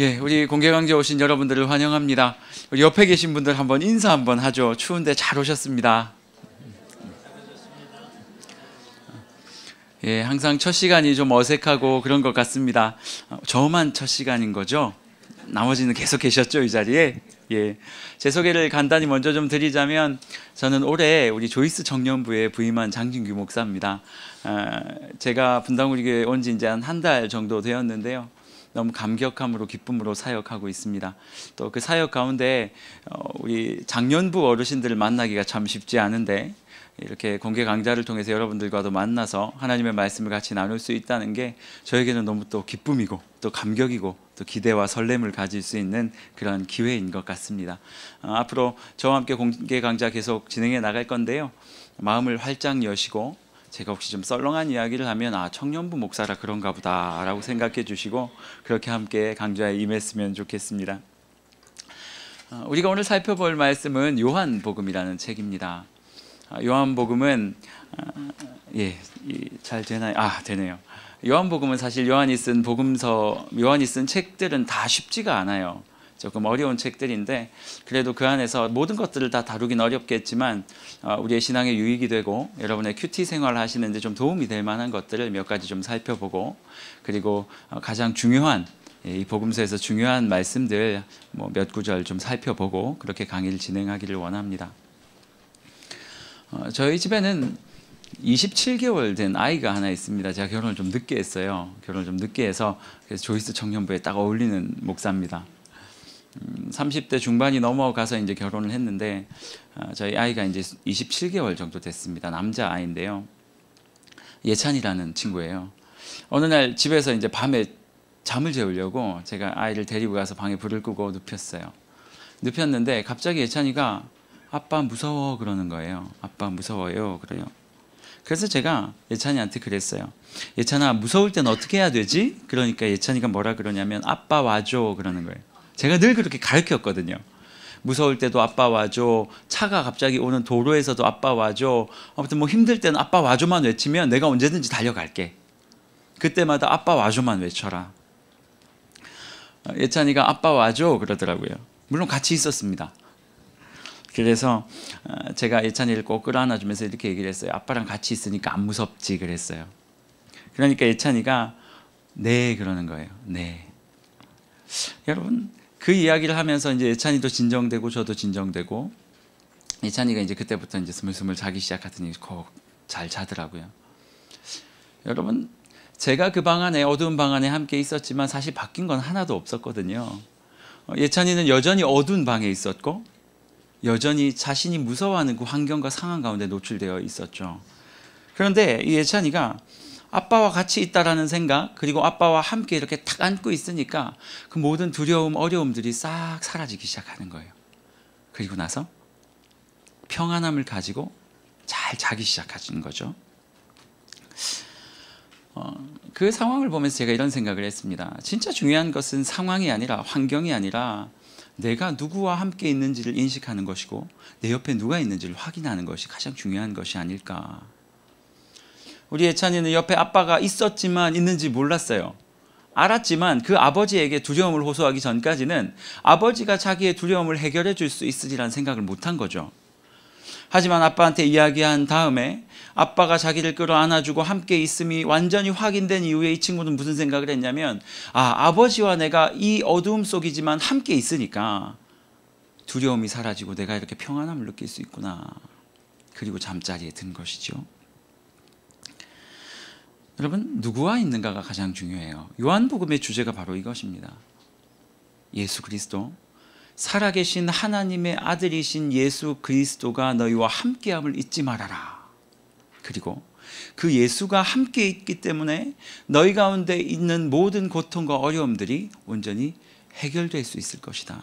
예, 우리 공개강좌 오신 여러분들을 환영합니다. 우리 옆에 계신 분들 한번 인사 한번 하죠. 추운데 잘 오셨습니다. 예, 항상 첫 시간이 좀 어색하고 그런 것 같습니다. 어, 저만 첫 시간인 거죠? 나머지는 계속 계셨죠, 이 자리에? 예. 제 소개를 간단히 먼저 좀 드리자면 저는 올해 우리 조이스 청년부에 부임한 장진규 목사입니다. 아, 제가 분당우리교회 온지 이제 한 한 달 정도 되었는데요. 너무 감격함으로 기쁨으로 사역하고 있습니다. 또 그 사역 가운데 어, 우리 장년부 어르신들을 만나기가 참 쉽지 않은데 이렇게 공개 강좌를 통해서 여러분들과도 만나서 하나님의 말씀을 같이 나눌 수 있다는 게 저에게는 너무 또 기쁨이고 또 감격이고 또 기대와 설렘을 가질 수 있는 그런 기회인 것 같습니다. 아, 앞으로 저와 함께 공개 강좌 계속 진행해 나갈 건데요. 마음을 활짝 여시고 제가 혹시 좀 썰렁한 이야기를 하면 아 청년부 목사라 그런가 보다라고 생각해 주시고 그렇게 함께 강좌에 임했으면 좋겠습니다. 어, 우리가 오늘 살펴볼 말씀은 요한복음이라는 책입니다. 아, 요한복음은 아, 예잘 되나요? 아 되네요. 요한복음은 사실 요한이 쓴 복음서, 요한이 쓴 책들은 다 쉽지가 않아요. 조금 어려운 책들인데 그래도 그 안에서 모든 것들을 다 다루긴 어렵겠지만 어, 우리의 신앙에 유익이 되고 여러분의 큐티 생활 을 하시는데 좀 도움이 될 만한 것들을 몇 가지 좀 살펴보고 그리고 어, 가장 중요한 예, 이 복음서에서 중요한 말씀들 뭐몇 구절 좀 살펴보고 그렇게 강의를 진행하기를 원합니다. 어, 저희 집에는 27개월 된 아이가 하나 있습니다. 제가 결혼을 좀 늦게 했어요. 결혼을 좀 늦게 해서 그래서 조이스 청년부에 딱 어울리는 목사입니다. 30대 중반이 넘어가서 이제 결혼을 했는데 아, 저희 아이가 이제 27개월 정도 됐습니다. 남자 아이인데요. 예찬이라는 친구예요. 어느 날 집에서 이제 밤에 잠을 재우려고 제가 아이를 데리고 가서 방에 불을 끄고 눕혔어요. 눕혔는데 갑자기 예찬이가 아빠 무서워 그러는 거예요. 아빠 무서워요 그래요. 그래서 제가 예찬이한테 그랬어요. 예찬아 무서울 땐 어떻게 해야 되지? 그러니까 예찬이가 뭐라 그러냐면 아빠 와줘 그러는 거예요. 제가 늘 그렇게 가르쳤거든요. 무서울 때도 아빠 와줘. 차가 갑자기 오는 도로에서도 아빠 와줘. 아무튼 뭐 힘들 때는 아빠 와줘만 외치면 내가 언제든지 달려갈게. 그때마다 아빠 와줘만 외쳐라. 예찬이가 아빠 와줘 그러더라고요. 물론 같이 있었습니다. 그래서 어, 제가 예찬이를 꼭 끌어안아주면서 이렇게 얘기를 했어요. 아빠랑 같이 있으니까 안 무섭지 그랬어요. 그러니까 예찬이가 네 그러는 거예요. 네. 여러분 그 이야기를 하면서 이제 예찬이도 진정되고 저도 진정되고 예찬이가 이제 그때부터 이제 스물스물 자기 시작하더니 꼭잘 자더라고요. 여러분 제가 그 방 안에 어두운 방 안에 함께 있었지만 사실 바뀐 건 하나도 없었거든요. 예찬이는 어, 여전히 어두운 방에 있었고 여전히 자신이 무서워하는 그 환경과 상황 가운데 노출되어 있었죠. 그런데 이 예찬이가 아빠와 같이 있다라는 생각, 그리고 아빠와 함께 이렇게 탁 안고 있으니까 그 모든 두려움, 어려움들이 싹 사라지기 시작하는 거예요. 그리고 나서 평안함을 가지고 잘 자기 시작하는 거죠. 어, 그 상황을 보면서 제가 이런 생각을 했습니다. 진짜 중요한 것은 상황이 아니라 환경이 아니라 내가 누구와 함께 있는지를 인식하는 것이고 내 옆에 누가 있는지를 확인하는 것이 가장 중요한 것이 아닐까 우리 예찬이는 옆에 아빠가 있었지만 있는지 몰랐어요. 알았지만 그 아버지에게 두려움을 호소하기 전까지는 아버지가 자기의 두려움을 해결해 줄 수 있으리란 생각을 못한 거죠. 하지만 아빠한테 이야기한 다음에 아빠가 자기를 끌어안아주고 함께 있음이 완전히 확인된 이후에 이 친구는 무슨 생각을 했냐면 아, 아버지와 내가 이 어두움 속이지만 함께 있으니까 두려움이 사라지고 내가 이렇게 평안함을 느낄 수 있구나. 그리고 잠자리에 든 것이죠. 여러분 누구와 있는가가 가장 중요해요. 요한복음의 주제가 바로 이것입니다. 예수 그리스도 살아계신 하나님의 아들이신 예수 그리스도가 너희와 함께함을 잊지 말아라. 그리고 그 예수가 함께 있기 때문에 너희 가운데 있는 모든 고통과 어려움들이 온전히 해결될 수 있을 것이다.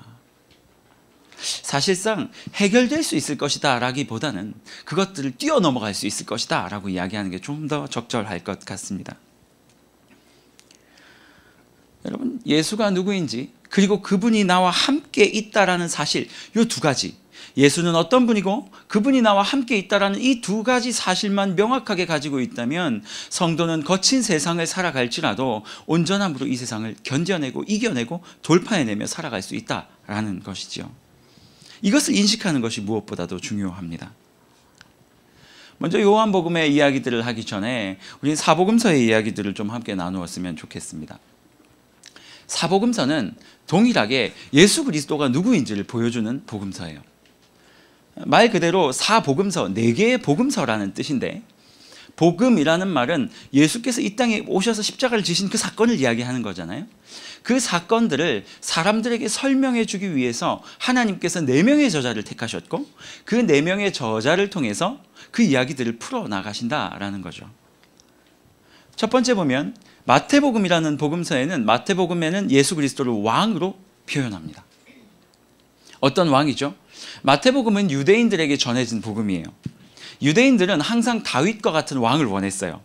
사실상 해결될 수 있을 것이다 라기보다는 그것들을 뛰어넘어갈 수 있을 것이다 라고 이야기하는 게 좀 더 적절할 것 같습니다. 여러분 예수가 누구인지 그리고 그분이 나와 함께 있다라는 사실 이 두 가지 예수는 어떤 분이고 그분이 나와 함께 있다라는 이 두 가지 사실만 명확하게 가지고 있다면 성도는 거친 세상을 살아갈지라도 온전함으로 이 세상을 견뎌내고 이겨내고 돌파해내며 살아갈 수 있다라는 것이지요. 이것을 인식하는 것이 무엇보다도 중요합니다. 먼저 요한복음의 이야기들을 하기 전에 우리 사복음서의 이야기들을 좀 함께 나누었으면 좋겠습니다. 사복음서는 동일하게 예수 그리스도가 누구인지를 보여주는 복음서예요. 말 그대로 사복음서, 네 개의 복음서라는 뜻인데 복음이라는 말은 예수께서 이 땅에 오셔서 십자가를 지신 그 사건을 이야기하는 거잖아요. 그 사건들을 사람들에게 설명해 주기 위해서 하나님께서 네 명의 저자를 택하셨고 그 네 명의 저자를 통해서 그 이야기들을 풀어 나가신다라는 거죠. 첫 번째 보면 마태복음이라는 복음서에는 마태복음에는 예수 그리스도를 왕으로 표현합니다. 어떤 왕이죠? 마태복음은 유대인들에게 전해진 복음이에요. 유대인들은 항상 다윗과 같은 왕을 원했어요.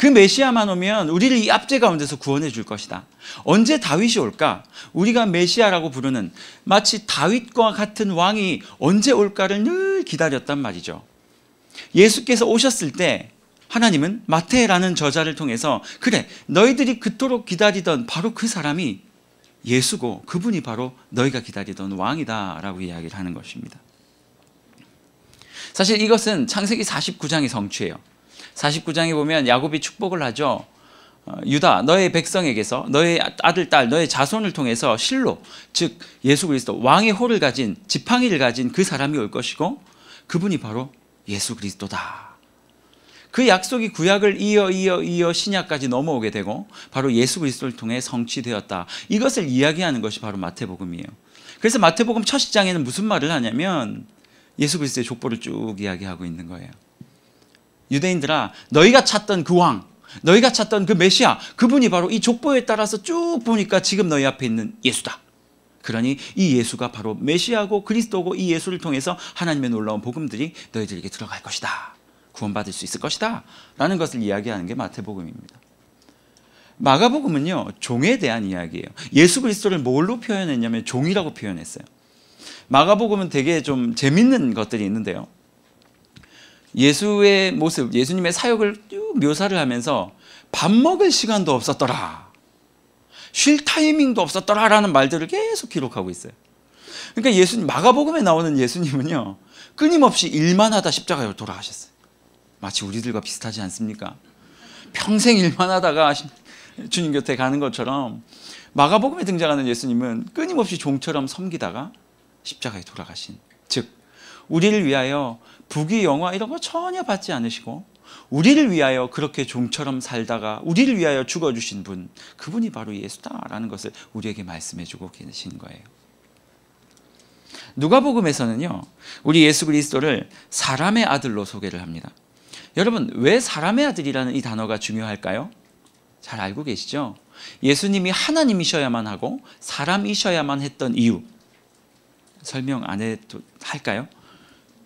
그 메시아만 오면 우리를 이 압제 가운데서 구원해 줄 것이다. 언제 다윗이 올까? 우리가 메시아라고 부르는 마치 다윗과 같은 왕이 언제 올까를 늘 기다렸단 말이죠. 예수께서 오셨을 때 하나님은 마태라는 저자를 통해서 그래 너희들이 그토록 기다리던 바로 그 사람이 예수고 그분이 바로 너희가 기다리던 왕이다라고 이야기를 하는 것입니다. 사실 이것은 창세기 49장의 성취예요. 49장에 보면 야곱이 축복을 하죠. 어, 유다 너의 백성에게서 너의 아들 딸 너의 자손을 통해서 실로 즉 예수 그리스도 왕의 호를 가진 지팡이를 가진 그 사람이 올 것이고 그분이 바로 예수 그리스도다. 그 약속이 구약을 이어 이어 이어 신약까지 넘어오게 되고 바로 예수 그리스도를 통해 성취되었다. 이것을 이야기하는 것이 바로 마태복음이에요. 그래서 마태복음 첫 시장에는 무슨 말을 하냐면 예수 그리스도의 족보를 쭉 이야기하고 있는 거예요. 유대인들아 너희가 찾던 그 왕, 너희가 찾던 그 메시아 그분이 바로 이 족보에 따라서 쭉 보니까 지금 너희 앞에 있는 예수다. 그러니 이 예수가 바로 메시아고 그리스도고 이 예수를 통해서 하나님의 놀라운 복음들이 너희들에게 들어갈 것이다. 구원받을 수 있을 것이다. 라는 것을 이야기하는 게 마태복음입니다. 마가복음은요. 종에 대한 이야기예요. 예수 그리스도를 뭘로 표현했냐면 종이라고 표현했어요. 마가복음은 되게 좀 재밌는 것들이 있는데요. 예수의 모습, 예수님의 사역을 쭉 묘사를 하면서 밥 먹을 시간도 없었더라. 쉴 타이밍도 없었더라라는 말들을 계속 기록하고 있어요. 그러니까 예수님 마가복음에 나오는 예수님은요. 끊임없이 일만 하다 십자가로 돌아가셨어요. 마치 우리들과 비슷하지 않습니까? 평생 일만 하다가 주님 곁에 가는 것처럼 마가복음에 등장하는 예수님은 끊임없이 종처럼 섬기다가 십자가에 돌아가신 즉 우리를 위하여 부귀 영화 이런 거 전혀 받지 않으시고 우리를 위하여 그렇게 종처럼 살다가 우리를 위하여 죽어주신 분 그분이 바로 예수다라는 것을 우리에게 말씀해주고 계신 거예요. 누가복음에서는요. 우리 예수 그리스도를 사람의 아들로 소개를 합니다. 여러분 왜 사람의 아들이라는 이 단어가 중요할까요? 잘 알고 계시죠? 예수님이 하나님이셔야만 하고 사람이셔야만 했던 이유 설명 안 해도 할까요?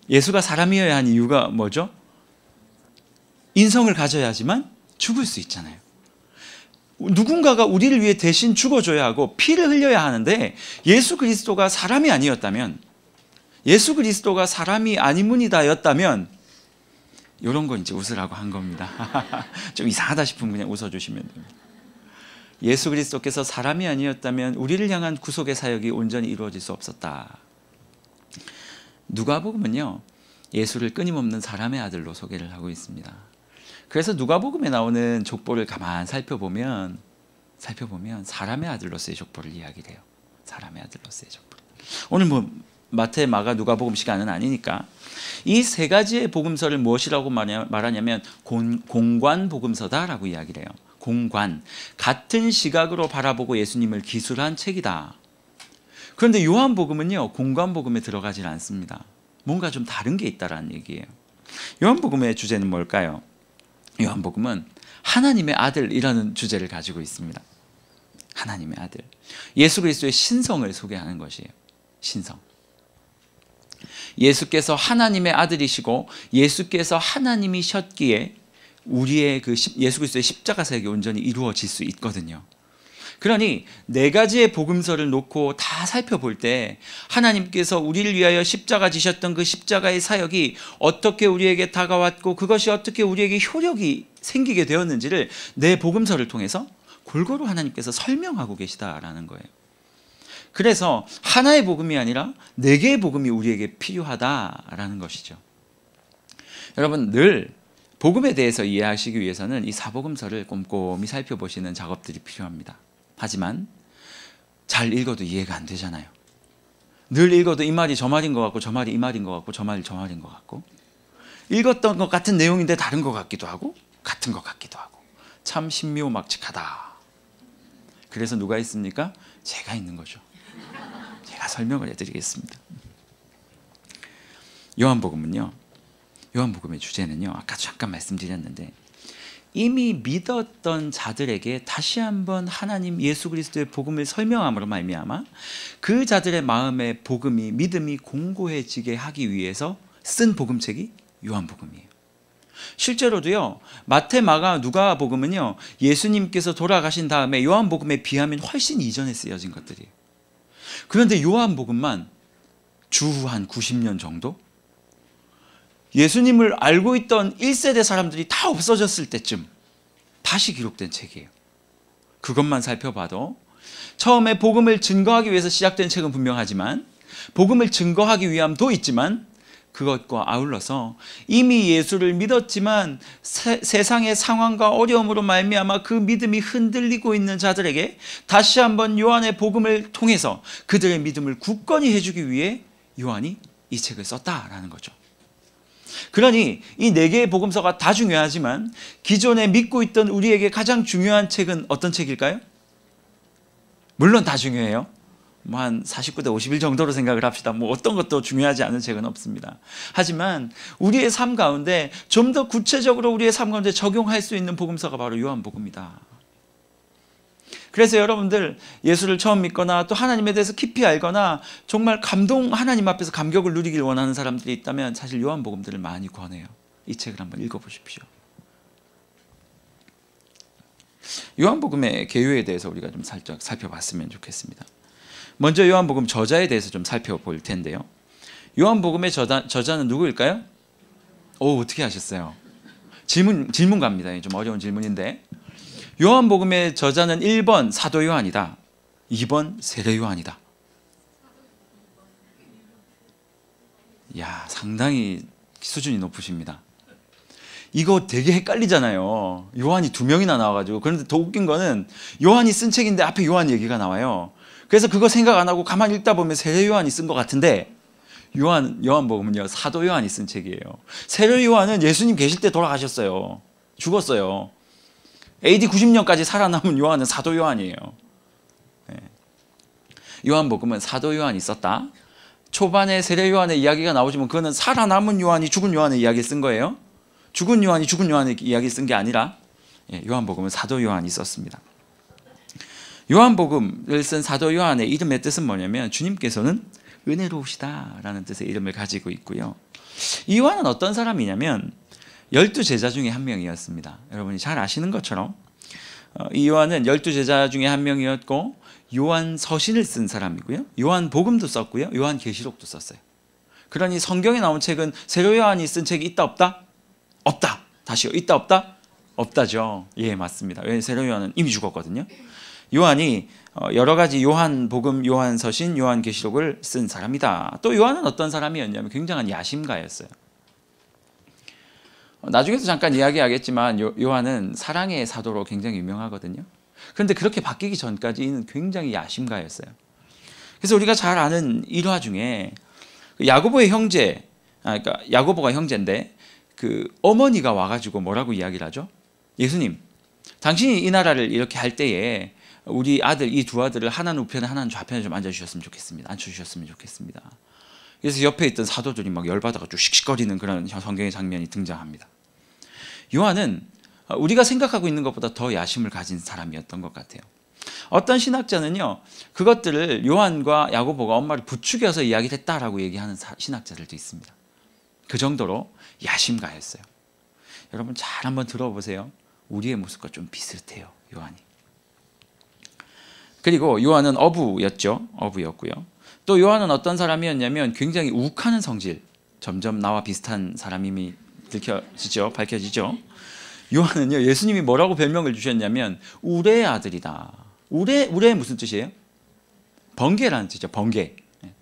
예수가 사람이어야 한 이유가 뭐죠? 인성을 가져야 지만 죽을 수 있잖아요. 누군가가 우리를 위해 대신 죽어줘야 하고 피를 흘려야 하는데 예수 그리스도가 사람이 아니었다면 예수 그리스도가 사람이 아니문이다였다면 이런 건 이제 웃으라고 한 겁니다. 좀 이상하다 싶으면 그냥 웃어주시면 됩니다. 예수 그리스도께서 사람이 아니었다면 우리를 향한 구속의 사역이 온전히 이루어질 수 없었다. 누가복음은요. 예수를 끊임없는 사람의 아들로 소개를 하고 있습니다. 그래서 누가복음에 나오는 족보를 가만 살펴보면 살펴보면 사람의 아들로서의 족보를 이야기해요. 사람의 아들로서의 족보. 오늘 뭐 마태, 마가, 누가복음 시간은 아니니까 이 세 가지의 복음서를 무엇이라고 말하냐면 공, 관 복음서다라고 이야기 해요. 공관 같은 시각으로 바라보고 예수님을 기술한 책이다. 그런데 요한복음은요 공관복음에 들어가질 않습니다. 뭔가 좀 다른 게 있다라는 얘기예요. 요한복음의 주제는 뭘까요? 요한복음은 하나님의 아들이라는 주제를 가지고 있습니다. 하나님의 아들. 예수 그리스도의 신성을 소개하는 것이에요. 신성. 예수께서 하나님의 아들이시고 예수께서 하나님이셨기에 우리의 그 예수 그리스도의 십자가 사역이 온전히 이루어질 수 있거든요. 그러니 네 가지의 복음서를 놓고 다 살펴볼 때 하나님께서 우리를 위하여 십자가 지셨던 그 십자가의 사역이 어떻게 우리에게 다가왔고 그것이 어떻게 우리에게 효력이 생기게 되었는지를 내 복음서를 통해서 골고루 하나님께서 설명하고 계시다라는 거예요. 그래서 하나의 복음이 아니라 네 개의 복음이 우리에게 필요하다라는 것이죠. 여러분 늘 복음에 대해서 이해하시기 위해서는 이 사복음서를 꼼꼼히 살펴보시는 작업들이 필요합니다. 하지만 잘 읽어도 이해가 안 되잖아요. 늘 읽어도 이 말이 저 말인 것 같고 저 말이 이 말인 것 같고 저 말이 저 말인 것 같고 읽었던 것 같은 내용인데 다른 것 같기도 하고 같은 것 같기도 하고 참 신묘막측하다. 그래서 누가 있습니까? 제가 있는 거죠. 제가 설명을 해드리겠습니다. 요한복음은요. 요한복음의 주제는요. 아까 잠깐 말씀드렸는데 이미 믿었던 자들에게 다시 한번 하나님 예수 그리스도의 복음을 설명함으로 말미암아 그 자들의 마음에 복음이 믿음이 공고해지게 하기 위해서 쓴 복음책이 요한복음이에요. 실제로도요. 마태, 마가, 누가 복음은요. 예수님께서 돌아가신 다음에 요한복음에 비하면 훨씬 이전에 쓰여진 것들이에요. 그런데 요한복음만 주후 한 90년 정도 예수님을 알고 있던 1세대 사람들이 다 없어졌을 때쯤 다시 기록된 책이에요. 그것만 살펴봐도 처음에 복음을 증거하기 위해서 시작된 책은 분명하지만 복음을 증거하기 위함도 있지만 그것과 아울러서 이미 예수를 믿었지만 세, 상의 상황과 어려움으로 말미암아 그 믿음이 흔들리고 있는 자들에게 다시 한번 요한의 복음을 통해서 그들의 믿음을 굳건히 해주기 위해 요한이 이 책을 썼다라는 거죠. 그러니 이 네 개의 복음서가 다 중요하지만 기존에 믿고 있던 우리에게 가장 중요한 책은 어떤 책일까요? 물론 다 중요해요. 뭐 한 49대 51 정도로 생각을 합시다. 뭐 어떤 것도 중요하지 않은 책은 없습니다. 하지만 우리의 삶 가운데 좀 더 구체적으로 우리의 삶 가운데 적용할 수 있는 복음서가 바로 요한복음이다. 그래서 여러분들 예수를 처음 믿거나 또 하나님에 대해서 깊이 알거나 정말 감동 하나님 앞에서 감격을 누리길 원하는 사람들이 있다면 사실 요한복음들을 많이 권해요. 이 책을 한번 읽어보십시오. 요한복음의 개요에 대해서 우리가 좀 살짝 살펴봤으면 좋겠습니다. 먼저 요한복음 저자에 대해서 좀 살펴볼 텐데요. 요한복음의 저자, 저자는 누구일까요? 오 어떻게 아셨어요? 질문 질문 갑니다. 좀 어려운 질문인데 요한복음의 저자는 1번 사도 요한이다. 2번 세례 요한이다. 야, 상당히 수준이 높으십니다. 이거 되게 헷갈리잖아요. 요한이 두 명이나 나와가지고. 그런데 더 웃긴 거는 요한이 쓴 책인데 앞에 요한 얘기가 나와요. 그래서 그거 생각 안 하고 가만히 읽다 보면 세례 요한이 쓴 것 같은데 요한, 요한복음은요, 사도 요한이 쓴 책이에요. 세례 요한은 예수님 계실 때 돌아가셨어요. 죽었어요. AD 90년까지 살아남은 요한은 사도 요한이에요. 네. 요한복음은 사도 요한이 있었다. 초반에 세례 요한의 이야기가 나오지만 그거는 살아남은 요한이 죽은 요한의 이야기 쓴 거예요. 죽은 요한이 죽은 요한의 이야기 쓴게 아니라 예, 요한복음은 사도 요한이 썼습니다. 요한복음을 쓴 사도 요한의 이름의 뜻은 뭐냐면 주님께서는 은혜로우시다라는 뜻의 이름을 가지고 있고요. 이 요한은 어떤 사람이냐면 열두 제자 중에 한 명이었습니다. 여러분이 잘 아시는 것처럼 어, 이 요한은 열두 제자 중에 한 명이었고 요한 서신을 쓴 사람이고요. 요한 복음도 썼고요. 요한 계시록도 썼어요. 그러니 성경에 나온 책은 세로 요한이 쓴 책이 있다 없다? 없다. 다시요. 있다 없다? 없다죠. 예, 맞습니다. 왜냐면 세로 요한은 이미 죽었거든요. 요한이 어, 여러 가지 요한 복음, 요한 서신, 요한 계시록을 쓴 사람이다. 또 요한은 어떤 사람이었냐면 굉장한 야심가였어요. 나중에도 잠깐 이야기하겠지만 요한은 사랑의 사도로 굉장히 유명하거든요. 그런데 그렇게 바뀌기 전까지 는 굉장히 야심가였어요. 그래서 우리가 잘 아는 일화 중에 그 야고보의 형제, 아, 그러니까 야고보가 형제인데 그 어머니가 와가지고 뭐라고 이야기를 하죠? 예수님, 당신이 이 나라를 이렇게 할 때에 우리 아들 이 두 아들을 하나는 우편에 하나는 좌편에 좀 앉아주셨으면 좋겠습니다. 앉혀주셨으면 좋겠습니다. 그래서 옆에 있던 사도들이 막 열받아가지고 씩씩거리는 그런 성경의 장면이 등장합니다. 요한은 우리가 생각하고 있는 것보다 더 야심을 가진 사람이었던 것 같아요. 어떤 신학자는요, 그것들을 요한과 야고보가 엄마를 부추겨서 이야기를 했다라고 얘기하는 신학자들도 있습니다. 그 정도로 야심가였어요. 여러분 잘 한번 들어보세요. 우리의 모습과 좀 비슷해요, 요한이. 그리고 요한은 어부였죠. 어부였고요. 또 요한은 어떤 사람이었냐면 굉장히 욱하는 성질, 점점 나와 비슷한 사람임이 들켜지죠. 밝혀지죠. 요한은요. 예수님이 뭐라고 별명을 주셨냐면 우레의 아들이다. 우레 우레 무슨 뜻이에요? 번개라는 뜻이죠. 번개. 예.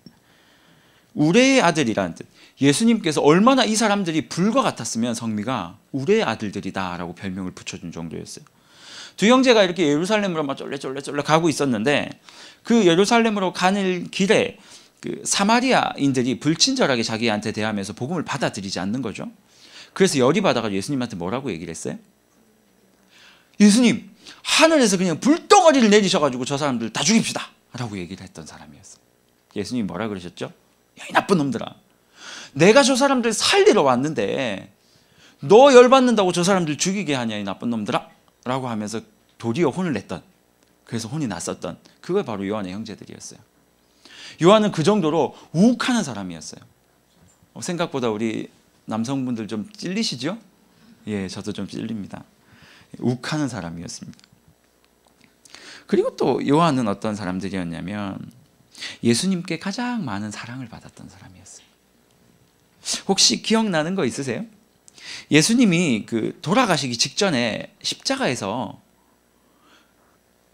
우레의 아들이라는 뜻. 예수님께서 얼마나 이 사람들이 불과 같았으면 성미가 우레의 아들들이다라고 별명을 붙여준 정도였어요. 두 형제가 이렇게 예루살렘으로 막 쫄래쫄래쫄래 가고 있었는데 그 예루살렘으로 가는 길에 그 사마리아인들이 불친절하게 자기한테 대하면서 복음을 받아들이지 않는 거죠. 그래서 열이 받아가지고 예수님한테 뭐라고 얘기를 했어요? 예수님 하늘에서 그냥 불덩어리를 내리셔가지고 저 사람들 다 죽입시다 라고 얘기를 했던 사람이었어요 예수님 뭐라 그러셨죠? 야이 나쁜 놈들아 내가 저 사람들 살리러 왔는데 너 열받는다고 저 사람들 죽이게 하냐 이 나쁜 놈들아 라고 하면서 도리어 혼을 냈던 그래서 혼이 났었던 그게 바로 요한의 형제들이었어요 요한은 그 정도로 우욱하는 사람이었어요 어, 생각보다 우리 남성분들 좀 찔리시죠? 예, 저도 좀 찔립니다. 욱하는 사람이었습니다. 그리고 또 요한은 어떤 사람들이었냐면 예수님께 가장 많은 사랑을 받았던 사람이었어요. 혹시 기억나는 거 있으세요? 예수님이 그 돌아가시기 직전에 십자가에서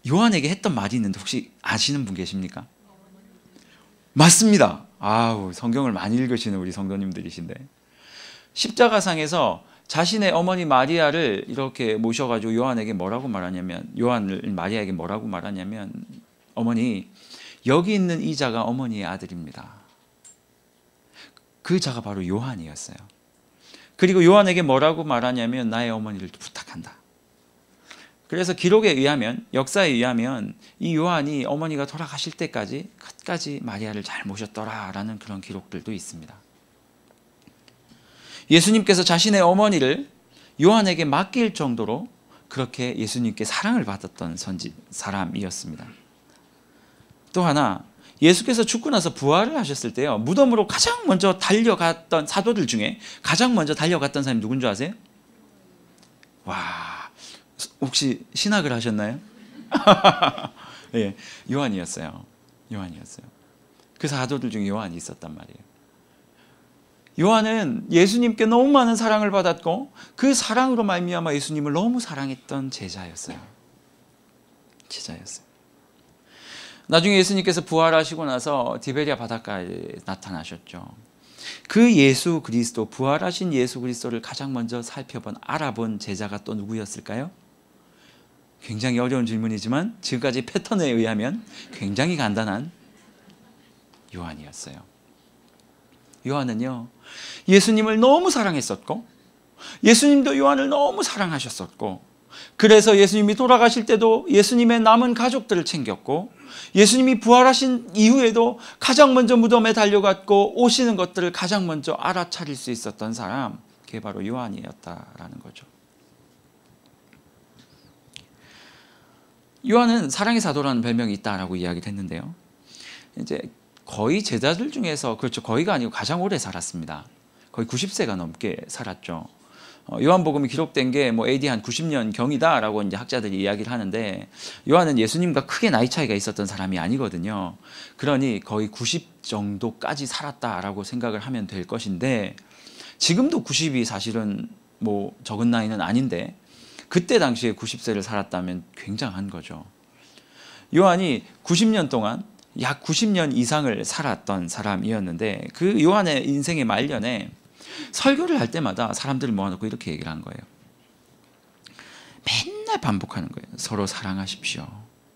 요한에게 했던 말이 있는데 혹시 아시는 분 계십니까? 맞습니다. 아우 성경을 많이 읽으시는 우리 성도님들이신데 십자가상에서 자신의 어머니 마리아를 이렇게 모셔가지고 요한에게 뭐라고 말하냐면 요한을 마리아에게 뭐라고 말하냐면 어머니 여기 있는 이 자가 어머니의 아들입니다. 그 자가 바로 요한이었어요. 그리고 요한에게 뭐라고 말하냐면 나의 어머니를 부탁한다. 그래서 기록에 의하면 역사에 의하면 이 요한이 어머니가 돌아가실 때까지 끝까지 마리아를 잘 모셨더라라는 그런 기록들도 있습니다. 예수님께서 자신의 어머니를 요한에게 맡길 정도로 그렇게 예수님께 사랑을 받았던 선지 사람이었습니다. 또 하나 예수께서 죽고 나서 부활을 하셨을 때요. 무덤으로 가장 먼저 달려갔던 사도들 중에 가장 먼저 달려갔던 사람이 누군 줄 아세요? 와. 혹시 신학을 하셨나요? 예. 요한이었어요. 요한이었어요. 그 사도들 중에 요한이 있었단 말이에요. 요한은 예수님께 너무 많은 사랑을 받았고 그 사랑으로 말미암아 예수님을 너무 사랑했던 제자였어요. 제자였어요. 나중에 예수님께서 부활하시고 나서 디베리아 바닷가에 나타나셨죠. 그 예수 그리스도 부활하신 예수 그리스도를 가장 먼저 살펴본 알아본 제자가 또 누구였을까요? 굉장히 어려운 질문이지만 지금까지 패턴에 의하면 굉장히 간단한 요한이었어요. 요한은요. 예수님을 너무 사랑했었고 예수님도 요한을 너무 사랑하셨었고 그래서 예수님이 돌아가실 때도 예수님의 남은 가족들을 챙겼고 예수님이 부활하신 이후에도 가장 먼저 무덤에 달려갔고 오시는 것들을 가장 먼저 알아차릴 수 있었던 사람 그게 바로 요한이었다라는 거죠. 요한은 사랑의 사도라는 별명이 있다라고 이야기를 했는데요. 이제 거의 제자들 중에서 그렇죠. 거의가 아니고 가장 오래 살았습니다. 거의 90세가 넘게 살았죠. 어, 요한복음이 기록된 게 뭐 AD 한 90년 경이다라고 이제 학자들이 이야기를 하는데 요한은 예수님과 크게 나이 차이가 있었던 사람이 아니거든요. 그러니 거의 90 정도까지 살았다라고 생각을 하면 될 것인데 지금도 90이 사실은 뭐 적은 나이는 아닌데 그때 당시에 90세를 살았다면 굉장한 거죠. 요한이 90년 동안 약 90년 이상을 살았던 사람이었는데 그 요한의 인생의 말년에 설교를 할 때마다 사람들을 모아놓고 이렇게 얘기를 한 거예요. 맨날 반복하는 거예요. 서로 사랑하십시오.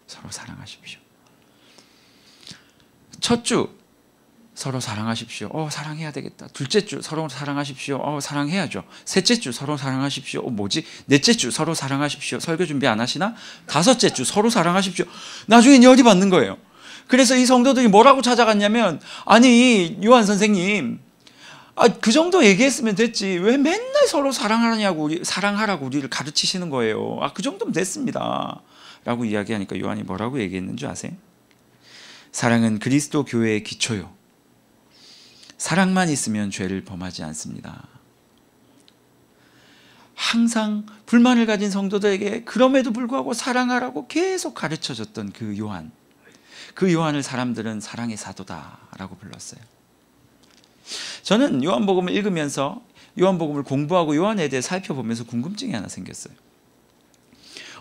서로 사랑하십시오. 첫 주 서로 사랑하십시오. 어, 사랑해야 되겠다. 둘째 주 서로 사랑하십시오. 어, 사랑해야죠. 셋째 주 서로 사랑하십시오. 어, 뭐지? 넷째 주 서로 사랑하십시오. 설교 준비 안 하시나? 다섯째 주 서로 사랑하십시오. 나중에 열이 받는 거예요. 그래서 이 성도들이 뭐라고 찾아갔냐면 아니 요한 선생님 아, 그 정도 얘기했으면 됐지. 왜 맨날 서로 사랑하냐고, 우리, 사랑하라고 우리를 가르치시는 거예요. 아, 그 정도면 됐습니다. 라고 이야기하니까 요한이 뭐라고 얘기했는 지 아세요? 사랑은 그리스도 교회의 기초요. 사랑만 있으면 죄를 범하지 않습니다. 항상 불만을 가진 성도들에게 그럼에도 불구하고 사랑하라고 계속 가르쳐줬던 그 요한. 그 요한을 사람들은 사랑의 사도다라고 불렀어요. 저는 요한복음을 읽으면서 요한복음을 공부하고 요한에 대해 살펴보면서 궁금증이 하나 생겼어요.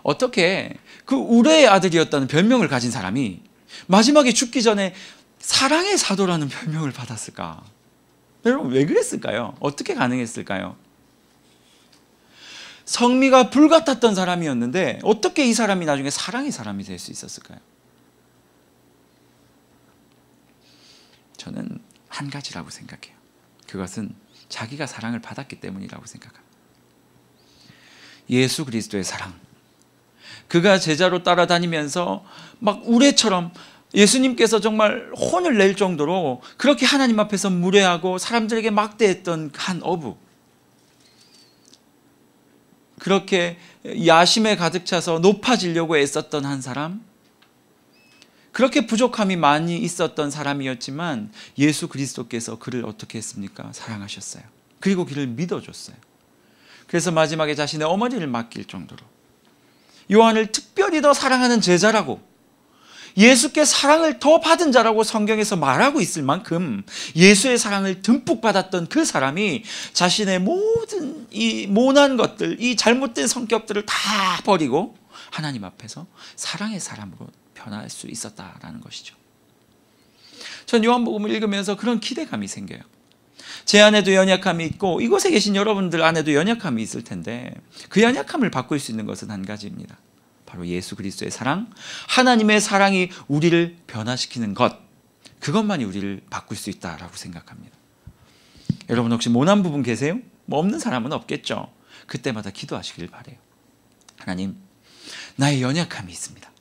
어떻게 그 우레의 아들이었다는 별명을 가진 사람이 마지막에 죽기 전에 사랑의 사도라는 별명을 받았을까? 여러분 왜 그랬을까요? 어떻게 가능했을까요? 성미가 불같았던 사람이었는데 어떻게 이 사람이 나중에 사랑의 사람이 될 수 있었을까요? 저는 한 가지라고 생각해요. 그것은 자기가 사랑을 받았기 때문이라고 생각합니다. 예수 그리스도의 사랑. 그가 제자로 따라다니면서 막 우레처럼 예수님께서 정말 혼을 낼 정도로 그렇게 하나님 앞에서 무례하고 사람들에게 막대했던 한 어부. 그렇게 야심에 가득 차서 높아지려고 애썼던 한 사람. 그렇게 부족함이 많이 있었던 사람이었지만 예수 그리스도께서 그를 어떻게 했습니까? 사랑하셨어요. 그리고 그를 믿어줬어요. 그래서 마지막에 자신의 어머니를 맡길 정도로 요한을 특별히 더 사랑하는 제자라고 예수께 사랑을 더 받은 자라고 성경에서 말하고 있을 만큼 예수의 사랑을 듬뿍 받았던 그 사람이 자신의 모든 이 모난 것들, 이 잘못된 성격들을 다 버리고 하나님 앞에서 사랑의 사람으로 변할 수 있었다라는 것이죠. 전 요한복음을 읽으면서 그런 기대감이 생겨요. 제 안에도 연약함이 있고 이곳에 계신 여러분들 안에도 연약함이 있을 텐데 그 연약함을 바꿀 수 있는 것은 한 가지입니다. 바로 예수 그리스도의 사랑, 하나님의 사랑이 우리를 변화시키는 것. 그것만이 우리를 바꿀 수 있다라고 생각합니다. 여러분 혹시 모난 뭐 부분 계세요? 뭐 없는 사람은 없겠죠. 그때마다 기도하시길 바래요. 하나님, 나의 연약함이 있습니다.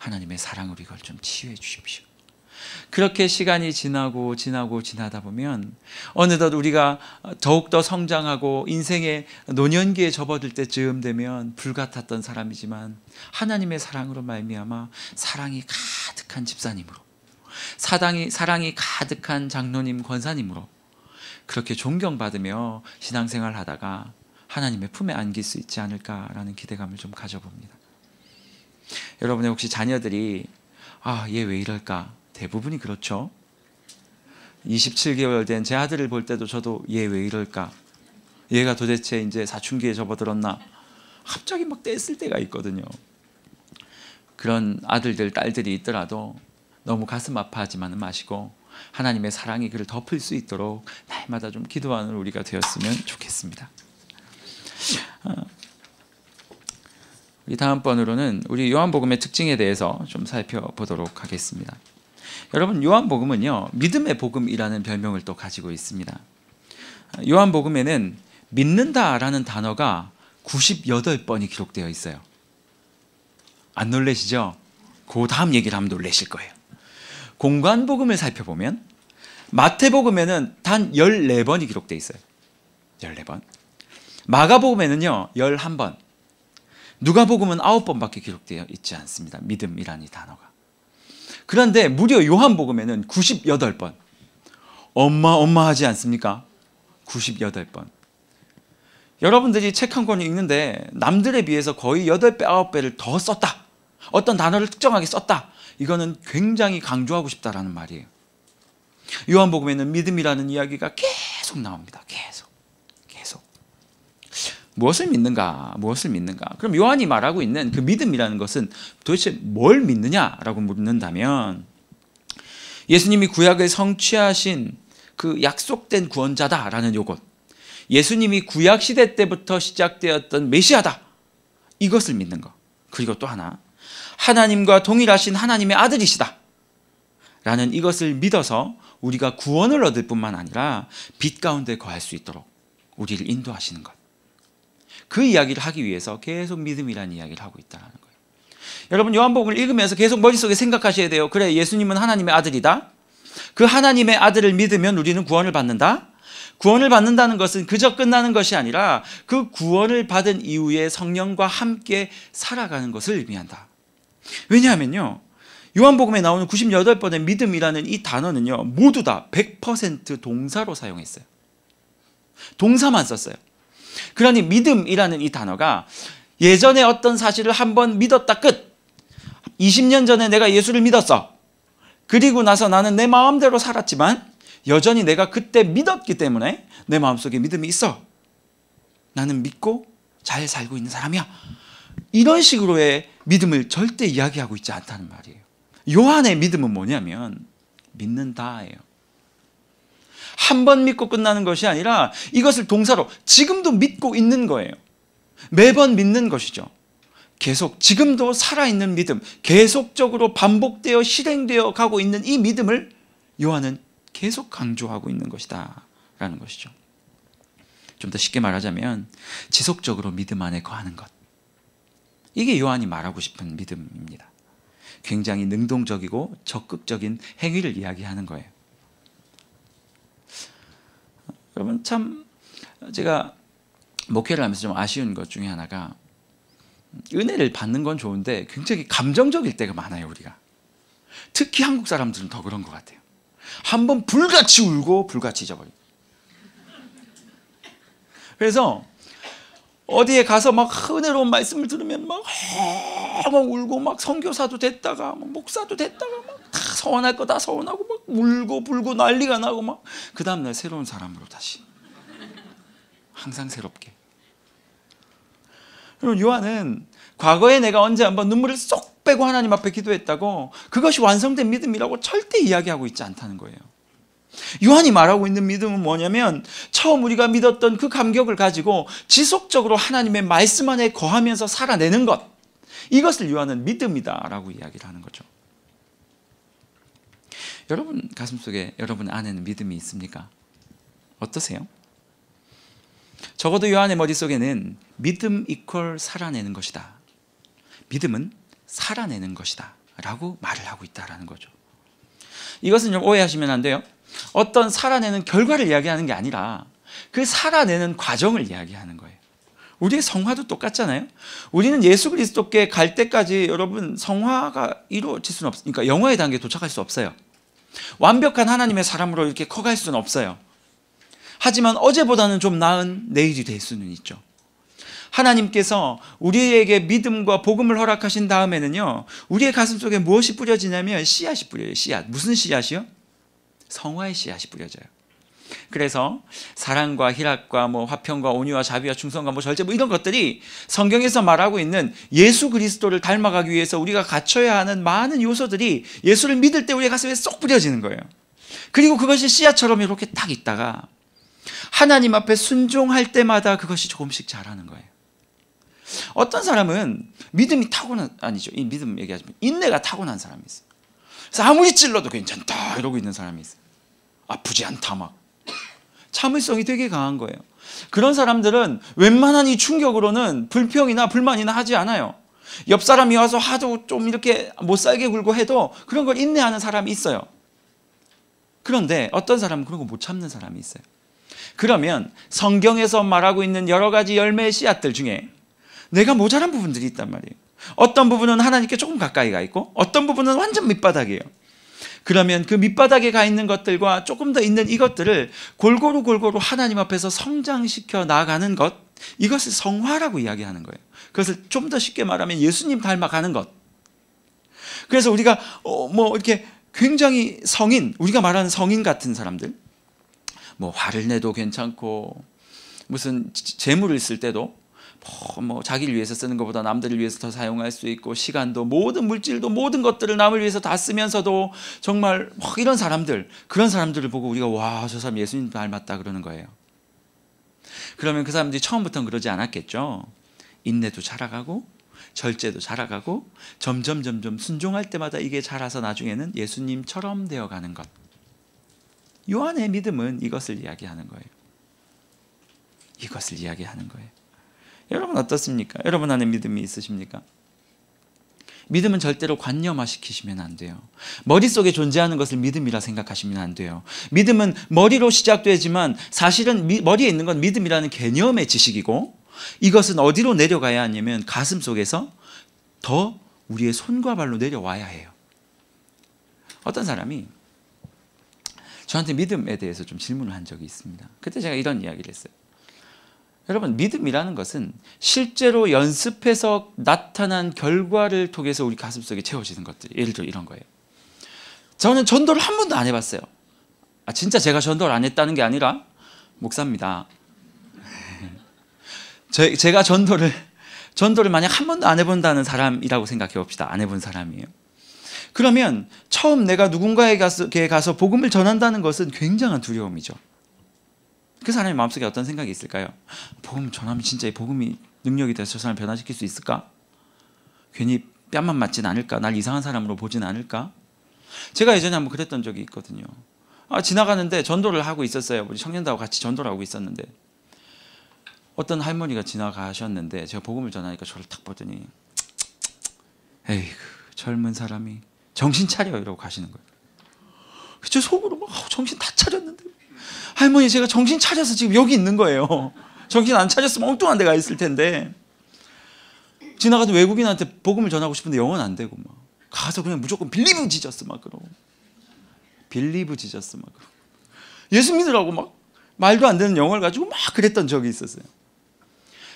하나님의 사랑으로 이걸 좀 치유해 주십시오. 그렇게 시간이 지나고 지나고 지나다 보면 어느덧 우리가 더욱더 성장하고 인생의 노년기에 접어들 때쯤 되면 불같았던 사람이지만 하나님의 사랑으로 말미암아 사랑이 가득한 집사님으로 사당이 사랑이 가득한 장로님 권사님으로 그렇게 존경받으며 신앙생활 하다가 하나님의 품에 안길 수 있지 않을까라는 기대감을 좀 가져봅니다. 여러분의 혹시 자녀들이 아, 얘 왜 이럴까? 대부분이 그렇죠. 27개월 된 제 아들을 볼 때도 저도 얘 왜 이럴까? 얘가 도대체 이제 사춘기에 접어들었나? 갑자기 막 떼쓸 때가 있거든요. 그런 아들들, 딸들이 있더라도 너무 가슴 아파하지만은 마시고 하나님의 사랑이 그를 덮을 수 있도록 날마다 좀 기도하는 우리가 되었으면 좋겠습니다. 아, 우리 다음번으로는 우리 요한복음의 특징에 대해서 좀 살펴보도록 하겠습니다. 여러분 요한복음은요 믿음의 복음이라는 별명을 또 가지고 있습니다. 요한복음에는 믿는다라는 단어가 98번이 기록되어 있어요. 안 놀래시죠? 그 다음 얘기를 하면 놀래실 거예요. 공관복음을 살펴보면 마태복음에는 단 14번이 기록되어 있어요. 14번. 마가복음에는요, 11번. 누가복음은 아홉 번밖에 기록되어 있지 않습니다. 믿음이라는 단어가. 그런데 무려 요한복음에는 98번 엄마 엄마 하지 않습니까? 98번 여러분들이 책 한 권 읽는데 남들에 비해서 거의 8배, 9배를 더 썼다. 어떤 단어를 특정하게 썼다. 이거는 굉장히 강조하고 싶다라는 말이에요. 요한복음에는 믿음이라는 이야기가 계속 나옵니다. 계속. 무엇을 믿는가? 무엇을 믿는가? 그럼 요한이 말하고 있는 그 믿음이라는 것은 도대체 뭘 믿느냐라고 묻는다면 예수님이 구약을 성취하신 그 약속된 구원자다라는 요것. 예수님이 구약 시대 때부터 시작되었던 메시아다. 이것을 믿는 것. 그리고 또 하나 하나님과 동일하신 하나님의 아들이시다. 라는 이것을 믿어서 우리가 구원을 얻을 뿐만 아니라 빛 가운데 거할 수 있도록 우리를 인도하시는 것. 그 이야기를 하기 위해서 계속 믿음이라는 이야기를 하고 있다는 거예요. 여러분 요한복음을 읽으면서 계속 머릿속에 생각하셔야 돼요. 그래 예수님은 하나님의 아들이다. 그 하나님의 아들을 믿으면 우리는 구원을 받는다. 구원을 받는다는 것은 그저 끝나는 것이 아니라 그 구원을 받은 이후에 성령과 함께 살아가는 것을 의미한다. 왜냐하면요. 요한복음에 나오는 98번의 믿음이라는 이 단어는요. 모두 다 100% 동사로 사용했어요. 동사만 썼어요. 그러니 믿음이라는 이 단어가 예전에 어떤 사실을 한 번 믿었다 끝. 20년 전에 내가 예수를 믿었어. 그리고 나서 나는 내 마음대로 살았지만 여전히 내가 그때 믿었기 때문에 내 마음속에 믿음이 있어. 나는 믿고 잘 살고 있는 사람이야. 이런 식으로의 믿음을 절대 이야기하고 있지 않다는 말이에요. 요한의 믿음은 뭐냐면 믿는다예요. 한번 믿고 끝나는 것이 아니라 이것을 동사로 지금도 믿고 있는 거예요. 매번 믿는 것이죠. 계속 지금도 살아있는 믿음, 계속적으로 반복되어 실행되어 가고 있는 이 믿음을 요한은 계속 강조하고 있는 것이다 라는 것이죠. 좀 더 쉽게 말하자면 지속적으로 믿음 안에 거하는 것. 이게 요한이 말하고 싶은 믿음입니다. 굉장히 능동적이고 적극적인 행위를 이야기하는 거예요. 그러면 참 제가 목회를 하면서 좀 아쉬운 것 중에 하나가 은혜를 받는 건 좋은데 굉장히 감정적일 때가 많아요 우리가 특히 한국 사람들은 더 그런 것 같아요 한 번 불같이 울고 불같이 잊어버려요 그래서 어디에 가서 막 은혜로운 말씀을 들으면 막, 어, 막 울고 막 성교사도 됐다가 목사도 됐다가 막다 서운할 거다 서운하고 막 울고 불고 난리가 나고 막 그 다음 날 새로운 사람으로 다시 항상 새롭게. 그러분 요한은 과거에 내가 언제 한번 눈물을 쏙 빼고 하나님 앞에 기도했다고 그것이 완성된 믿음이라고 절대 이야기하고 있지 않다는 거예요. 요한이 말하고 있는 믿음은 뭐냐면 처음 우리가 믿었던 그 감격을 가지고 지속적으로 하나님의 말씀 안에 거하면서 살아내는 것 이것을 요한은 믿음이다라고 이야기를 하는 거죠. 여러분 가슴속에 여러분 안에는 믿음이 있습니까? 어떠세요? 적어도 요한의 머릿속에는 믿음 이퀄 살아내는 것이다. 믿음은 살아내는 것이다. 라고 말을 하고 있다라는 거죠. 이것은 좀 오해하시면 안 돼요. 어떤 살아내는 결과를 이야기하는 게 아니라 그 살아내는 과정을 이야기하는 거예요. 우리의 성화도 똑같잖아요. 우리는 예수 그리스도께 갈 때까지 여러분 성화가 이루어질 수는 없으니까 그러니까 영화의 단계에 도착할 수 없어요. 완벽한 하나님의 사람으로 이렇게 커갈 수는 없어요. 하지만 어제보다는 좀 나은 내일이 될 수는 있죠. 하나님께서 우리에게 믿음과 복음을 허락하신 다음에는요, 우리의 가슴 속에 무엇이 뿌려지냐면 씨앗이 뿌려요, 씨앗. 무슨 씨앗이요? 성화의 씨앗이 뿌려져요. 그래서 사랑과 희락과 뭐 화평과 온유와 자비와 충성과 뭐 절제 뭐 이런 것들이 성경에서 말하고 있는 예수 그리스도를 닮아가기 위해서 우리가 갖춰야 하는 많은 요소들이 예수를 믿을 때 우리 가슴에 쏙 뿌려지는 거예요. 그리고 그것이 씨앗처럼 이렇게 딱 있다가 하나님 앞에 순종할 때마다 그것이 조금씩 자라는 거예요. 어떤 사람은 믿음이 타고난 아니죠. 이 믿음 얘기하지만 인내가 타고난 사람이 있어요. 그래서 아무리 찔러도 괜찮다 이러고 있는 사람이 있어요. 아프지 않다 막 참을성이 되게 강한 거예요. 그런 사람들은 웬만한 이 충격으로는 불평이나 불만이나 하지 않아요. 옆 사람이 와서 하도 좀 이렇게 못 살게 굴고 해도 그런 걸 인내하는 사람이 있어요. 그런데 어떤 사람은 그런 거 못 참는 사람이 있어요. 그러면 성경에서 말하고 있는 여러 가지 열매의 씨앗들 중에 내가 모자란 부분들이 있단 말이에요. 어떤 부분은 하나님께 조금 가까이가 있고 어떤 부분은 완전 밑바닥이에요. 그러면 그 밑바닥에 가 있는 것들과 조금 더 있는 이것들을 골고루 골고루 하나님 앞에서 성장시켜 나가는 것 이것을 성화라고 이야기하는 거예요. 그것을 좀 더 쉽게 말하면 예수님 닮아가는 것. 그래서 우리가 어, 뭐 이렇게 굉장히 성인 우리가 말하는 성인 같은 사람들 뭐 화를 내도 괜찮고 무슨 재물을 쓸 때도 어, 뭐 자기를 위해서 쓰는 것보다 남들을 위해서 더 사용할 수 있고 시간도 모든 물질도 모든 것들을 남을 위해서 다 쓰면서도 정말 막 이런 사람들 그런 사람들을 보고 우리가 와 저 사람 예수님 닮았다 그러는 거예요. 그러면 그 사람들이 처음부터는 그러지 않았겠죠. 인내도 자라가고 절제도 자라가고 점점 점점 순종할 때마다 이게 자라서 나중에는 예수님처럼 되어가는 것. 요한의 믿음은 이것을 이야기하는 거예요. 이것을 이야기하는 거예요. 여러분 어떻습니까? 여러분 안에 믿음이 있으십니까? 믿음은 절대로 관념화시키시면 안 돼요. 머릿속에 존재하는 것을 믿음이라 생각하시면 안 돼요. 믿음은 머리로 시작되지만 사실은 미, 머리에 있는 건 믿음이라는 개념의 지식이고 이것은 어디로 내려가야 하냐면 가슴 속에서 더 우리의 손과 발로 내려와야 해요. 어떤 사람이 저한테 믿음에 대해서 좀 질문을 한 적이 있습니다. 그때 제가 이런 이야기를 했어요. 여러분 믿음이라는 것은 실제로 연습해서 나타난 결과를 통해서 우리 가슴속에 채워지는 것들 예를 들어 이런 거예요 저는 전도를 한 번도 안 해봤어요 아, 진짜 제가 전도를 안 했다는 게 아니라 목사입니다 제, 제가 전도를 전도를 만약 한 번도 안 해본다는 사람이라고 생각해 봅시다 안 해본 사람이에요 그러면 처음 내가 누군가에게 가서 복음을 전한다는 것은 굉장한 두려움이죠 그 사람의 마음속에 어떤 생각이 있을까요? 복음 전하면 진짜 복음이 능력이 돼서 저 사람을 변화시킬 수 있을까? 괜히 뺨만 맞진 않을까? 날 이상한 사람으로 보진 않을까? 제가 예전에 한번 그랬던 적이 있거든요. 아, 지나가는데 전도를 하고 있었어요. 우리 청년들하고 같이 전도를 하고 있었는데 어떤 할머니가 지나가셨는데 제가 복음을 전하니까 저를 탁 보더니 에이 젊은 사람이 정신 차려 이러고 가시는 거예요. 제 속으로 막 정신 다 차렸는데 할머니 제가 정신 차려서 지금 여기 있는 거예요. 정신 안 차렸으면 엉뚱한 데가 있을 텐데 지나가던 외국인한테 복음을 전하고 싶은데 영어는 안 되고 막 가서 그냥 무조건 빌리브 지저스 막 그러고 빌리브 지저스 막 그러고 예수 믿으라고 막 말도 안 되는 영어를 가지고 막 그랬던 적이 있었어요.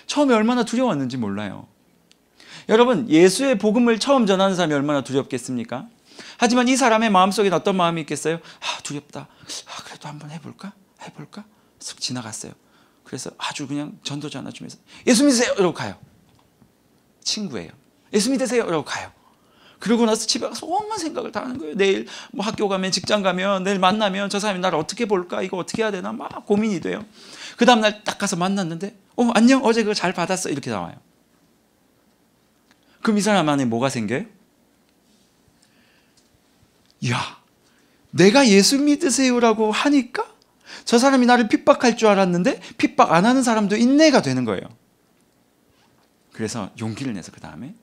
처음에 얼마나 두려웠는지 몰라요. 여러분 예수의 복음을 처음 전하는 사람이 얼마나 두렵겠습니까? 하지만 이 사람의 마음속엔 어떤 마음이 있겠어요? 아 두렵다. 아 그래도 한번 해볼까? 해볼까? 쓱 지나갔어요. 그래서 아주 그냥 전도 전화 주면서 예수 믿으세요! 이러고 가요. 친구예요. 예수 믿으세요! 이러고 가요. 그러고 나서 집에 가서 온갖 생각을 다 하는 거예요. 내일 뭐 학교 가면 직장 가면 내일 만나면 저 사람이 나를 어떻게 볼까? 이거 어떻게 해야 되나? 막 고민이 돼요. 그 다음날 딱 가서 만났는데 어 안녕 어제 그거 잘 받았어 이렇게 나와요. 그럼 이 사람 안에 뭐가 생겨요? 야, 내가 예수 믿으세요라고 하니까 저 사람이 나를 핍박할 줄 알았는데 핍박 안 하는 사람도 인내가 되는 거예요. 그래서 용기를 내서 그 다음에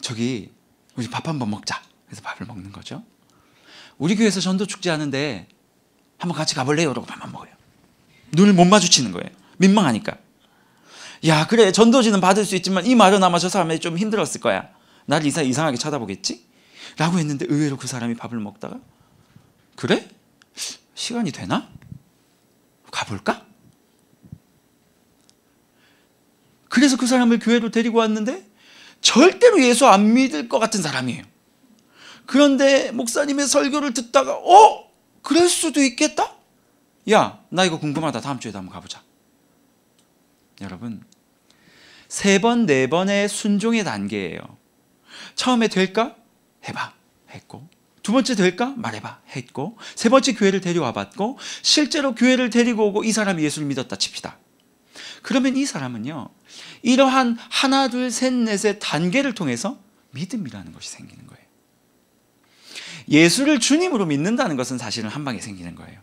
저기 우리 밥 한번 먹자. 그래서 밥을 먹는 거죠. 우리 교회에서 전도 축제 하는데 한번 같이 가볼래요? 라고 밥만 먹어요. 눈을 못 마주치는 거예요. 민망하니까. 야 그래 전도지는 받을 수 있지만 이 말은 아마 저 사람이 좀 힘들었을 거야. 나를 이상, 이상하게 쳐다보겠지? 라고 했는데 의외로 그 사람이 밥을 먹다가 그래? 시간이 되나? 가볼까? 그래서 그 사람을 교회로 데리고 왔는데 절대로 예수 안 믿을 것 같은 사람이에요. 그런데 목사님의 설교를 듣다가 어? 그럴 수도 있겠다? 야, 나 이거 궁금하다. 다음 주에도 한번 가보자. 여러분, 세 번, 네 번의 순종의 단계예요. 처음에 될까? 해봐 했고 두 번째 될까? 말해봐 했고 세 번째 교회를 데려와 봤고 실제로 교회를 데리고 오고 이 사람이 예수를 믿었다 칩시다. 그러면 이 사람은요. 이러한 하나 둘 셋 넷의 단계를 통해서 믿음이라는 것이 생기는 거예요. 예수를 주님으로 믿는다는 것은 사실은 한 방에 생기는 거예요.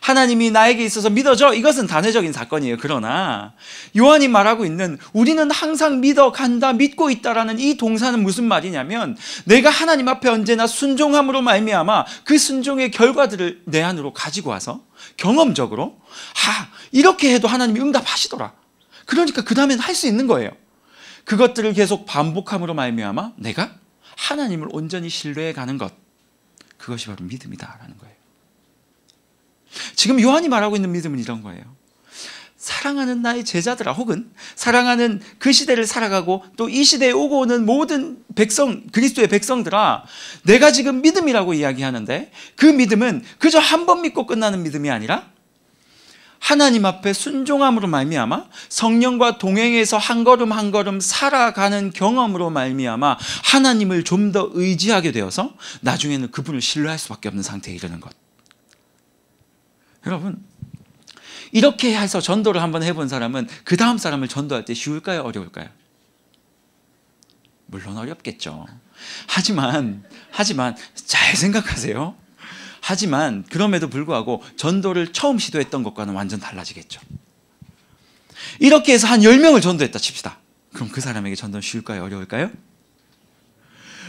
하나님이 나에게 있어서 믿어져 이것은 단회적인 사건이에요. 그러나 요한이 말하고 있는 우리는 항상 믿어 간다 믿고 있다라는 이 동사는 무슨 말이냐면 내가 하나님 앞에 언제나 순종함으로 말미암아 그 순종의 결과들을 내 안으로 가지고 와서 경험적으로 하 이렇게 해도 하나님이 응답하시더라. 그러니까 그 다음엔 할 수 있는 거예요. 그것들을 계속 반복함으로 말미암아 내가 하나님을 온전히 신뢰해 가는 것 그것이 바로 믿음이다라는 거예요. 지금 요한이 말하고 있는 믿음은 이런 거예요. 사랑하는 나의 제자들아 혹은 사랑하는 그 시대를 살아가고 또 이 시대에 오고 오는 모든 백성 그리스도의 백성들아 내가 지금 믿음이라고 이야기하는데 그 믿음은 그저 한 번 믿고 끝나는 믿음이 아니라 하나님 앞에 순종함으로 말미암아 성령과 동행해서 한 걸음 한 걸음 살아가는 경험으로 말미암아 하나님을 좀 더 의지하게 되어서 나중에는 그분을 신뢰할 수밖에 없는 상태에 이르는 것 여러분 이렇게 해서 전도를 한번 해본 사람은 그 다음 사람을 전도할 때 쉬울까요? 어려울까요? 물론 어렵겠죠. 하지만 하지만 잘 생각하세요. 하지만 그럼에도 불구하고 전도를 처음 시도했던 것과는 완전 달라지겠죠. 이렇게 해서 한 10명을 전도했다 칩시다. 그럼 그 사람에게 전도는 쉬울까요? 어려울까요?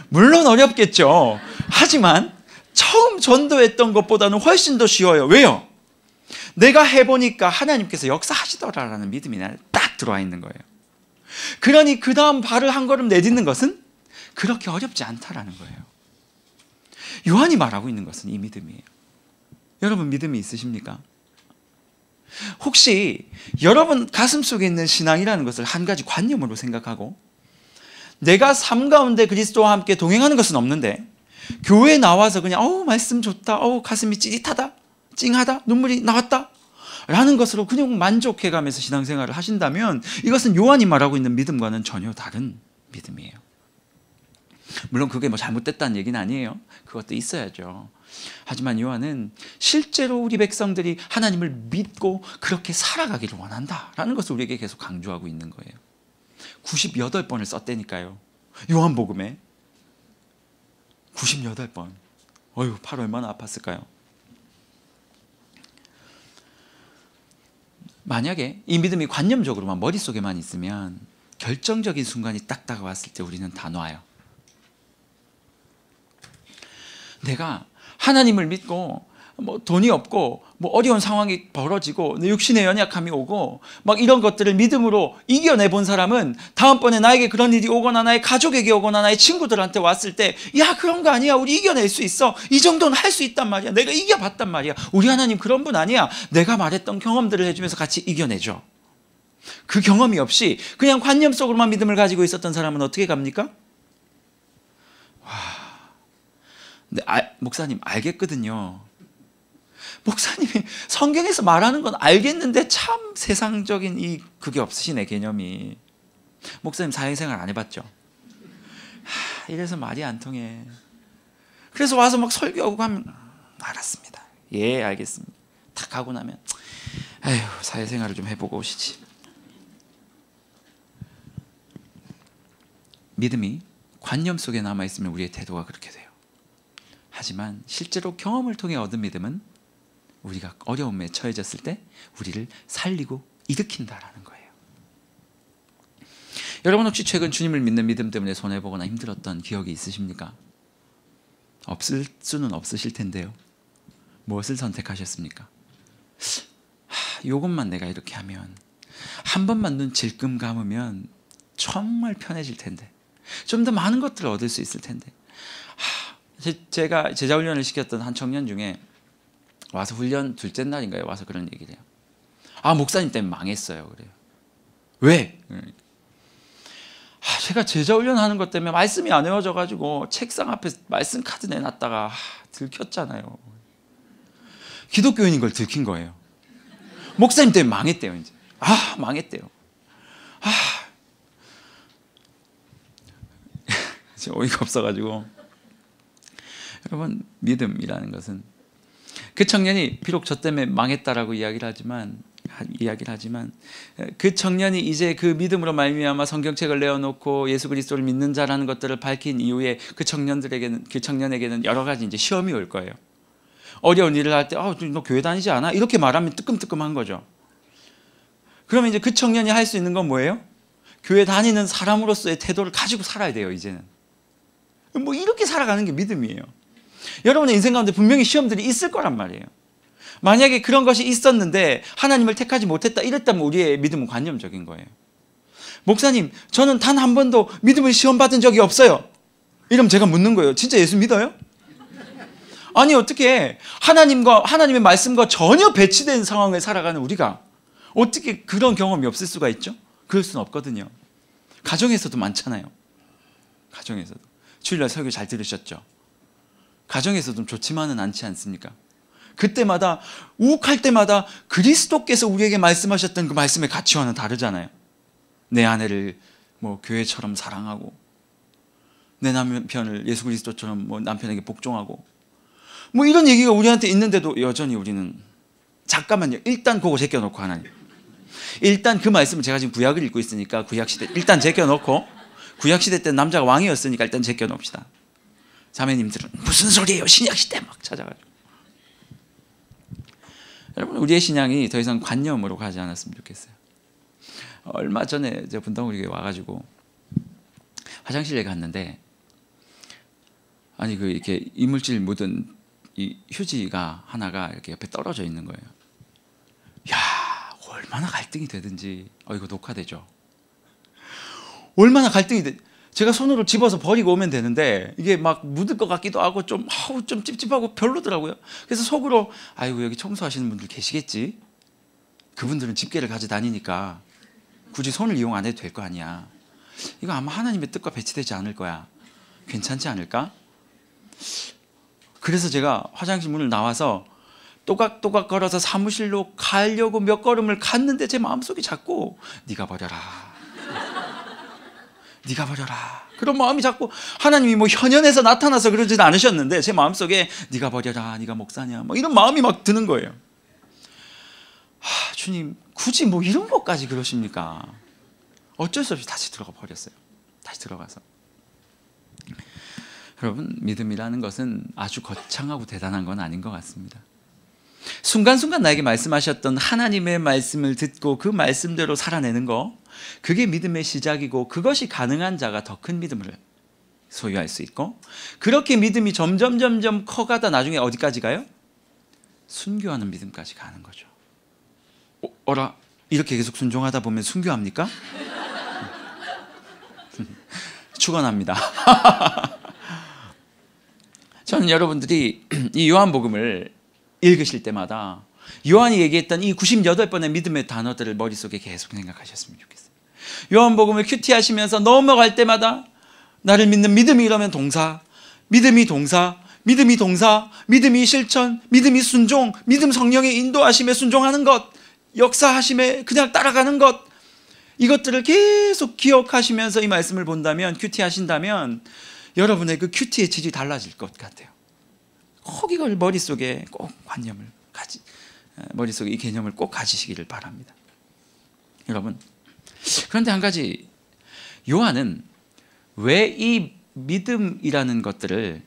물론 어렵겠죠. 하지만 처음 전도했던 것보다는 훨씬 더 쉬워요. 왜요? 내가 해보니까 하나님께서 역사하시더라라는 믿음이 딱 들어와 있는 거예요. 그러니 그 다음 발을 한 걸음 내딛는 것은 그렇게 어렵지 않다라는 거예요. 요한이 말하고 있는 것은 이 믿음이에요. 여러분 믿음이 있으십니까? 혹시 여러분 가슴 속에 있는 신앙이라는 것을 한 가지 관념으로 생각하고 내가 삶 가운데 그리스도와 함께 동행하는 것은 없는데 교회에 나와서 그냥 어우 말씀 좋다 어우 가슴이 찌릿하다 찡하다, 눈물이 나왔다. 라는 것으로 그냥 만족해가면서 신앙생활을 하신다면 이것은 요한이 말하고 있는 믿음과는 전혀 다른 믿음이에요. 물론 그게 뭐 잘못됐다는 얘기는 아니에요. 그것도 있어야죠. 하지만 요한은 실제로 우리 백성들이 하나님을 믿고 그렇게 살아가기를 원한다라는 것을 우리에게 계속 강조하고 있는 거예요. 98번을 썼대니까요. 요한복음에 98번. 어휴, 팔 얼마나 아팠을까요? 만약에 이 믿음이 관념적으로만 머릿속에만 있으면 결정적인 순간이 딱 다가왔을 때 우리는 다 놔요. 내가 하나님을 믿고 뭐 돈이 없고 뭐 어려운 상황이 벌어지고 내 육신의 연약함이 오고 막 이런 것들을 믿음으로 이겨내 본 사람은 다음번에 나에게 그런 일이 오거나 나의 가족에게 오거나 나의 친구들한테 왔을 때 야 그런 거 아니야 우리 이겨낼 수 있어 이 정도는 할 수 있단 말이야 내가 이겨봤단 말이야 우리 하나님 그런 분 아니야 내가 말했던 경험들을 해주면서 같이 이겨내죠 그 경험이 없이 그냥 관념 속으로만 믿음을 가지고 있었던 사람은 어떻게 갑니까? 와, 근데 아, 목사님 알겠거든요 목사님이 성경에서 말하는 건 알겠는데 참 세상적인 이 그게 없으시네 개념이. 목사님 사회생활 안 해봤죠? 하, 이래서 말이 안 통해. 그래서 와서 막 설교하고 하면 알았습니다. 예 알겠습니다. 탁 하고 나면 에휴 사회생활을 좀 해보고 오시지. 믿음이 관념 속에 남아 있으면 우리의 태도가 그렇게 돼요. 하지만 실제로 경험을 통해 얻은 믿음은 우리가 어려움에 처해졌을 때 우리를 살리고 일으킨다라는 거예요. 여러분 혹시 최근 주님을 믿는 믿음 때문에 손해 보거나 힘들었던 기억이 있으십니까? 없을 수는 없으실 텐데요. 무엇을 선택하셨습니까? 하, 것만 내가 이렇게 하면 한 번만 눈 질끔 감으면 정말 편해질 텐데 좀 더 많은 것들을 얻을 수 있을 텐데 하, 제가 제자 훈련을 시켰던 한 청년 중에 와서 훈련 둘째 날인가요? 와서 그런 얘기를 해요. 아 목사님 때문에 망했어요. 그래요. 왜? 아, 제가 제자 훈련하는 것 때문에 말씀이 안 외워져가지고 책상 앞에 말씀 카드 내놨다가 아, 들켰잖아요. 기독교인인 걸 들킨 거예요. 목사님 때문에 망했대요. 이제 아 망했대요. 아 어이가 없어가지고 여러분 믿음이라는 것은 그 청년이 비록 저 때문에 망했다라고 이야기를 하지만 이야기를 하지만 그 청년이 이제 그 믿음으로 말미암아 성경책을 내어놓고 예수 그리스도를 믿는 자라는 것들을 밝힌 이후에 그 청년들에게는 그 청년에게는 여러 가지 이제 시험이 올 거예요. 어려운 일을 할 때, 아, 너 교회 다니지 않아? 이렇게 말하면 뜨끔뜨끔한 거죠. 그러면 이제 그 청년이 할 수 있는 건 뭐예요? 교회 다니는 사람으로서의 태도를 가지고 살아야 돼요, 이제는. 뭐 이렇게 살아가는 게 믿음이에요. 여러분의 인생 가운데 분명히 시험들이 있을 거란 말이에요. 만약에 그런 것이 있었는데 하나님을 택하지 못했다 이랬다면 우리의 믿음은 관념적인 거예요. 목사님, 저는 단 한 번도 믿음을 시험 받은 적이 없어요. 이러면 제가 묻는 거예요. 진짜 예수 믿어요? 아니 어떻게 하나님과 하나님의 말씀과 전혀 배치된 상황을 살아가는 우리가 어떻게 그런 경험이 없을 수가 있죠? 그럴 수는 없거든요. 가정에서도 많잖아요. 가정에서도. 주일날 설교 잘 들으셨죠? 가정에서 도 좋지만은 않지 않습니까? 그때마다 우욱할 때마다 그리스도께서 우리에게 말씀하셨던 그 말씀의 가치와는 다르잖아요. 내 아내를 뭐 교회처럼 사랑하고 내 남편을 예수 그리스도처럼 뭐 남편에게 복종하고 뭐 이런 얘기가 우리한테 있는데도 여전히 우리는 잠깐만요. 일단 그거 제껴놓고 하나님. 일단 그 말씀을 제가 지금 구약을 읽고 있으니까 구약 시대 일단 제껴놓고 구약 시대 때 남자가 왕이었으니까 일단 제껴놓읍시다. 자매님들은 무슨 소리예요? 신약 시대 막 찾아가지고. 여러분 우리의 신앙이 더 이상 관념으로 가지 않았으면 좋겠어요. 얼마 전에 제가 분당구에 와가지고 화장실에 갔는데 아니 그 이렇게 이물질 묻은 이 휴지가 하나가 이렇게 옆에 떨어져 있는 거예요. 야 얼마나 갈등이 되든지 어 이거 녹화되죠. 얼마나 갈등이 되 제가 손으로 집어서 버리고 오면 되는데 이게 막 묻을 것 같기도 하고 좀 아우 좀 찝찝하고 별로더라고요. 그래서 속으로 아이고 여기 청소하시는 분들 계시겠지. 그분들은 집게를 가져다니니까 굳이 손을 이용 안 해도 될 거 아니야. 이거 아마 하나님의 뜻과 배치되지 않을 거야. 괜찮지 않을까? 그래서 제가 화장실 문을 나와서 또각또각 걸어서 사무실로 가려고 몇 걸음을 갔는데 제 마음속에 자꾸 네가 버려라 네가 버려라. 그런 마음이 자꾸 하나님이 뭐 현현해서 나타나서 그러진 않으셨는데 제 마음속에 네가 버려라. 네가 목사냐. 뭐 이런 마음이 막 드는 거예요. 하, 주님 굳이 뭐 이런 것까지 그러십니까? 어쩔 수 없이 다시 들어가 버렸어요. 다시 들어가서. 여러분 믿음이라는 것은 아주 거창하고 대단한 건 아닌 것 같습니다. 순간순간 나에게 말씀하셨던 하나님의 말씀을 듣고 그 말씀대로 살아내는 거 그게 믿음의 시작이고 그것이 가능한 자가 더 큰 믿음을 소유할 수 있고 그렇게 믿음이 점점 점점 커가다 나중에 어디까지 가요? 순교하는 믿음까지 가는 거죠. 어, 어라 이렇게 계속 순종하다 보면 순교합니까? 축원합니다. 저는 여러분들이 이 요한복음을 읽으실 때마다 요한이 얘기했던 이 98번의 믿음의 단어들을 머릿속에 계속 생각하셨으면 좋겠어요. 요한복음을 큐티하시면서 넘어갈 때마다 나를 믿는 믿음이 이러면 동사, 믿음이 동사, 믿음이 동사, 믿음이 실천, 믿음이 순종, 믿음 성령의 인도하심에 순종하는 것, 역사하심에 그냥 따라가는 것, 이것들을 계속 기억하시면서 이 말씀을 본다면, 큐티하신다면, 여러분의 그 큐티의 질이 달라질 것 같아요. 꼭 이걸 머릿속에 꼭 관념을 가지, 어, 머릿속에 이 개념을 꼭 가지시기를 바랍니다. 여러분, 그런데 한 가지 요한은 왜 이 믿음이라는 것들을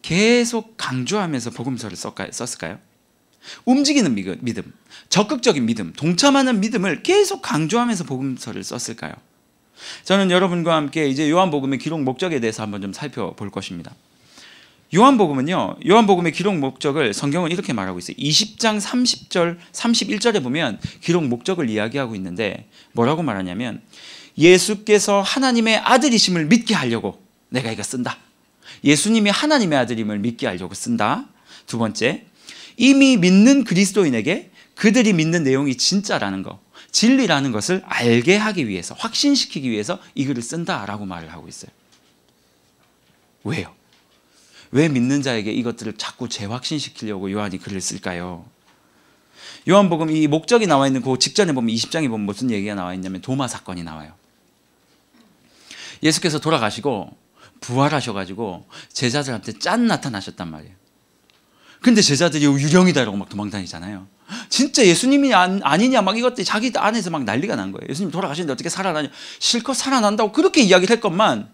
계속 강조하면서 복음서를 썼을까요? 움직이는 믿음, 적극적인 믿음, 동참하는 믿음을 계속 강조하면서 복음서를 썼을까요? 저는 여러분과 함께 이제 요한복음의 기록 목적에 대해서 한번 좀 살펴볼 것입니다. 요한복음은요. 요한복음의 기록 목적을 성경은 이렇게 말하고 있어요. 20장 30절 31절에 보면 기록 목적을 이야기하고 있는데 뭐라고 말하냐면 예수께서 하나님의 아들이심을 믿게 하려고 내가 이거 쓴다. 예수님이 하나님의 아들임을 믿게 하려고 쓴다. 두 번째, 이미 믿는 그리스도인에게 그들이 믿는 내용이 진짜라는 거, 진리라는 것을 알게 하기 위해서, 확신시키기 위해서 이 글을 쓴다라고 말을 하고 있어요. 왜요? 왜 믿는 자에게 이것들을 자꾸 재확신시키려고 요한이 글을 쓸까요? 요한복음 이 목적이 나와 있는 그 직전에 보면 20장에 보면 무슨 얘기가 나와 있냐면 도마 사건이 나와요. 예수께서 돌아가시고 부활하셔가지고 제자들한테 짠 나타나셨단 말이에요. 근데 제자들이 유령이다라고 막 도망다니잖아요. 진짜 예수님이 안, 아니냐 막 이것들이 자기 안에서 막 난리가 난 거예요. 예수님 돌아가시는데 어떻게 살아나냐. 실컷 살아난다고 그렇게 이야기를 했건만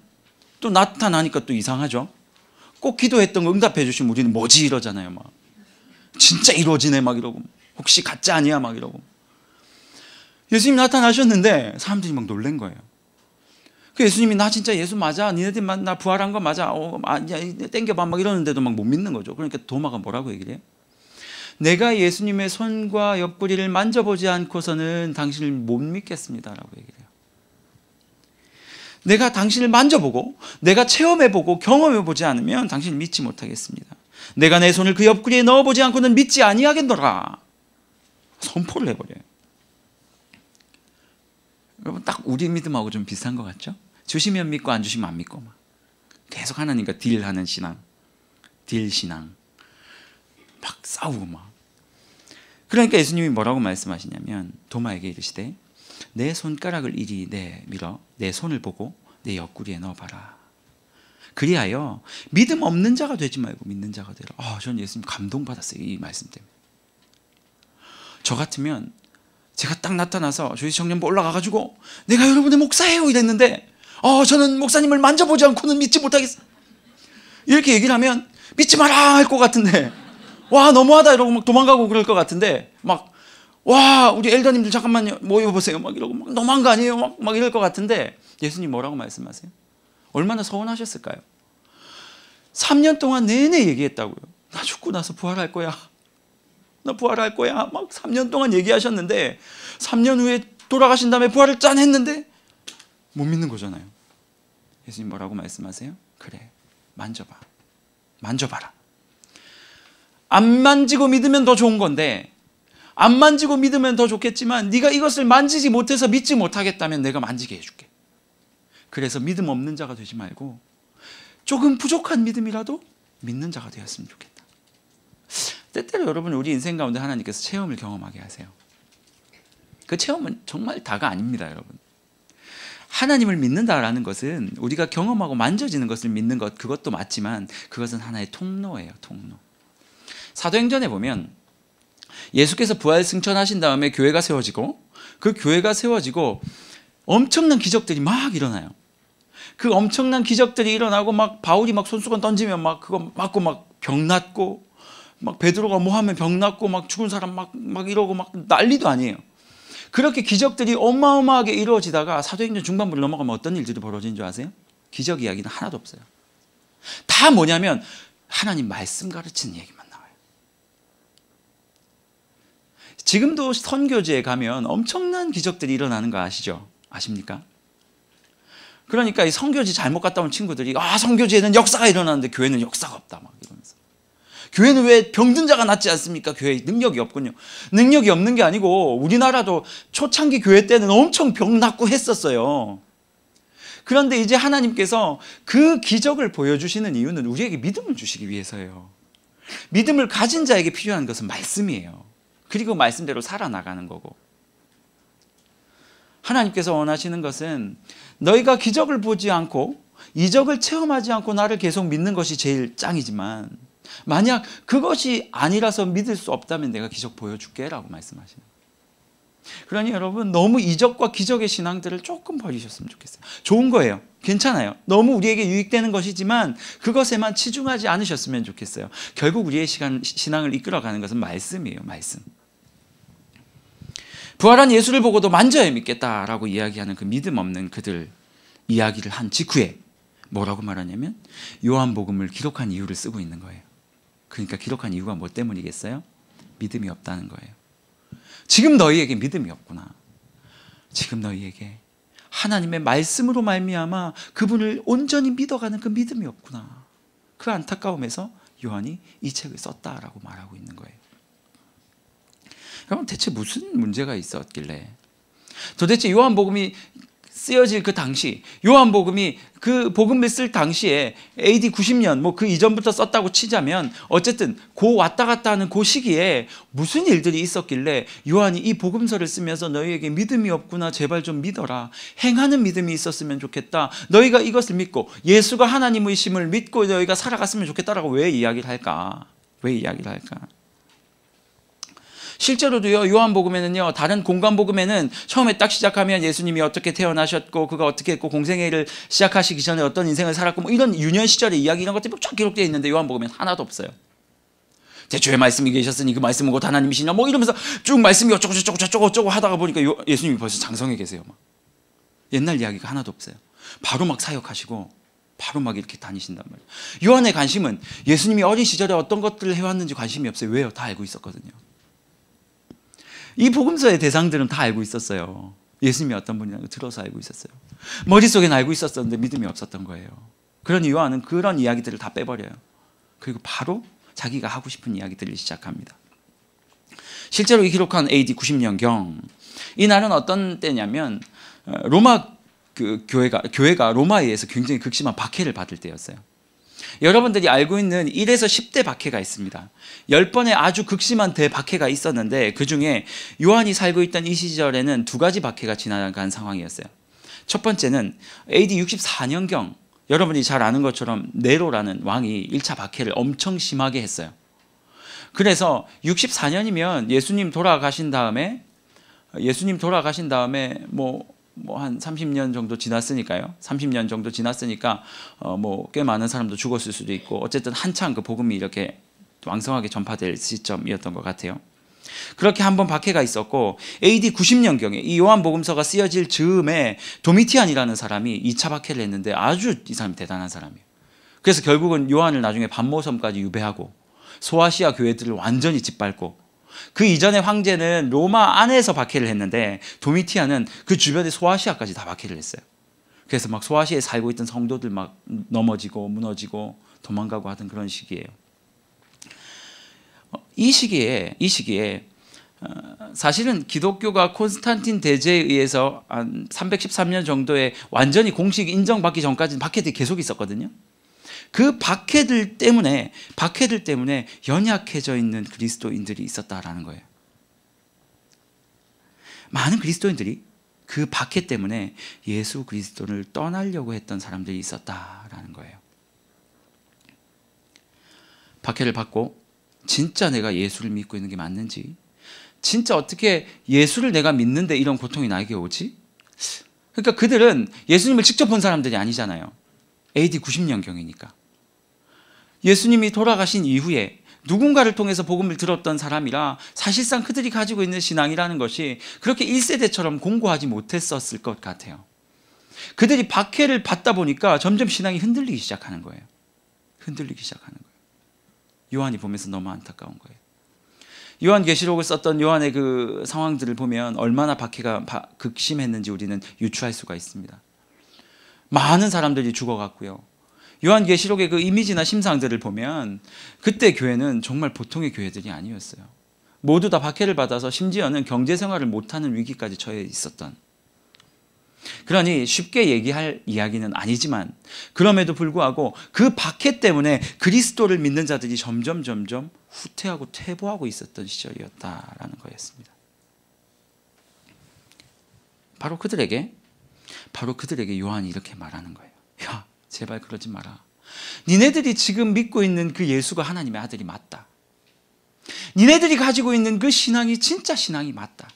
또 나타나니까 또 이상하죠. 꼭 기도했던 거 응답해 주시면 우리는 뭐지 이러잖아요. 막 진짜 이루어지네 막 이러고 혹시 가짜 아니야 막 이러고 예수님 나타나셨는데 사람들이 막 놀란 거예요. 그 예수님이 나 진짜 예수 맞아 니네들 나 부활한 거 맞아 어, 아니야 땡겨봐 막 이러는데도 막 못 믿는 거죠. 그러니까 도마가 뭐라고 얘기해 내가 예수님의 손과 옆구리를 만져보지 않고서는 당신을 못 믿겠습니다라고 얘기해 내가 당신을 만져보고 내가 체험해보고 경험해보지 않으면 당신 믿지 못하겠습니다. 내가 내 손을 그 옆구리에 넣어보지 않고는 믿지 아니하겠노라. 선포를 해버려요. 여러분 딱 우리 믿음하고 좀 비슷한 것 같죠? 주시면 믿고 안 주시면 안 믿고 막 계속 하나님과 딜하는 신앙, 딜 신앙 막 싸우고 막 그러니까 예수님이 뭐라고 말씀하시냐면 도마에게 이르시되 내 손가락을 이리 내밀어 내 손을 보고 내 옆구리에 넣어봐라. 그리하여 믿음 없는 자가 되지 말고 믿는 자가 되라. 아, 저는 예수님 감동받았어요. 이 말씀 때문에. 저 같으면 제가 딱 나타나서 저희 청년부 올라가가지고 내가 여러분의 목사예요 이랬는데 어 저는 목사님을 만져보지 않고는 믿지 못하겠어 이렇게 얘기를 하면 믿지 마라 할 것 같은데 와 너무하다 이러고 막 도망가고 그럴 것 같은데 막와 우리 엘더님들 잠깐만요 모여보세요 뭐 막 이러고 막 너무한 거 아니에요 막, 막 이럴 것 같은데 예수님 뭐라고 말씀하세요? 얼마나 서운하셨을까요? 3년 동안 내내 얘기했다고요 나 죽고 나서 부활할 거야 나 부활할 거야 막 3년 동안 얘기하셨는데 3년 후에 돌아가신 다음에 부활을 짠 했는데 못 믿는 거잖아요 예수님 뭐라고 말씀하세요? 그래 만져봐 만져봐라 안 만지고 믿으면 더 좋은 건데 안 만지고 믿으면 더 좋겠지만 네가 이것을 만지지 못해서 믿지 못하겠다면 내가 만지게 해줄게. 그래서 믿음 없는 자가 되지 말고 조금 부족한 믿음이라도 믿는 자가 되었으면 좋겠다. 때때로 여러분 우리 인생 가운데 하나님께서 체험을 경험하게 하세요. 그 체험은 정말 다가 아닙니다, 여러분. 하나님을 믿는다라는 것은 우리가 경험하고 만져지는 것을 믿는 것 그것도 맞지만 그것은 하나의 통로예요, 통로. 사도행전에 보면 예수께서 부활 승천하신 다음에 교회가 세워지고 그 교회가 세워지고 엄청난 기적들이 막 일어나요. 그 엄청난 기적들이 일어나고 막 바울이 막 손수건 던지면 막 그거 맞고 막병 났고 막 베드로가 뭐 하면 병 났고 막 죽은 사람 막 막 이러고 막 난리도 아니에요. 그렇게 기적들이 어마어마하게 이루어지다가 사도행전 중반부를 넘어가면 어떤 일들이 벌어지는 줄 아세요? 기적 이야기는 하나도 없어요. 다 뭐냐면 하나님 말씀 가르치는 얘기만. 지금도 선교지에 가면 엄청난 기적들이 일어나는 거 아시죠? 아십니까? 그러니까 이 선교지 잘못 갔다 온 친구들이 아 선교지에는 역사가 일어나는데 교회는 역사가 없다 막 이러면서 교회는 왜 병든 자가 낫지 않습니까? 교회 능력이 없군요. 능력이 없는 게 아니고 우리나라도 초창기 교회 때는 엄청 병 낫고 했었어요. 그런데 이제 하나님께서 그 기적을 보여주시는 이유는 우리에게 믿음을 주시기 위해서예요. 믿음을 가진 자에게 필요한 것은 말씀이에요. 그리고 말씀대로 살아나가는 거고. 하나님께서 원하시는 것은 너희가 기적을 보지 않고 이적을 체험하지 않고 나를 계속 믿는 것이 제일 짱이지만 만약 그것이 아니라서 믿을 수 없다면 내가 기적 보여줄게 라고 말씀하시는 그러니 여러분 너무 이적과 기적의 신앙들을 조금 버리셨으면 좋겠어요. 좋은 거예요. 괜찮아요. 너무 우리에게 유익되는 것이지만 그것에만 치중하지 않으셨으면 좋겠어요. 결국 우리의 시간, 신앙을 이끌어가는 것은 말씀이에요. 말씀. 부활한 예수를 보고도 만져야 믿겠다라고 이야기하는 그 믿음 없는 그들 이야기를 한 직후에 뭐라고 말하냐면 요한복음을 기록한 이유를 쓰고 있는 거예요. 그러니까 기록한 이유가 뭐 때문이겠어요? 믿음이 없다는 거예요. 지금 너희에게 믿음이 없구나. 지금 너희에게 하나님의 말씀으로 말미암아 그분을 온전히 믿어가는 그 믿음이 없구나. 그 안타까움에서 요한이 이 책을 썼다라고 말하고 있는 거예요. 그럼 대체 무슨 문제가 있었길래 도대체 요한복음이 쓰여질 그 당시 요한복음이 그 복음을 쓸 당시에 AD 90년 뭐 그 이전부터 썼다고 치자면 어쨌든 고 왔다 갔다 하는 그 시기에 무슨 일들이 있었길래 요한이 이 복음서를 쓰면서 너희에게 믿음이 없구나 제발 좀 믿어라 행하는 믿음이 있었으면 좋겠다 너희가 이것을 믿고 예수가 하나님의 심을 믿고 너희가 살아갔으면 좋겠다라고 왜 이야기를 할까 왜 이야기를 할까 실제로도요. 요한복음에는요. 다른 공간복음에는 처음에 딱 시작하면 예수님이 어떻게 태어나셨고 그가 어떻게 했고 공생애를 시작하시기 전에 어떤 인생을 살았고 뭐 이런 유년 시절의 이야기 이런 것들이 쫙 기록되어 있는데 요한복음에는 하나도 없어요. 대초에 말씀이 계셨으니 그 말씀은 곧 하나님이시냐 뭐 이러면서 쭉 말씀이 어쩌고 저쩌고 저쩌고 어쩌고 하다가 보니까 요, 예수님이 벌써 장성에 계세요. 막. 옛날 이야기가 하나도 없어요. 바로 막 사역하시고 바로 막 이렇게 다니신단 말이에요. 요한의 관심은 예수님이 어린 시절에 어떤 것들을 해왔는지 관심이 없어요. 왜요? 다 알고 있었거든요. 이 복음서의 대상들은 다 알고 있었어요. 예수님이 어떤 분이라는 들어서 알고 있었어요. 머릿속엔 알고 있었었는데 믿음이 없었던 거예요. 그런 이와는 그런 이야기들을 다 빼버려요. 그리고 바로 자기가 하고 싶은 이야기들을 시작합니다. 실제로 기록한 AD 90년경 이 날은 어떤 때냐면 어, 로마 그 교회가 교회가 로마에 의해서 굉장히 극심한 박해를 받을 때였어요. 여러분들이 알고 있는 1에서 10대 박해가 있습니다. 10번의 아주 극심한 대박해가 있었는데 그 중에 요한이 살고 있던 이 시절에는 두 가지 박해가 지나간 상황이었어요. 첫 번째는 AD 64년경 여러분이 잘 아는 것처럼 네로라는 왕이 1차 박해를 엄청 심하게 했어요. 그래서 64년이면 예수님 돌아가신 다음에 예수님 돌아가신 다음에 뭐 뭐한 30년 정도 지났으니까요. 30년 정도 지났으니까 어뭐꽤 많은 사람도 죽었을 수도 있고 어쨌든 한창 그 복음이 이렇게 왕성하게 전파될 시점이었던 것 같아요. 그렇게 한 번 박해가 있었고 AD 90년경에 이 요한복음서가 쓰여질 즈음에 도미티안이라는 사람이 2차 박해를 했는데 아주 이 사람이 대단한 사람이에요. 그래서 결국은 요한을 나중에 반모섬까지 유배하고 소아시아 교회들을 완전히 짓밟고 그 이전의 황제는 로마 안에서 박해를 했는데 도미티아는 그 주변의 소아시아까지 다 박해를 했어요. 그래서 막 소아시아에 살고 있던 성도들 막 넘어지고 무너지고 도망가고 하던 그런 시기예요. 어, 이 시기에 이 시기에 어, 사실은 기독교가 콘스탄틴 대제에 의해서 한 313년 정도에 완전히 공식 인정받기 전까지는 박해들이 계속 있었거든요. 그 박해들 때문에 박해들 때문에 연약해져 있는 그리스도인들이 있었다라는 거예요. 많은 그리스도인들이 그 박해 때문에 예수 그리스도를 떠나려고 했던 사람들이 있었다라는 거예요. 박해를 받고 진짜 내가 예수를 믿고 있는 게 맞는지 진짜 어떻게 예수를 내가 믿는데 이런 고통이 나에게 오지? 그러니까 그들은 예수님을 직접 본 사람들이 아니잖아요. AD 90년경이니까. 예수님이 돌아가신 이후에 누군가를 통해서 복음을 들었던 사람이라 사실상 그들이 가지고 있는 신앙이라는 것이 그렇게 1세대처럼 공고하지 못했었을 것 같아요. 그들이 박해를 받다 보니까 점점 신앙이 흔들리기 시작하는 거예요. 흔들리기 시작하는 거예요. 요한이 보면서 너무 안타까운 거예요. 요한 계시록을 썼던 요한의 그 상황들을 보면 얼마나 박해가 극심했는지 우리는 유추할 수가 있습니다. 많은 사람들이 죽어갔고요. 요한계시록의 그 이미지나 심상들을 보면 그때 교회는 정말 보통의 교회들이 아니었어요. 모두 다 박해를 받아서 심지어는 경제생활을 못하는 위기까지 처해 있었던 그러니 쉽게 얘기할 이야기는 아니지만 그럼에도 불구하고 그 박해 때문에 그리스도를 믿는 자들이 점점 점점 후퇴하고 퇴보하고 있었던 시절이었다라는 거였습니다. 바로 그들에게 바로 그들에게 요한이 이렇게 말하는 거예요. 야, 제발 그러지 마라. 니네들이 지금 믿고 있는 그 예수가 하나님의 아들이 맞다. 니네들이 가지고 있는 그 신앙이 진짜 신앙이 맞다.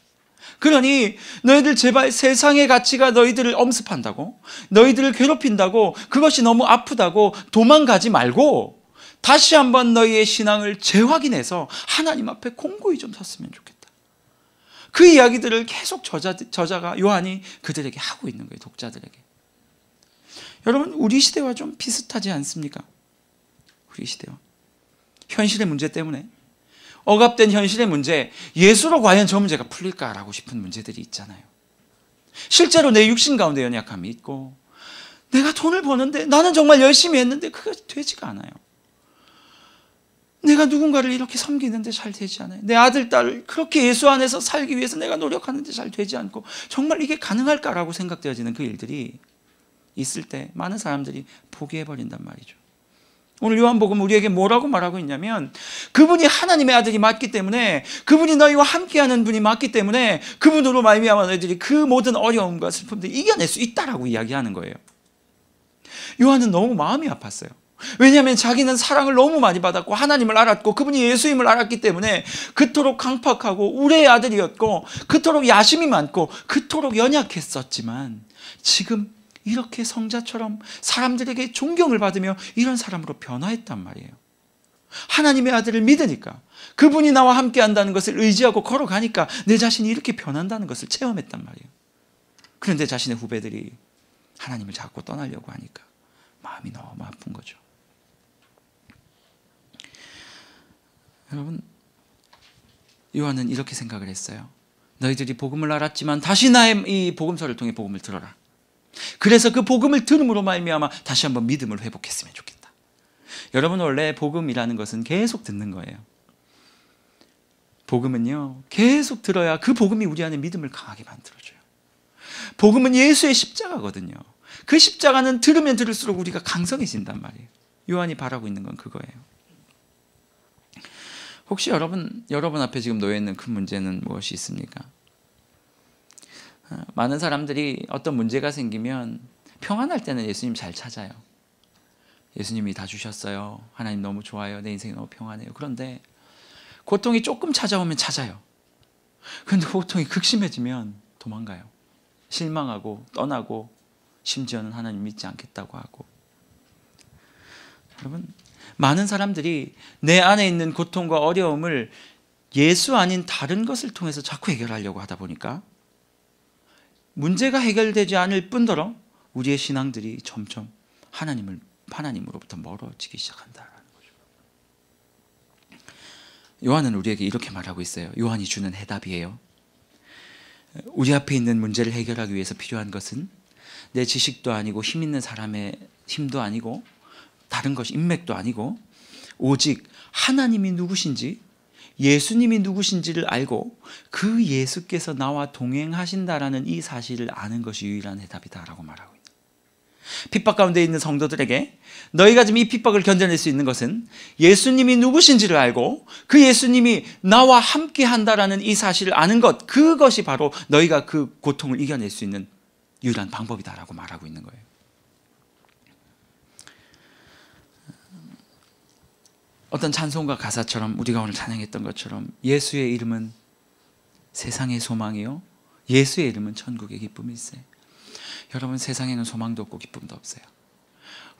그러니 너희들 제발 세상의 가치가 너희들을 엄습한다고 너희들을 괴롭힌다고 그것이 너무 아프다고 도망가지 말고 다시 한번 너희의 신앙을 재확인해서 하나님 앞에 공고히 좀 섰으면 좋겠다. 그 이야기들을 계속 저자, 저자가 요한이 그들에게 하고 있는 거예요. 독자들에게. 여러분 우리 시대와 좀 비슷하지 않습니까? 우리 시대와 현실의 문제 때문에 억압된 현실의 문제, 예수로 과연 저 문제가 풀릴까라고 싶은 문제들이 있잖아요. 실제로 내 육신 가운데 연약함이 있고 내가 돈을 버는데 나는 정말 열심히 했는데 그게 되지가 않아요. 내가 누군가를 이렇게 섬기는데 잘 되지 않아요. 내 아들, 딸 그렇게 예수 안에서 살기 위해서 내가 노력하는데 잘 되지 않고 정말 이게 가능할까라고 생각되어지는 그 일들이 있을 때 많은 사람들이 포기해 버린단 말이죠. 오늘 요한복음 우리에게 뭐라고 말하고 있냐면 그분이 하나님의 아들이 맞기 때문에 그분이 너희와 함께하는 분이 맞기 때문에 그분으로 말미암아 너희들이 그 모든 어려움과 슬픔들 이겨낼 수 있다라고 이야기하는 거예요. 요한은 너무 마음이 아팠어요. 왜냐하면 자기는 사랑을 너무 많이 받았고 하나님을 알았고 그분이 예수임을 알았기 때문에 그토록 강팍하고 우레의 아들이었고 그토록 야심이 많고 그토록 연약했었지만 지금 이렇게 성자처럼 사람들에게 존경을 받으며 이런 사람으로 변화했단 말이에요. 하나님의 아들을 믿으니까 그분이 나와 함께 한다는 것을 의지하고 걸어가니까 내 자신이 이렇게 변한다는 것을 체험했단 말이에요. 그런데 자신의 후배들이 하나님을 자꾸 떠나려고 하니까 마음이 너무 아픈 거죠. 여러분, 요한은 이렇게 생각을 했어요. 너희들이 복음을 알았지만 다시 나의 이 복음서를 통해 복음을 들어라. 그래서 그 복음을 들음으로 말미암아 다시 한번 믿음을 회복했으면 좋겠다. 여러분 원래 복음이라는 것은 계속 듣는 거예요. 복음은요 계속 들어야 그 복음이 우리 안에 믿음을 강하게 만들어줘요. 복음은 예수의 십자가거든요. 그 십자가는 들으면 들을수록 우리가 강성해진단 말이에요. 요한이 바라고 있는 건 그거예요. 혹시 여러분 여러분 앞에 지금 놓여 있는 큰 문제는 무엇이 있습니까? 어, 많은 사람들이 어떤 문제가 생기면 평안할 때는 예수님 잘 찾아요. 예수님이 다 주셨어요. 하나님 너무 좋아요. 내 인생이 너무 평안해요. 그런데 고통이 조금 찾아오면 찾아요. 근데 고통이 극심해지면 도망가요. 실망하고 떠나고 심지어는 하나님 믿지 않겠다고 하고 여러분 많은 사람들이 내 안에 있는 고통과 어려움을 예수 아닌 다른 것을 통해서 자꾸 해결하려고 하다 보니까 문제가 해결되지 않을 뿐더러 우리의 신앙들이 점점 하나님을 하나님으로부터 멀어지기 시작한다라는 거죠. 요한은 우리에게 이렇게 말하고 있어요. 요한이 주는 해답이에요. 우리 앞에 있는 문제를 해결하기 위해서 필요한 것은 내 지식도 아니고 힘 있는 사람의 힘도 아니고 다른 것이 인맥도 아니고 오직 하나님이 누구신지 예수님이 누구신지를 알고 그 예수께서 나와 동행하신다라는 이 사실을 아는 것이 유일한 해답이다라고 말하고 있다. 핍박 가운데 있는 성도들에게 너희가 지금 이 핍박을 견뎌낼 수 있는 것은 예수님이 누구신지를 알고 그 예수님이 나와 함께 한다라는 이 사실을 아는 것 그것이 바로 너희가 그 고통을 이겨낼 수 있는 유일한 방법이다라고 말하고 있는 거예요. 어떤 찬송가 가사처럼 우리가 오늘 찬양했던 것처럼 예수의 이름은 세상의 소망이요. 예수의 이름은 천국의 기쁨일세. 여러분 세상에는 소망도 없고 기쁨도 없어요.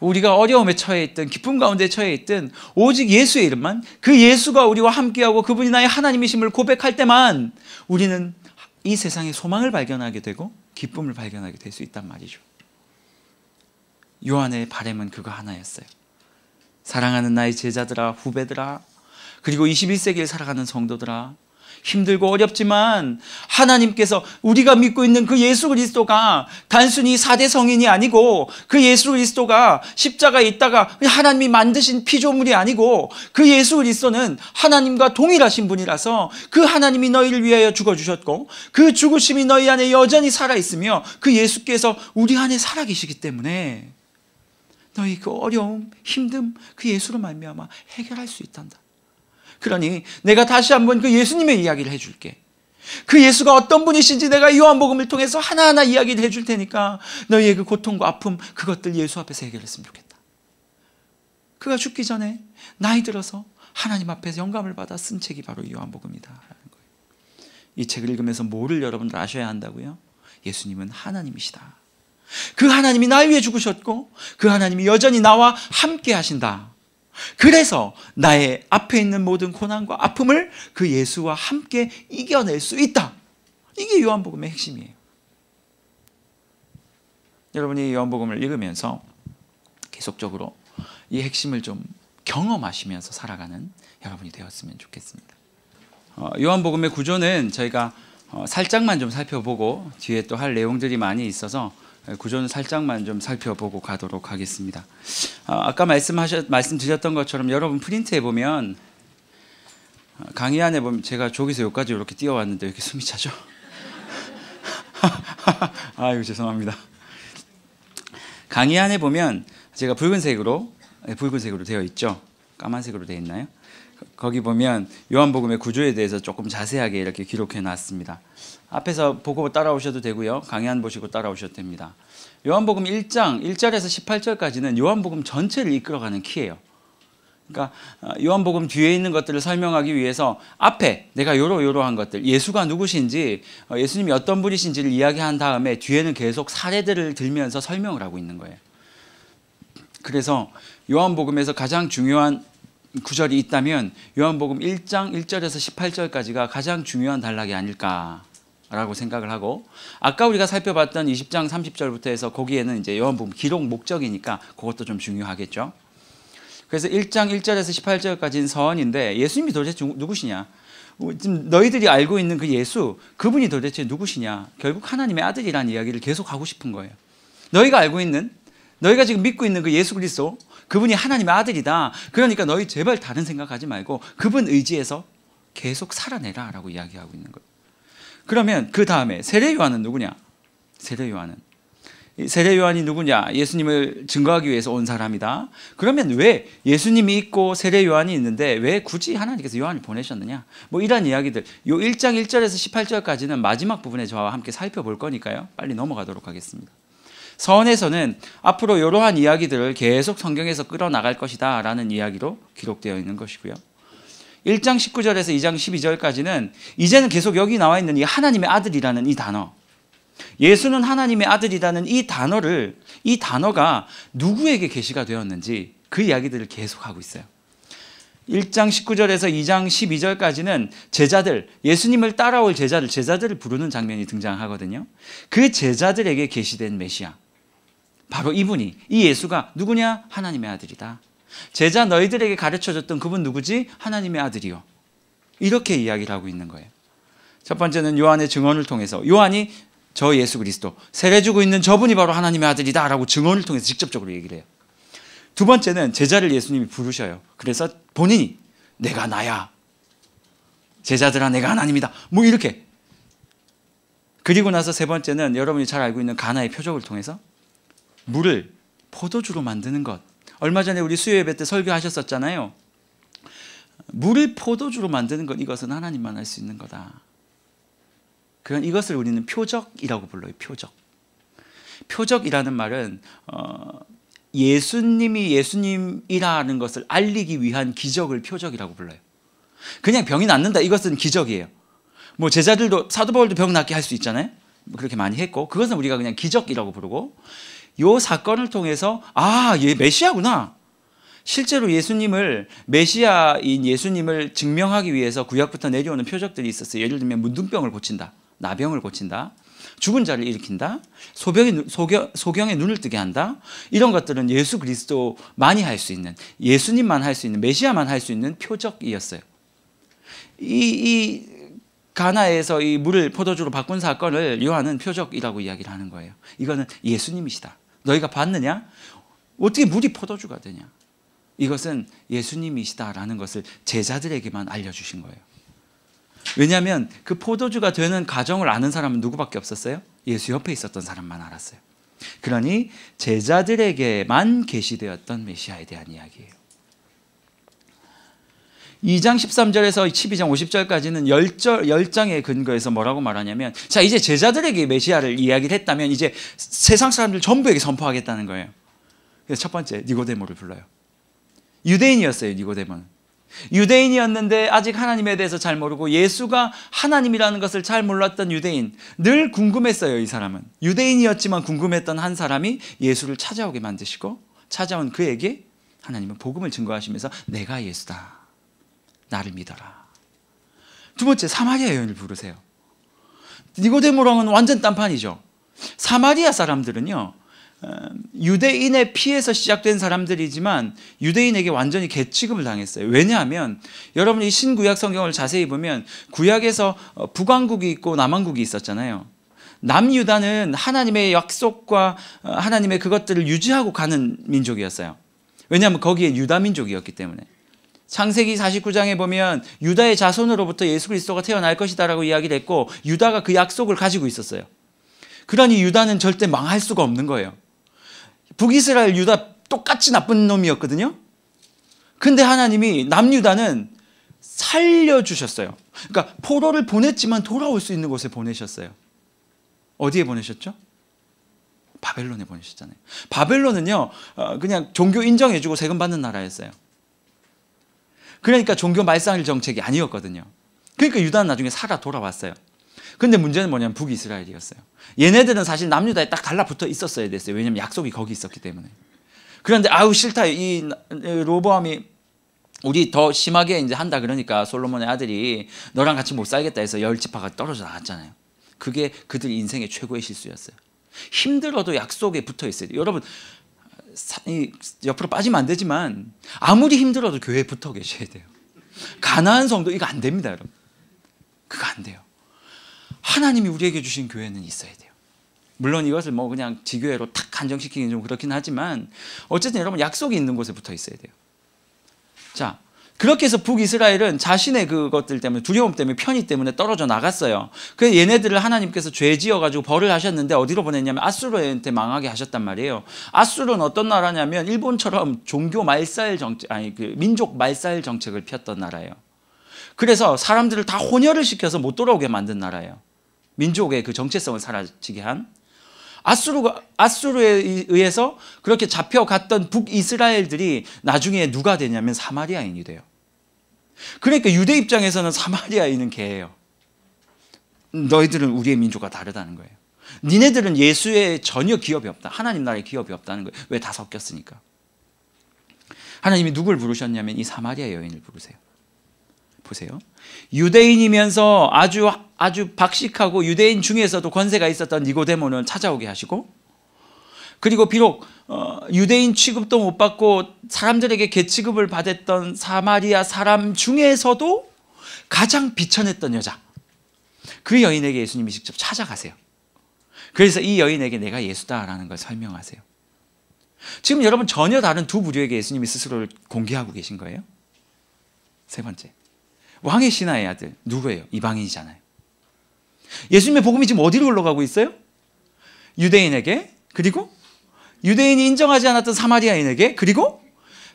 우리가 어려움에 처해 있든 기쁨 가운데 처해 있든 오직 예수의 이름만 그 예수가 우리와 함께하고 그분이 나의 하나님이심을 고백할 때만 우리는 이 세상의 소망을 발견하게 되고 기쁨을 발견하게 될 수 있단 말이죠. 요한의 바램은 그거 하나였어요. 사랑하는 나의 제자들아, 후배들아, 그리고 21세기를 살아가는 성도들아, 힘들고 어렵지만 하나님께서 우리가 믿고 있는 그 예수 그리스도가 단순히 4대 성인이 아니고 그 예수 그리스도가 십자가에 있다가 하나님이 만드신 피조물이 아니고 그 예수 그리스도는 하나님과 동일하신 분이라서 그 하나님이 너희를 위하여 죽어주셨고 그 죽으심이 너희 안에 여전히 살아있으며 그 예수께서 우리 안에 살아계시기 때문에 너희 그 어려움, 힘듦 그 예수로 말미암아 해결할 수 있단다. 그러니 내가 다시 한번 그 예수님의 이야기를 해줄게. 그 예수가 어떤 분이신지 내가 요한복음을 통해서 하나하나 이야기를 해줄 테니까 너희의 그 고통과 아픔 그것들 예수 앞에서 해결했으면 좋겠다. 그가 죽기 전에 나이 들어서 하나님 앞에서 영감을 받아 쓴 책이 바로 요한복음이다. 이 책을 읽으면서 뭐를 여러분들 아셔야 한다고요? 예수님은 하나님이시다. 그 하나님이 나 위해 죽으셨고 그 하나님이 여전히 나와 함께 하신다. 그래서 나의 앞에 있는 모든 고난과 아픔을 그 예수와 함께 이겨낼 수 있다. 이게 요한복음의 핵심이에요. 여러분이 요한복음을 읽으면서 계속적으로 이 핵심을 좀 경험하시면서 살아가는 여러분이 되었으면 좋겠습니다. 어, 요한복음의 구조는 저희가 어, 살짝만 좀 살펴보고 뒤에 또 할 내용들이 많이 있어서 구조는 살짝만 좀 살펴보고 가도록 하겠습니다. 아, 아까 말씀하셨 말씀드렸던 것처럼 여러분 프린트에 보면 아, 강의 안에 보면 제가 저기서 여기까지 이렇게 뛰어왔는데 이렇게 숨이 차죠? 아유 죄송합니다. 강의 안에 보면 제가 붉은색으로 예, 붉은색으로 되어 있죠. 까만색으로 되어 있나요? 거기 보면 요한복음의 구조에 대해서 조금 자세하게 이렇게 기록해 놨습니다. 앞에서 보고 따라오셔도 되고요. 강의안 보시고 따라오셔도 됩니다. 요한복음 1장 1절에서 18절까지는 요한복음 전체를 이끌어가는 키예요. 그러니까 어, 요한복음 뒤에 있는 것들을 설명하기 위해서 앞에 내가 요러요러한 것들 예수가 누구신지 어, 예수님이 어떤 분이신지를 이야기한 다음에 뒤에는 계속 사례들을 들면서 설명을 하고 있는 거예요. 그래서 요한복음에서 가장 중요한 구절이 있다면 요한복음 1장 1절에서 18절까지가 가장 중요한 단락이 아닐까 라고 생각을 하고 아까 우리가 살펴봤던 20장 30절부터 해서 거기에는 이제 요한복음 기록 목적이니까 그것도 좀 중요하겠죠. 그래서 1장 1절에서 18절까지는 선인데 예수님이 도대체 누구시냐? 지금 너희들이 알고 있는 그 예수 그분이 도대체 누구시냐? 결국 하나님의 아들이라는 이야기를 계속 하고 싶은 거예요. 너희가 알고 있는 너희가 지금 믿고 있는 그 예수 그리스도 그분이 하나님의 아들이다. 그러니까 너희 제발 다른 생각하지 말고 그분 의지에서 계속 살아내라라고 이야기하고 있는 거예요. 그러면 그 다음에 세례 요한은 누구냐? 세례 요한은 세례 요한이 누구냐? 예수님을 증거하기 위해서 온 사람이다. 그러면 왜 예수님이 있고 세례 요한이 있는데 왜 굳이 하나님께서 요한을 보내셨느냐? 뭐 이런 이야기들. 요 1장 1절에서 18절까지는 마지막 부분에 저와 함께 살펴볼 거니까요. 빨리 넘어가도록 하겠습니다. 서원에서는 앞으로 이러한 이야기들을 계속 성경에서 끌어나갈 것이다 라는 이야기로 기록되어 있는 것이고요. 1장 19절에서 2장 12절까지는 이제는 계속 여기 나와 있는 이 하나님의 아들이라는 이 단어 예수는 하나님의 아들이라는 이 단어를 이 단어가 누구에게 계시가 되었는지 그 이야기들을 계속하고 있어요. 1장 19절에서 2장 12절까지는 제자들, 예수님을 따라올 제자들, 제자들을 부르는 장면이 등장하거든요. 그 제자들에게 계시된 메시아. 바로 이분이 이 예수가 누구냐? 하나님의 아들이다. 제자 너희들에게 가르쳐줬던 그분 누구지? 하나님의 아들이요. 이렇게 이야기를 하고 있는 거예요. 첫 번째는 요한의 증언을 통해서 요한이 저 예수 그리스도 세례 주고 있는 저분이 바로 하나님의 아들이다라고 증언을 통해서 직접적으로 얘기를 해요. 두 번째는 제자를 예수님이 부르셔요. 그래서 본인이 내가 나야. 제자들아 내가 하나님이다. 뭐 이렇게. 그리고 나서 세 번째는 여러분이 잘 알고 있는 가나의 표적을 통해서 물을 포도주로 만드는 것. 얼마 전에 우리 수요 예배 때 설교하셨었잖아요. 물을 포도주로 만드는 건 이것은 하나님만 할 수 있는 거다. 그런 이것을 우리는 표적이라고 불러요. 표적. 표적이라는 말은 어, 예수님이 예수님이라는 것을 알리기 위한 기적을 표적이라고 불러요. 그냥 병이 낫는다 이것은 기적이에요. 뭐 제자들도 사도 바울도 병 낫게 할 수 있잖아요. 뭐 그렇게 많이 했고 그것은 우리가 그냥 기적이라고 부르고 이 사건을 통해서 아, 얘 메시아구나. 실제로 예수님을 메시아인 예수님을 증명하기 위해서 구약부터 내려오는 표적들이 있었어요. 예를 들면 문둥병을 고친다. 나병을 고친다. 죽은 자를 일으킨다. 소병이, 소경, 의 눈을 뜨게 한다. 이런 것들은 예수 그리스도많이할 수 있는 예수님만 할 수 있는 메시아만 할 수 있는 표적이었어요. 이, 이 가나에서 이 물을 포도주로 바꾼 사건을 요한은 표적이라고 이야기를 하는 거예요. 이거는 예수님이시다. 너희가 봤느냐? 어떻게 물이 포도주가 되냐? 이것은 예수님이시다라는 것을 제자들에게만 알려주신 거예요. 왜냐하면 그 포도주가 되는 과정을 아는 사람은 누구밖에 없었어요? 예수 옆에 있었던 사람만 알았어요. 그러니 제자들에게만 계시되었던 메시아에 대한 이야기예요. 2장 13절에서 12장 50절까지는 10절, 10장의 근거에서 뭐라고 말하냐면 자 이제 제자들에게 메시아를 이야기를 했다면 이제 세상 사람들 전부에게 선포하겠다는 거예요. 그래서 첫 번째 니고데모를 불러요. 유대인이었어요 니고데모는. 유대인이었는데 아직 하나님에 대해서 잘 모르고 예수가 하나님이라는 것을 잘 몰랐던 유대인. 늘 궁금했어요, 이 사람은. 유대인이었지만 궁금했던 한 사람이 예수를 찾아오게 만드시고 찾아온 그에게 하나님은 복음을 증거하시면서 내가 예수다. 나를 믿어라. 두 번째 사마리아 여인을 부르세요. 니고데모랑은 완전 딴판이죠. 사마리아 사람들은요. 어, 유대인의 피해서 시작된 사람들이지만 유대인에게 완전히 개취급을 당했어요. 왜냐하면 여러분 이 신구약 성경을 자세히 보면 구약에서 어, 북왕국이 있고 남왕국이 있었잖아요. 남유다는 하나님의 약속과 어, 하나님의 그것들을 유지하고 가는 민족이었어요. 왜냐하면 거기에 유다 민족이었기 때문에. 창세기 49장에 보면 유다의 자손으로부터 예수 그리스도가 태어날 것이다라고 이야기를 했고 유다가 그 약속을 가지고 있었어요. 그러니 유다는 절대 망할 수가 없는 거예요. 북이스라엘 유다 똑같이 나쁜 놈이었거든요. 근데 하나님이 남유다는 살려주셨어요. 그러니까 포로를 보냈지만 돌아올 수 있는 곳에 보내셨어요. 어디에 보내셨죠? 바벨론에 보내셨잖아요. 바벨론은요, 어, 그냥 종교 인정해주고 세금 받는 나라였어요. 그러니까 종교 말상일 정책이 아니었거든요. 그러니까 유다는 나중에 사가 돌아왔어요. 근데 문제는 뭐냐면 북이스라엘이었어요. 얘네들은 사실 남유다에 딱 달라붙어 있었어야 됐어요. 왜냐면 약속이 거기 있었기 때문에. 그런데 아우 싫다. 이 로보암이 우리 더 심하게 이제 한다 그러니까 솔로몬의 아들이 너랑 같이 못 살겠다 해서 열 지파가 떨어져 나갔잖아요 그게 그들 인생의 최고의 실수였어요. 힘들어도 약속에 붙어 있어요. 여러분 옆으로 빠지면 안 되지만 아무리 힘들어도 교회에 붙어 계셔야 돼요. 가난한 성도 이거 안 됩니다, 여러분. 그거 안 돼요. 하나님이 우리에게 주신 교회는 있어야 돼요. 물론 이것을 뭐 그냥 지교회로 탁 한정시키기는 좀 그렇긴 하지만 어쨌든 여러분 약속이 있는 곳에 붙어 있어야 돼요. 자, 그렇게 해서 북이스라엘은 자신의 그것들 때문에 두려움 때문에 편의 때문에 떨어져 나갔어요. 그 얘네들을 하나님께서 죄 지어가지고 벌을 하셨는데 어디로 보냈냐면 아수르한테 망하게 하셨단 말이에요. 아수르는 어떤 나라냐면 일본처럼 종교 말살 정책 아니 그 민족 말살 정책을 폈던 나라예요. 그래서 사람들을 다 혼혈을 시켜서 못 돌아오게 만든 나라예요. 민족의 그 정체성을 사라지게 한. 아수르가 아수르에 의해서 그렇게 잡혀갔던 북이스라엘들이 나중에 누가 되냐면 사마리아인이 돼요. 그러니까 유대 입장에서는 사마리아인은 개예요. 너희들은 우리의 민족과 다르다는 거예요. 니네들은 예수에 전혀 기업이 없다. 하나님 나라에 기업이 없다는 거예요. 왜 다 섞였으니까. 하나님이 누굴 부르셨냐면 이 사마리아 여인을 부르세요. 보세요. 유대인이면서 아주 아주 박식하고 유대인 중에서도 권세가 있었던 니고데모는 찾아오게 하시고 그리고 비록 어, 유대인 취급도 못 받고 사람들에게 개취급을 받았던 사마리아 사람 중에서도 가장 비천했던 여자 그 여인에게 예수님이 직접 찾아가세요. 그래서 이 여인에게 내가 예수다라는 걸 설명하세요. 지금 여러분 전혀 다른 두 부류에게 예수님이 스스로를 공개하고 계신 거예요. 세 번째. 왕의 뭐 신하의 아들 누구예요? 이방인이잖아요. 예수님의 복음이 지금 어디로 흘러가고 있어요? 유대인에게 그리고 유대인이 인정하지 않았던 사마리아인에게 그리고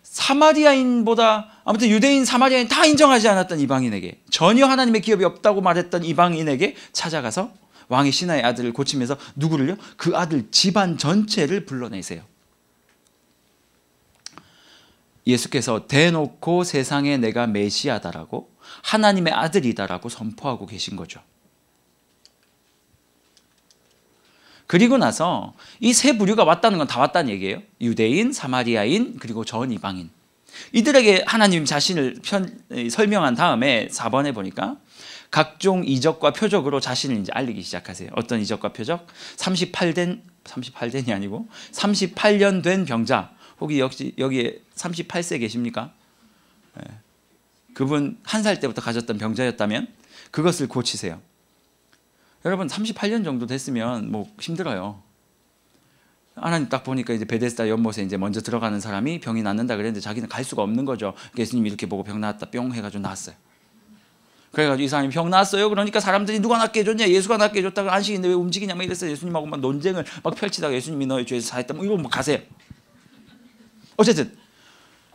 사마리아인보다 아무튼 유대인 사마리아인 다 인정하지 않았던 이방인에게 전혀 하나님의 기업이 없다고 말했던 이방인에게 찾아가서 왕의 신하의 아들을 고치면서 누구를요? 그 아들 집안 전체를 불러내세요. 예수께서 대놓고 세상에 내가 메시아다라고 하나님의 아들이다라고 선포하고 계신 거죠. 그리고 나서 이 세 부류가 왔다는 건 다 왔다는 얘기예요. 유대인, 사마리아인, 그리고 전 이방인. 이들에게 하나님 자신을 편, 설명한 다음에 4번에 보니까 각종 이적과 표적으로 자신을 이제 알리기 시작하세요. 어떤 이적과 표적? 38된 38된이 아니고 38년 된 병자. 혹시 여기, 여기에 38세 계십니까? 네. 그분 한 살 때부터 가졌던 병자였다면 그것을 고치세요. 여러분 38년 정도 됐으면 뭐 힘들어요. 하나님 딱 보니까 이제 베데스다 연못에 이제 먼저 들어가는 사람이 병이 낫는다 그랬는데 자기는 갈 수가 없는 거죠. 예수님 이렇게 보고 병 나았다 뿅 해가지고 나았어요. 그래가지고 이 사람이 병 났어요. 그러니까 사람들이 누가 낫게 해줬냐? 예수가 낫게 해줬다고 안식인데 왜 움직이냐? 막 이랬어요. 예수님하고 막 논쟁을 막 펼치다가 예수님이 너의 죄에서 사했다. 뭐 이거 뭐 가세요. 어쨌든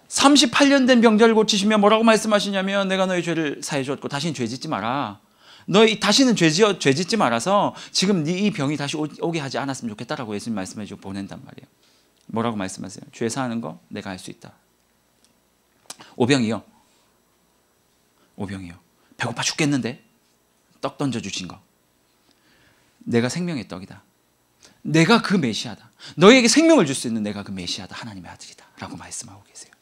38년 된 병자를 고치시면 뭐라고 말씀하시냐면 내가 너의 죄를 사해 주었고 다시는 죄 짓지 마라. 너희 다시는 죄지어 죄 짓지 말아서 지금 네 이 병이 다시 오게 하지 않았으면 좋겠다라고 예수님 말씀해 주고 보낸단 말이에요. 뭐라고 말씀하세요? 죄 사하는 거 내가 할 수 있다. 오병이요. 오병이요. 배고파 죽겠는데 떡 던져 주신 거. 내가 생명의 떡이다. 내가 그 메시아다. 너에게 희 생명을 줄 수 있는 내가 그 메시아다. 하나님의 아들이다라고 말씀하고 계세요.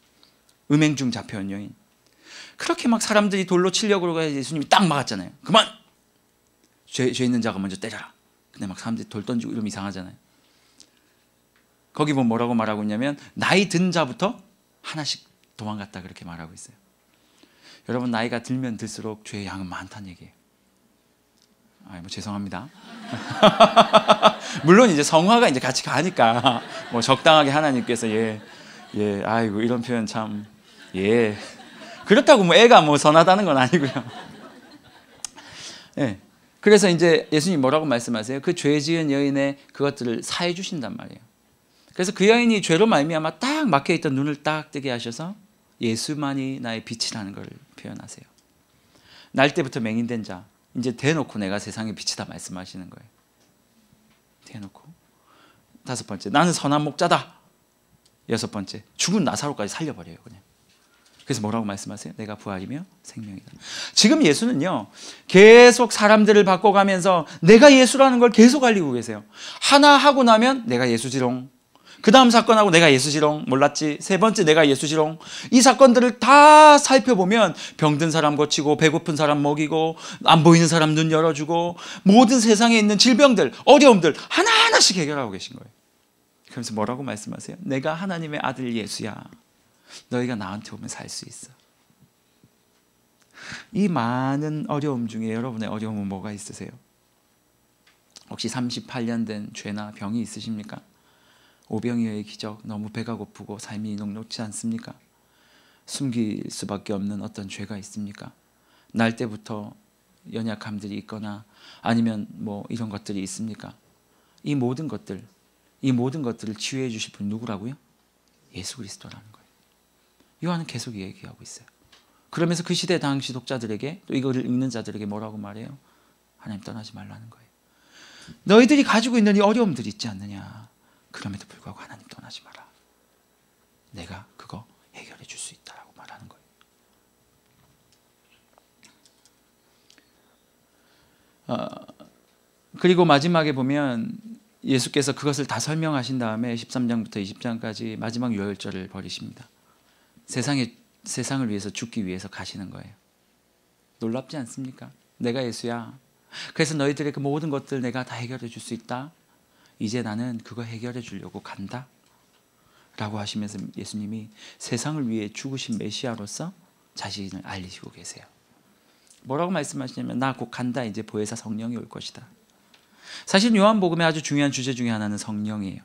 음행 중 잡혀온 여인. 그렇게 막 사람들이 돌로 치려고 해서 예수님이 딱 막았잖아요. 그만! 죄, 죄 있는 자가 먼저 때려라. 근데 막 사람들이 돌 던지고 이러면 이상하잖아요. 거기 보면 뭐라고 말하고 있냐면 나이 든 자부터 하나씩 도망갔다 그렇게 말하고 있어요. 여러분 나이가 들면 들수록 죄의 양은 많다는 얘기예요. 아, 뭐 죄송합니다. 물론 이제 성화가 이제 같이 가니까 뭐 적당하게 하나님께서 예, 예, 아이고 이런 표현 참 예. 그렇다고 뭐 애가 뭐 선하다는 건 아니고요. 예. 그래서 이제 예수님 뭐라고 말씀하세요? 그 죄 지은 여인의 그것들을 사해 주신단 말이에요. 그래서 그 여인이 죄로 말미암아 딱 막혀 있던 눈을 딱 뜨게 하셔서 예수만이 나의 빛이라는 걸 표현하세요. 날 때부터 맹인된 자, 이제 대놓고 내가 세상의 빛이다 말씀하시는 거예요. 대놓고. 다섯 번째, 나는 선한 목자다. 여섯 번째, 죽은 나사로까지 살려버려요, 그냥. 그래서 뭐라고 말씀하세요? 내가 부활이며 생명이다. 지금 예수는요, 계속 사람들을 바꿔가면서 내가 예수라는 걸 계속 알리고 계세요. 하나 하고 나면 내가 예수지롱. 그 다음 사건하고 내가 예수지롱. 몰랐지. 세 번째 내가 예수지롱. 이 사건들을 다 살펴보면 병든 사람 고치고, 배고픈 사람 먹이고, 안 보이는 사람 눈 열어주고, 모든 세상에 있는 질병들, 어려움들 하나하나씩 해결하고 계신 거예요. 그러면서 뭐라고 말씀하세요? 내가 하나님의 아들 예수야. 너희가 나한테 오면 살 수 있어. 이 많은 어려움 중에 여러분의 어려움은 뭐가 있으세요? 혹시 38년 된 죄나 병이 있으십니까? 오병이어의 기적 너무 배가 고프고 삶이 녹록지 않습니까? 숨길 수밖에 없는 어떤 죄가 있습니까? 날 때부터 연약함들이 있거나 아니면 뭐 이런 것들이 있습니까? 이 모든 것들, 이 모든 것들을 치유해 주실 분 누구라고요? 예수 그리스도라는 요한은 계속 얘기하고 있어요. 그러면서 그 시대 당시 독자들에게 또 이거를 읽는 자들에게 뭐라고 말해요? 하나님 떠나지 말라는 거예요. 너희들이 가지고 있는 이 어려움들이 있지 않느냐. 그럼에도 불구하고 하나님 떠나지 마라. 내가 그거 해결해 줄 수 있다라고 말하는 거예요. 어, 그리고 마지막에 보면 예수께서 그것을 다 설명하신 다음에 13장부터 20장까지 마지막 유절을 벌이십니다. 세상에 세상을 위해서 죽기 위해서 가시는 거예요. 놀랍지 않습니까? 내가 예수야. 그래서 너희들의 그 모든 것들 내가 다 해결해 줄 수 있다. 이제 나는 그거 해결해 주려고 간다. 라고 하시면서 예수님이 세상을 위해 죽으신 메시아로서 자신을 알리시고 계세요. 뭐라고 말씀하시냐면 나 곧 간다 이제 보혜사 성령이 올 것이다. 사실 요한복음의 아주 중요한 주제 중에 하나는 성령이에요.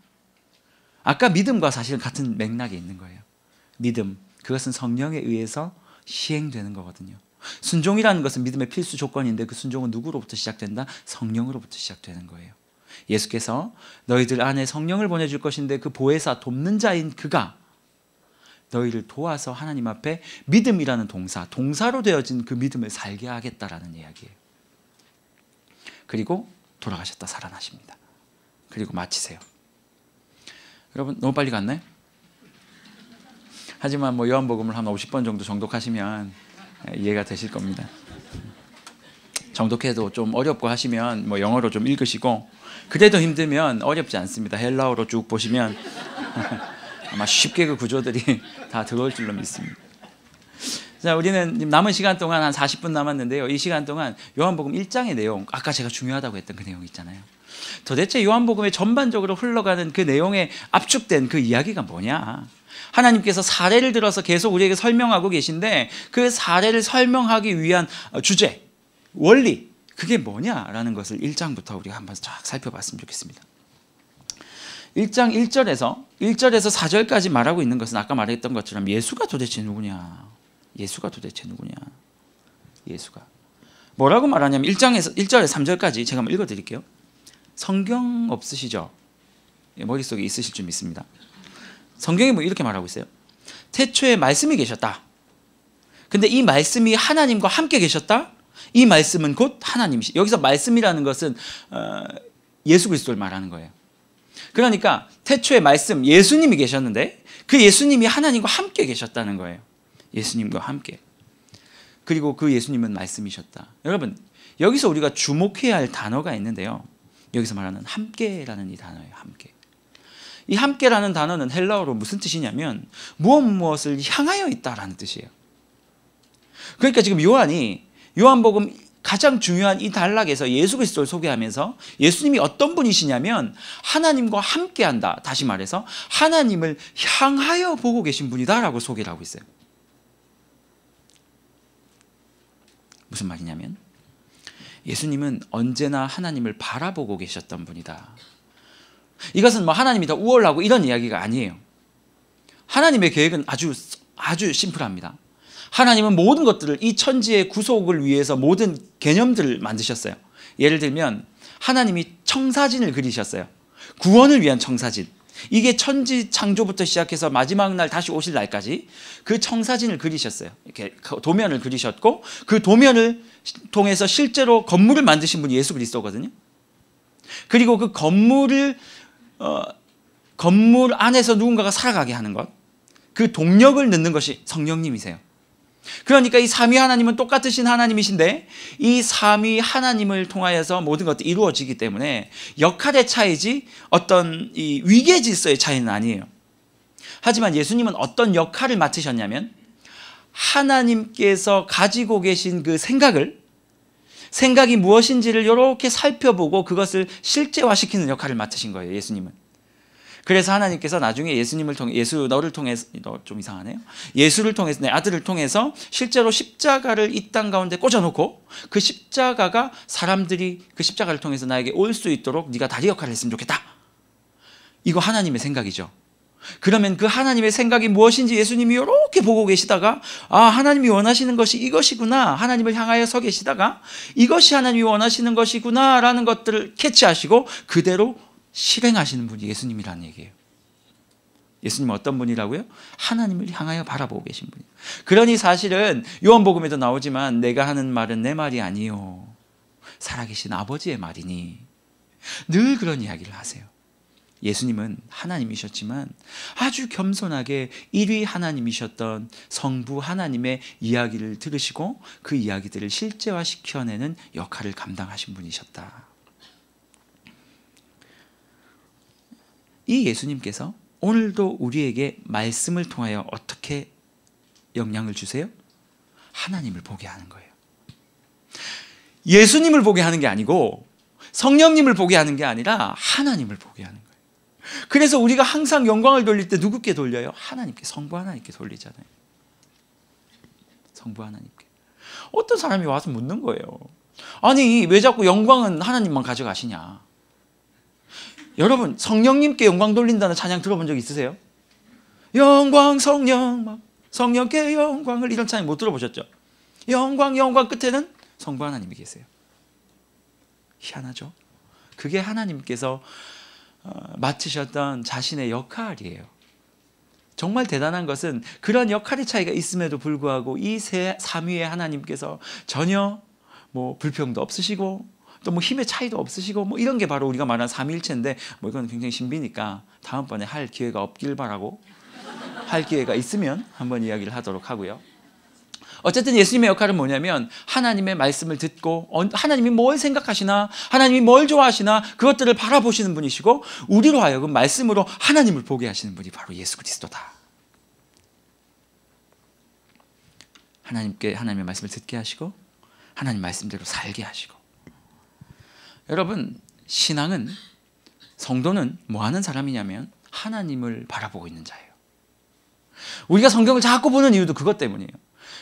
아까 믿음과 사실 같은 맥락에 있는 거예요. 믿음, 그것은 성령에 의해서 시행되는 거거든요. 순종이라는 것은 믿음의 필수 조건인데 그 순종은 누구로부터 시작된다? 성령으로부터 시작되는 거예요. 예수께서 너희들 안에 성령을 보내줄 것인데 그 보혜사 돕는 자인 그가 너희를 도와서 하나님 앞에 믿음이라는 동사, 동사로 되어진 그 믿음을 살게 하겠다라는 이야기예요. 그리고 돌아가셨다 살아나십니다. 그리고 마치세요. 여러분 너무 빨리 갔나요? 하지만 뭐 요한복음을 한 50번 정도 정독하시면 예, 이해가 되실 겁니다. 정독해도 좀 어렵고 하시면 뭐 영어로 좀 읽으시고 그래도 힘들면 어렵지 않습니다. 헬라어로 쭉 보시면 아마 쉽게 그 구조들이 다 들어올 줄로 믿습니다. 자, 우리는 남은 시간 동안 한 40분 남았는데요. 이 시간 동안 요한복음 1장의 내용, 아까 제가 중요하다고 했던 그 내용 있잖아요. 도대체 요한복음의 전반적으로 흘러가는 그 내용에 압축된 그 이야기가 뭐냐? 하나님께서 사례를 들어서 계속 우리에게 설명하고 계신데 그 사례를 설명하기 위한 주제, 원리, 그게 뭐냐라는 것을 1장부터 우리가 한번 쫙 살펴봤으면 좋겠습니다. 1장 1절에서 1절에서 4절까지 말하고 있는 것은 아까 말했던 것처럼 예수가 도대체 누구냐? 예수가 도대체 누구냐? 예수가 뭐라고 말하냐면 1장에서 1절에서 3절까지 제가 한번 읽어 드릴게요. 성경 없으시죠? 예, 머릿속에 있으실 좀 있습니다. 성경이 뭐 이렇게 말하고 있어요. 태초에 말씀이 계셨다. 근데 이 말씀이 하나님과 함께 계셨다. 이 말씀은 곧 하나님이시. 여기서 말씀이라는 것은 어, 예수 그리스도를 말하는 거예요. 그러니까 태초에 말씀 예수님이 계셨는데 그 예수님이 하나님과 함께 계셨다는 거예요. 예수님과 함께. 그리고 그 예수님은 말씀이셨다. 여러분, 여기서 우리가 주목해야 할 단어가 있는데요. 여기서 말하는 함께라는 이 단어예요. 함께. 이 함께라는 단어는 헬라어로 무슨 뜻이냐면 무엇 무엇을 향하여 있다라는 뜻이에요. 그러니까 지금 요한이 요한복음 가장 중요한 이 단락에서 예수 그리스도를 소개하면서 예수님이 어떤 분이시냐면 하나님과 함께한다. 다시 말해서 하나님을 향하여 보고 계신 분이다라고 소개를 하고 있어요. 무슨 말이냐면 예수님은 언제나 하나님을 바라보고 계셨던 분이다. 이것은 뭐 하나님이 더 우월하고 이런 이야기가 아니에요. 하나님의 계획은 아주 아주 심플합니다. 하나님은 모든 것들을 이 천지의 구속을 위해서 모든 개념들을 만드셨어요. 예를 들면 하나님이 청사진을 그리셨어요. 구원을 위한 청사진. 이게 천지 창조부터 시작해서 마지막 날 다시 오실 날까지 그 청사진을 그리셨어요. 이렇게 도면을 그리셨고 그 도면을 통해서 실제로 건물을 만드신 분이 예수 그리스도거든요. 그리고 그 건물을 어, 건물 안에서 누군가가 살아가게 하는 것. 그 동력을 넣는 것이 성령님이세요. 그러니까 이 삼위 하나님은 똑같으신 하나님이신데 이 삼위 하나님을 통하여서 모든 것이 이루어지기 때문에 역할의 차이지 어떤 이 위계 질서의 차이는 아니에요. 하지만 예수님은 어떤 역할을 맡으셨냐면 하나님께서 가지고 계신 그 생각을 생각이 무엇인지를 이렇게 살펴보고 그것을 실제화시키는 역할을 맡으신 거예요. 예수님은. 그래서 하나님께서 나중에 예수님을 통해 예수 너를 통해서 너 좀 이상하네요. 예수를 통해서 내 아들을 통해서 실제로 십자가를 이 땅 가운데 꽂아놓고 그 십자가가 사람들이 그 십자가를 통해서 나에게 올 수 있도록 네가 다리 역할을 했으면 좋겠다. 이거 하나님의 생각이죠. 그러면 그 하나님의 생각이 무엇인지 예수님이 이렇게 보고 계시다가 아 하나님이 원하시는 것이 이것이구나 하나님을 향하여 서 계시다가 이것이 하나님이 원하시는 것이구나라는 것들을 캐치하시고 그대로 실행하시는 분이 예수님이라는 얘기예요. 예수님 어떤 분이라고요? 하나님을 향하여 바라보고 계신 분이에요. 그러니 사실은 요한복음에도 나오지만 내가 하는 말은 내 말이 아니요 살아계신 아버지의 말이니 늘 그런 이야기를 하세요. 예수님은 하나님이셨지만 아주 겸손하게 1위 하나님이셨던 성부 하나님의 이야기를 들으시고 그 이야기들을 실제화시켜내는 역할을 감당하신 분이셨다. 이 예수님께서 오늘도 우리에게 말씀을 통하여 어떻게 영향을 주세요? 하나님을 보게 하는 거예요. 예수님을 보게 하는 게 아니고 성령님을 보게 하는 게 아니라 하나님을 보게 하는 거예요. 그래서 우리가 항상 영광을 돌릴 때 누구께 돌려요? 하나님께, 성부 하나님께 돌리잖아요. 성부 하나님께. 어떤 사람이 와서 묻는 거예요. 아니, 왜 자꾸 영광은 하나님만 가져가시냐? 여러분, 성령님께 영광 돌린다는 찬양 들어본 적 있으세요? 영광, 성령, 성령께 영광을 이런 찬양 못 들어보셨죠? 영광, 영광 끝에는 성부 하나님이 계세요. 희한하죠? 그게 하나님께서 어, 맡으셨던 자신의 역할이에요. 정말 대단한 것은 그런 역할의 차이가 있음에도 불구하고 이세 삼위의 하나님께서 전혀 뭐 불평도 없으시고 또 뭐 힘의 차이도 없으시고 뭐 이런 게 바로 우리가 말하는 위일체인데뭐 이건 굉장히 신비니까 다음번에 할 기회가 없길 바라고 할 기회가 있으면 한번 이야기를 하도록 하고요. 어쨌든 예수님의 역할은 뭐냐면 하나님의 말씀을 듣고 하나님이 뭘 생각하시나 하나님이 뭘 좋아하시나 그것들을 바라보시는 분이시고 우리로 하여금 말씀으로 하나님을 보게 하시는 분이 바로 예수 그리스도다. 하나님께 하나님의 말씀을 듣게 하시고 하나님 말씀대로 살게 하시고 여러분 신앙은 성도는 뭐 하는 사람이냐면 하나님을 바라보고 있는 자예요. 우리가 성경을 자꾸 보는 이유도 그것 때문이에요.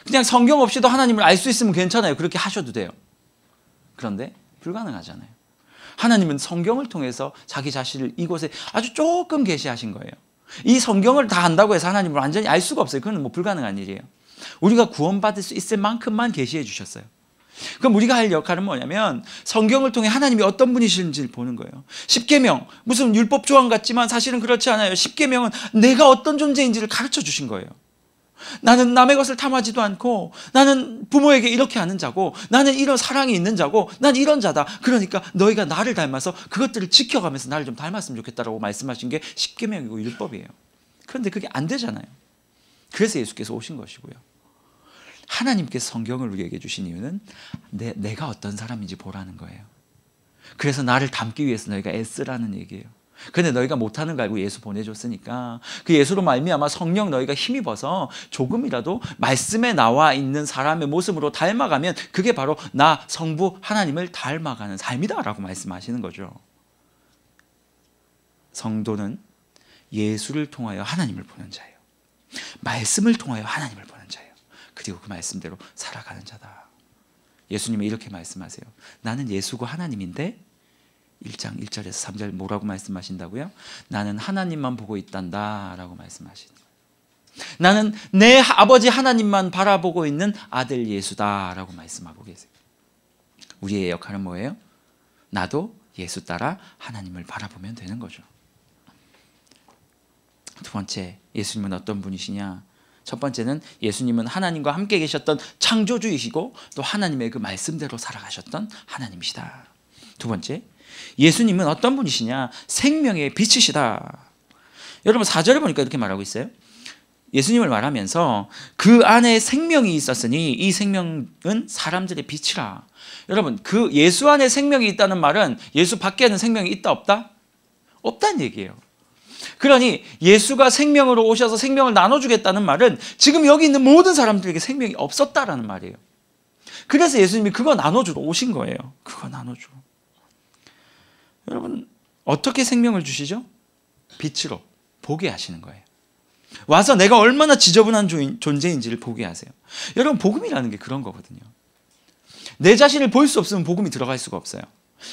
그냥 성경 없이도 하나님을 알 수 있으면 괜찮아요. 그렇게 하셔도 돼요. 그런데 불가능하잖아요. 하나님은 성경을 통해서 자기 자신을 이곳에 아주 조금 계시하신 거예요. 이 성경을 다 안다고 해서 하나님을 완전히 알 수가 없어요. 그건 뭐 불가능한 일이에요. 우리가 구원받을 수 있을 만큼만 계시해 주셨어요. 그럼 우리가 할 역할은 뭐냐면 성경을 통해 하나님이 어떤 분이신지를 보는 거예요. 십계명 무슨 율법 조항 같지만 사실은 그렇지 않아요. 십계명은 내가 어떤 존재인지를 가르쳐 주신 거예요. 나는 남의 것을 탐하지도 않고 나는 부모에게 이렇게 하는 자고 나는 이런 사랑이 있는 자고 난 이런 자다. 그러니까 너희가 나를 닮아서 그것들을 지켜가면서 나를 좀 닮았으면 좋겠다라고 말씀하신 게 십계명이고 율법이에요. 그런데 그게 안 되잖아요. 그래서 예수께서 오신 것이고요. 하나님께서 성경을 우리에게 주신 이유는 내, 내가 어떤 사람인지 보라는 거예요. 그래서 나를 닮기 위해서 너희가 애쓰라는 얘기예요. 근데 너희가 못하는 거 알고 예수 보내줬으니까 그 예수로 말미암아 성령 너희가 힘입어서 조금이라도 말씀에 나와 있는 사람의 모습으로 닮아가면 그게 바로 나 성부 하나님을 닮아가는 삶이다라고 말씀하시는 거죠. 성도는 예수를 통하여 하나님을 보는 자예요. 말씀을 통하여 하나님을 보는 자예요. 그리고 그 말씀대로 살아가는 자다. 예수님은 이렇게 말씀하세요. 나는 예수고 하나님인데 1장 1절에서 3절 뭐라고 말씀하신다고요? 나는 하나님만 보고 있단다라고 말씀하시는 거예요. 나는 내 아버지 하나님만 바라보고 있는 아들 예수다라고 말씀하고 계세요. 우리의 역할은 뭐예요? 나도 예수 따라 하나님을 바라보면 되는 거죠. 두 번째, 예수님은 어떤 분이시냐? 첫 번째는 예수님은 하나님과 함께 계셨던 창조주이시고 또 하나님의 그 말씀대로 살아가셨던 하나님이시다. 두 번째, 예수님은 어떤 분이시냐? 생명의 빛이시다. 여러분 4절을 보니까 이렇게 말하고 있어요. 예수님을 말하면서 그 안에 생명이 있었으니 이 생명은 사람들의 빛이라. 여러분 그 예수 안에 생명이 있다는 말은 예수 밖에는 생명이 있다 없다? 없다는 얘기예요. 그러니 예수가 생명으로 오셔서 생명을 나눠주겠다는 말은 지금 여기 있는 모든 사람들에게 생명이 없었다라는 말이에요. 그래서 예수님이 그거 나눠주러 오신 거예요. 그거 나눠줘. 여러분 어떻게 생명을 주시죠? 빛으로 보게 하시는 거예요. 와서 내가 얼마나 지저분한 존재인지를 보게 하세요. 여러분 복음이라는 게 그런 거거든요. 내 자신을 볼 수 없으면 복음이 들어갈 수가 없어요.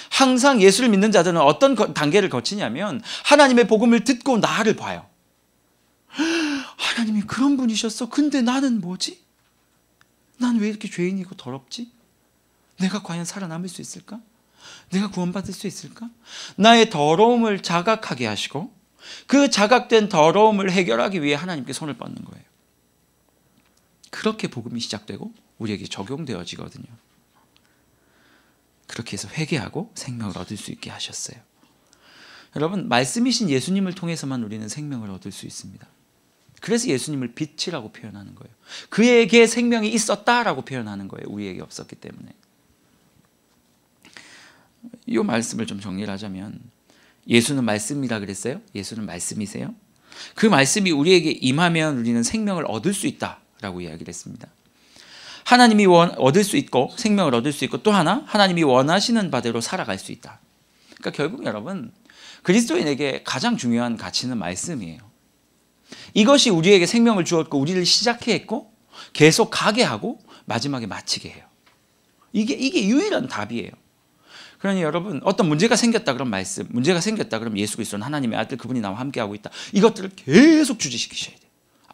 항상 예수를 믿는 자들은 어떤 단계를 거치냐면 하나님의 복음을 듣고 나를 봐요. 하나님이 그런 분이셨어. 근데 나는 뭐지? 난 왜 이렇게 죄인이고 더럽지? 내가 과연 살아남을 수 있을까? 내가 구원받을 수 있을까? 나의 더러움을 자각하게 하시고 그 자각된 더러움을 해결하기 위해 하나님께 손을 뻗는 거예요. 그렇게 복음이 시작되고 우리에게 적용되어지거든요. 그렇게 해서 회개하고 생명을 얻을 수 있게 하셨어요. 여러분 말씀이신 예수님을 통해서만 우리는 생명을 얻을 수 있습니다. 그래서 예수님을 빛이라고 표현하는 거예요. 그에게 생명이 있었다라고 표현하는 거예요. 우리에게 없었기 때문에. 이 말씀을 좀 정리를 하자면 예수는 말씀이라 그랬어요? 예수는 말씀이세요? 그 말씀이 우리에게 임하면 우리는 생명을 얻을 수 있다라고 이야기를 했습니다. 하나님이 원, 얻을 수 있고 생명을 얻을 수 있고 또 하나 하나님이 원하시는 바대로 살아갈 수 있다. 그러니까 결국 여러분 그리스도인에게 가장 중요한 가치는 말씀이에요. 이것이 우리에게 생명을 주었고 우리를 시작해 했고 계속 가게 하고 마지막에 마치게 해요. 이게 이게 유일한 답이에요. 그러니 여러분 어떤 문제가 생겼다 그런 말씀, 문제가 생겼다 그럼 예수 그리스도는 하나님의 아들 그분이 나와 함께하고 있다. 이것들을 계속 주지시키셔야 돼요.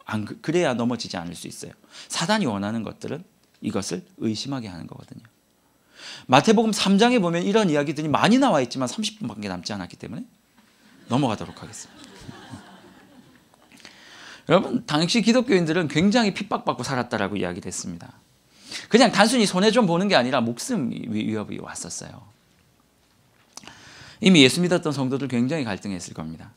안 그, 그래야 넘어지지 않을 수 있어요. 사단이 원하는 것들은 이것을 의심하게 하는 거거든요. 마태복음 3장에 보면 이런 이야기들이 많이 나와 있지만 30분밖에 남지 않았기 때문에 넘어가도록 하겠습니다. 여러분 당시 기독교인들은 굉장히 핍박받고 살았다라고 이야기를했습니다 그냥 단순히 손해 좀 보는 게 아니라 목숨 위협이 왔었어요. 이미 예수 믿었던 성도들 굉장히 갈등했을 겁니다.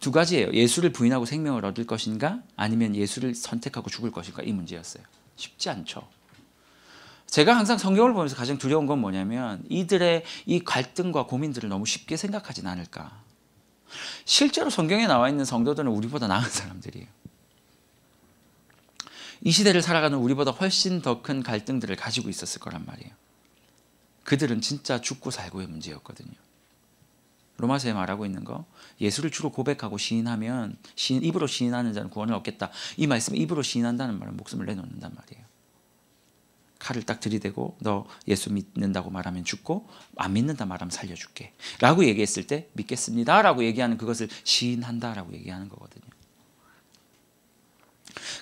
두 가지예요. 예수를 부인하고 생명을 얻을 것인가 아니면 예수를 선택하고 죽을 것인가 이 문제였어요. 쉽지 않죠. 제가 항상 성경을 보면서 가장 두려운 건 뭐냐면 이들의 이 갈등과 고민들을 너무 쉽게 생각하진 않을까. 실제로 성경에 나와 있는 성도들은 우리보다 나은 사람들이에요. 이 시대를 살아가는 우리보다 훨씬 더 큰 갈등들을 가지고 있었을 거란 말이에요. 그들은 진짜 죽고 살고의 문제였거든요. 로마서에 말하고 있는 거 예수를 주로 고백하고 시인하면 시인 입으로 시인하는 자는 구원을 얻겠다. 이 말씀 입으로 시인한다는 말은 목숨을 내놓는단 말이에요. 칼을 딱 들이대고 너 예수 믿는다고 말하면 죽고 안 믿는다 말하면 살려줄게 라고 얘기했을 때 믿겠습니다 라고 얘기하는 그것을 시인한다 라고 얘기하는 거거든요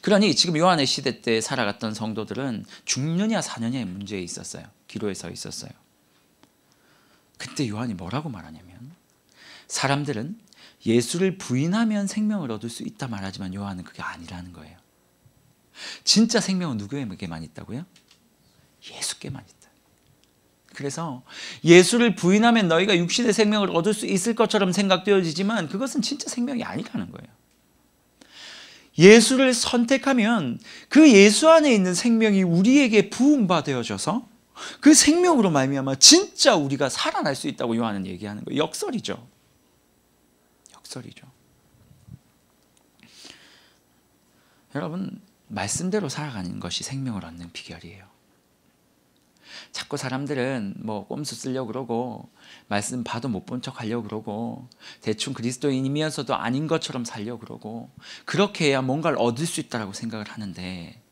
그러니 지금 요한의 시대 때 살아갔던 성도들은 중년이야 사년이야의 문제에 있었어요 기로에 서 있었어요. 그때 요한이 뭐라고 말하냐면 사람들은 예수를 부인하면 생명을 얻을 수 있다 말하지만 요한은 그게 아니라는 거예요. 진짜 생명은 누구에게만 있다고요? 예수께만 있다. 그래서 예수를 부인하면 너희가 육신의 생명을 얻을 수 있을 것처럼 생각되어지지만 그것은 진짜 생명이 아니라는 거예요. 예수를 선택하면 그 예수 안에 있는 생명이 우리에게 부음바되져서 그 생명으로 말미암아 진짜 우리가 살아날 수 있다고 요한은 얘기하는 거예요. 역설이죠. 역설이죠. 여러분 말씀대로 살아가는 것이 생명을 얻는 비결이에요. 자꾸 사람들은 뭐 꼼수 쓰려고 그러고 말씀 봐도 못 본 척 하려고 그러고 대충 그리스도인이면서도 아닌 것처럼 살려고 그러고 그렇게 해야 뭔가를 얻을 수 있다고 생각을 하는데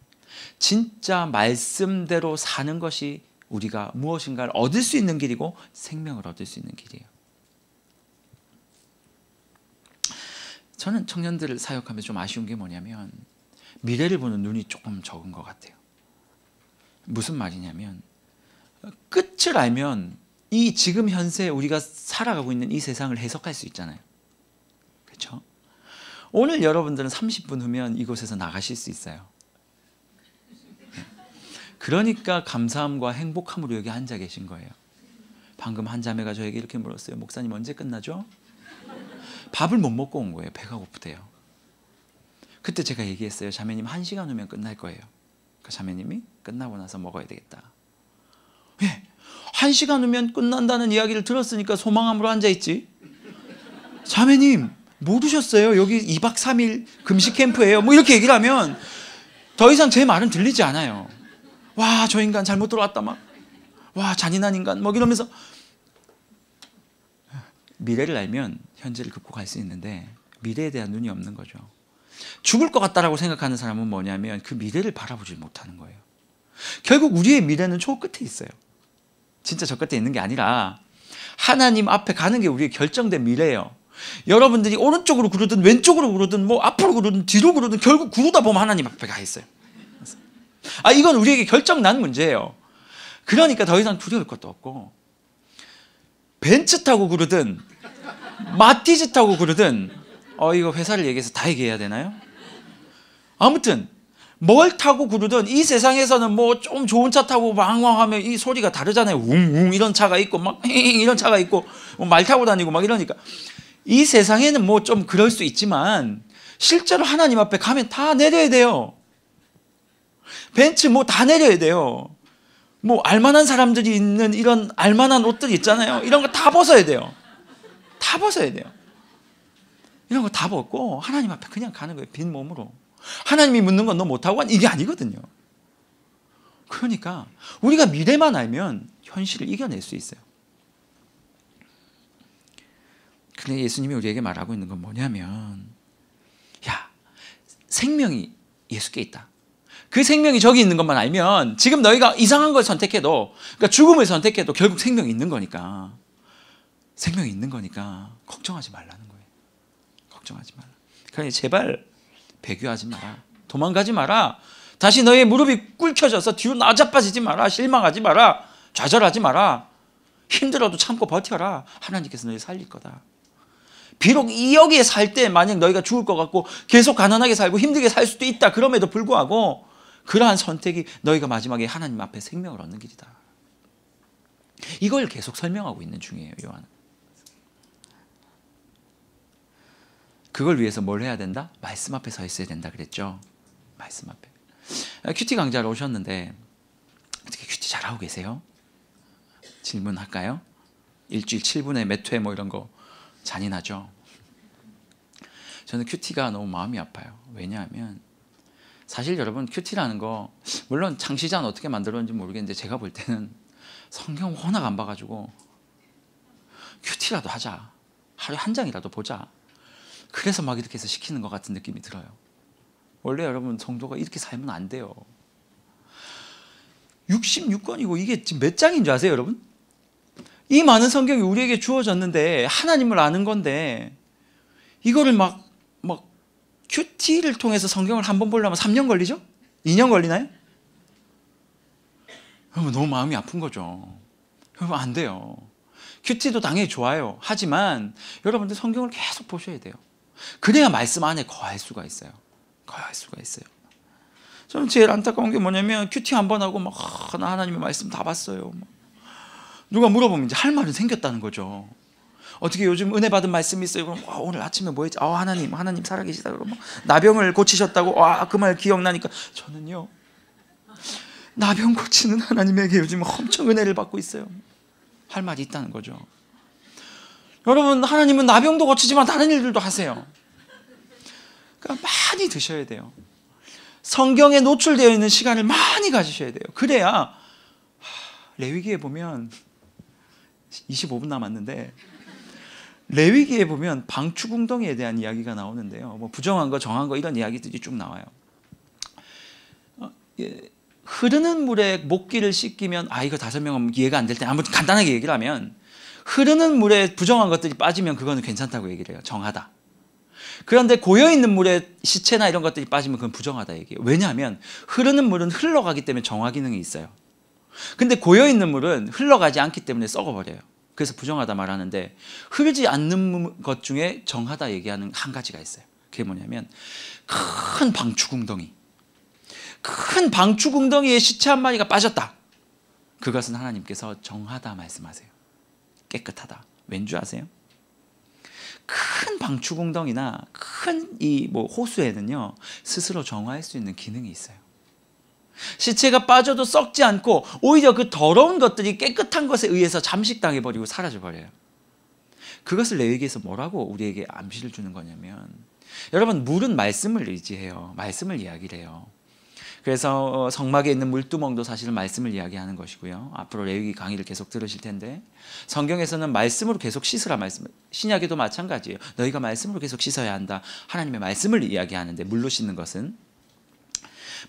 진짜 말씀대로 사는 것이 우리가 무엇인가를 얻을 수 있는 길이고 생명을 얻을 수 있는 길이에요. 저는 청년들을 사역하면좀 아쉬운 게 뭐냐면 미래를 보는 눈이 조금 적은 것 같아요. 무슨 말이냐면 끝을 알면 이 지금 현재 우리가 살아가고 있는 이 세상을 해석할 수 있잖아요. 그렇죠? 오늘 여러분들은 30분 후면 이곳에서 나가실 수 있어요. 그러니까 감사함과 행복함으로 여기 앉아 계신 거예요. 방금 한 자매가 저에게 이렇게 물었어요. 목사님 언제 끝나죠? 밥을 못 먹고 온 거예요. 배가 고프대요. 그때 제가 얘기했어요. 자매님 한 시간 후면 끝날 거예요. 그 자매님이 끝나고 나서 먹어야 되겠다. 예, 한 시간 후면 끝난다는 이야기를 들었으니까 소망함으로 앉아있지. 자매님 모르셨어요? 여기 2박 3일 금식 캠프예요. 뭐 이렇게 얘기를 하면 더 이상 제 말은 들리지 않아요. 와, 저 인간 잘못 들어왔다 막. 와, 잔인한 인간 막 이러면서 미래를 알면 현재를 극복할 수 있는데 미래에 대한 눈이 없는 거죠. 죽을 것 같다라고 생각하는 사람은 뭐냐면 그 미래를 바라보질 못하는 거예요. 결국 우리의 미래는 초 끝에 있어요. 진짜 저 끝에 있는 게 아니라 하나님 앞에 가는 게 우리의 결정된 미래예요. 여러분들이 오른쪽으로 구르든 왼쪽으로 구르든 뭐 앞으로 구르든 뒤로 구르든 결국 구르다 보면 하나님 앞에 가 있어요. 아, 이건 우리에게 결정 난 문제예요. 그러니까 더 이상 두려울 것도 없고, 벤츠 타고 그러든, 마티즈 타고 그러든, 어, 이거 회사를 얘기해서 다 얘기해야 되나요? 아무튼, 뭘 타고 그러든이 세상에서는 뭐 좀 좋은 차 타고 왕왕하면 이 소리가 다르잖아요. 웅웅 이런 차가 있고 막 이런 차가 있고 뭐 말 타고 다니고 막 이러니까 이 세상에는 뭐 좀 그럴 수 있지만 실제로 하나님 앞에 가면 다 내려야 돼요. 벤츠 뭐 다 내려야 돼요. 뭐 알만한 사람들이 있는 이런 알만한 옷들 있잖아요. 이런 거 다 벗어야 돼요. 다 벗어야 돼요. 이런 거 다 벗고 하나님 앞에 그냥 가는 거예요. 빈 몸으로. 하나님이 묻는 건 너 못하고 한 이게 아니거든요. 그러니까 우리가 미래만 알면 현실을 이겨낼 수 있어요. 근데 예수님이 우리에게 말하고 있는 건 뭐냐면, 야, 생명이 예수께 있다. 그 생명이 저기 있는 것만 알면 지금 너희가 이상한 걸 선택해도 그러니까 죽음을 선택해도 결국 생명이 있는 거니까 생명이 있는 거니까 걱정하지 말라는 거예요. 걱정하지 말라. 그러니 제발 배교하지 마라. 도망가지 마라. 다시 너의 무릎이 꿇혀져서 뒤로 나자빠지지 마라. 실망하지 마라. 좌절하지 마라. 힘들어도 참고 버텨라. 하나님께서 너희 살릴 거다. 비록 여기에 살 때 만약 너희가 죽을 것 같고 계속 가난하게 살고 힘들게 살 수도 있다. 그럼에도 불구하고 그러한 선택이 너희가 마지막에 하나님 앞에 생명을 얻는 길이다. 이걸 계속 설명하고 있는 중이에요, 요한은. 그걸 위해서 뭘 해야 된다? 말씀 앞에 서 있어야 된다 그랬죠. 말씀 앞에. 아, 큐티 강좌로 오셨는데 어떻게 큐티 잘하고 계세요? 질문할까요? 일주일 7분에 몇 회 뭐 이런 거 잔인하죠. 저는 큐티가 너무 마음이 아파요. 왜냐하면 사실 여러분 큐티라는 거 물론 창시자는 어떻게 만들었는지 모르겠는데 제가 볼 때는 성경 워낙 안 봐가지고 큐티라도 하자 하루에 한 장이라도 보자 그래서 막 이렇게 해서 시키는 것 같은 느낌이 들어요 원래 여러분 성도가 이렇게 살면 안 돼요 66권이고 이게 지금 몇 장인 줄 아세요 여러분? 이 많은 성경이 우리에게 주어졌는데 하나님을 아는 건데 이거를 막 큐티를 통해서 성경을 한 번 보려면 3년 걸리죠? 2년 걸리나요? 그러면 너무 마음이 아픈 거죠. 여러분 안 돼요. 큐티도 당연히 좋아요. 하지만 여러분들 성경을 계속 보셔야 돼요. 그래야 말씀 안에 거할 수가 있어요. 거할 수가 있어요. 저는 제일 안타까운 게 뭐냐면 큐티 한 번 하고 막나 어, 하나님의 말씀 다 봤어요. 누가 물어보면 이제 할 말은 생겼다는 거죠. 어떻게 요즘 은혜 받은 말씀이 있어요? 그럼 와, 어, 오늘 아침에 뭐 했지? 아, 하나님, 하나님 살아계시다. 그러면 나병을 고치셨다고. 와, 그 말 기억나니까 저는요. 나병 고치는 하나님에게 요즘 엄청 은혜를 받고 있어요. 할 말이 있다는 거죠. 여러분, 하나님은 나병도 고치지만 다른 일들도 하세요. 그러니까 많이 드셔야 돼요. 성경에 노출되어 있는 시간을 많이 가지셔야 돼요. 그래야 레위기에 보면 25분 남았는데 레위기에 보면 방추궁덩이에 대한 이야기가 나오는데요. 뭐 부정한 거, 정한 거 이런 이야기들이 쭉 나와요. 어, 예, 흐르는 물에 목기를 씻기면 아 이거 다섯 명은 이해가 안 될 때 아무튼 간단하게 얘기를 하면 흐르는 물에 부정한 것들이 빠지면 그거는 괜찮다고 얘기를 해요. 정하다. 그런데 고여 있는 물에 시체나 이런 것들이 빠지면 그건 부정하다 얘기예요. 왜냐하면 흐르는 물은 흘러가기 때문에 정화 기능이 있어요. 근데 고여 있는 물은 흘러가지 않기 때문에 썩어버려요. 그래서 부정하다 말하는데 흐르지 않는 것 중에 정하다 얘기하는 한 가지가 있어요. 그게 뭐냐면 큰 방추궁덩이. 큰 방추궁덩이에 시체 한 마리가 빠졌다. 그것은 하나님께서 정하다 말씀하세요. 깨끗하다. 왠 줄 아세요? 큰 방추궁덩이나 큰 이 뭐 호수에는요. 스스로 정화할 수 있는 기능이 있어요. 시체가 빠져도 썩지 않고 오히려 그 더러운 것들이 깨끗한 것에 의해서 잠식당해버리고 사라져버려요. 그것을 레위기에서 뭐라고 우리에게 암시를 주는 거냐면 여러분 물은 말씀을 의지해요. 말씀을 이야기해요. 그래서 어, 성막에 있는 물두멍도 사실은 말씀을 이야기하는 것이고요. 앞으로 레위기 강의를 계속 들으실 텐데 성경에서는 말씀으로 계속 씻으라 말씀. 신약에도 마찬가지예요. 너희가 말씀으로 계속 씻어야 한다. 하나님의 말씀을 이야기하는데 물로 씻는 것은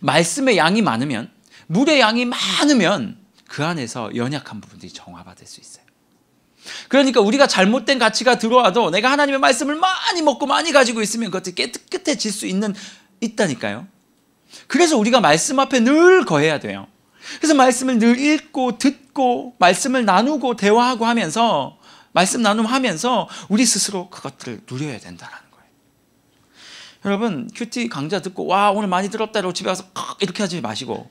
말씀의 양이 많으면 물의 양이 많으면 그 안에서 연약한 부분들이 정화받을 수 있어요. 그러니까 우리가 잘못된 가치가 들어와도 내가 하나님의 말씀을 많이 먹고 많이 가지고 있으면 그것이 깨끗해질 수 있는 있다니까요. 그래서 우리가 말씀 앞에 늘 거해야 돼요. 그래서 말씀을 늘 읽고 듣고 말씀을 나누고 대화하고 하면서 말씀 나눔하면서 우리 스스로 그것들을 누려야 된다는 여러분 큐티 강좌 듣고 와 오늘 많이 들었다 이러고 집에 가서 이렇게 하지 마시고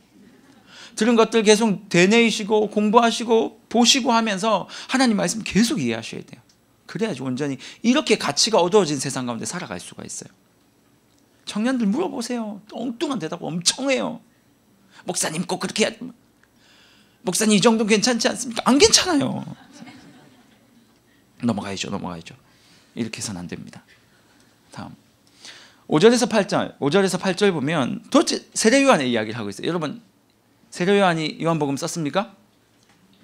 들은 것들 계속 되뇌이시고 공부하시고 보시고 하면서 하나님 말씀 계속 이해하셔야 돼요. 그래야지 온전히 이렇게 가치가 어두워진 세상 가운데 살아갈 수가 있어요. 청년들 물어보세요. 엉뚱한 대답 엄청 해요. 목사님 꼭 그렇게 해야 돼. 목사님 이정도 괜찮지 않습니까? 안 괜찮아요. 넘어가야죠. 넘어가야죠. 이렇게 해서는 안 됩니다. 다음. 5절에서 8절, 5절에서 8절 보면 도대체 세례 요한의 이야기를 하고 있어요. 여러분 세례 요한이 요한복음 썼습니까?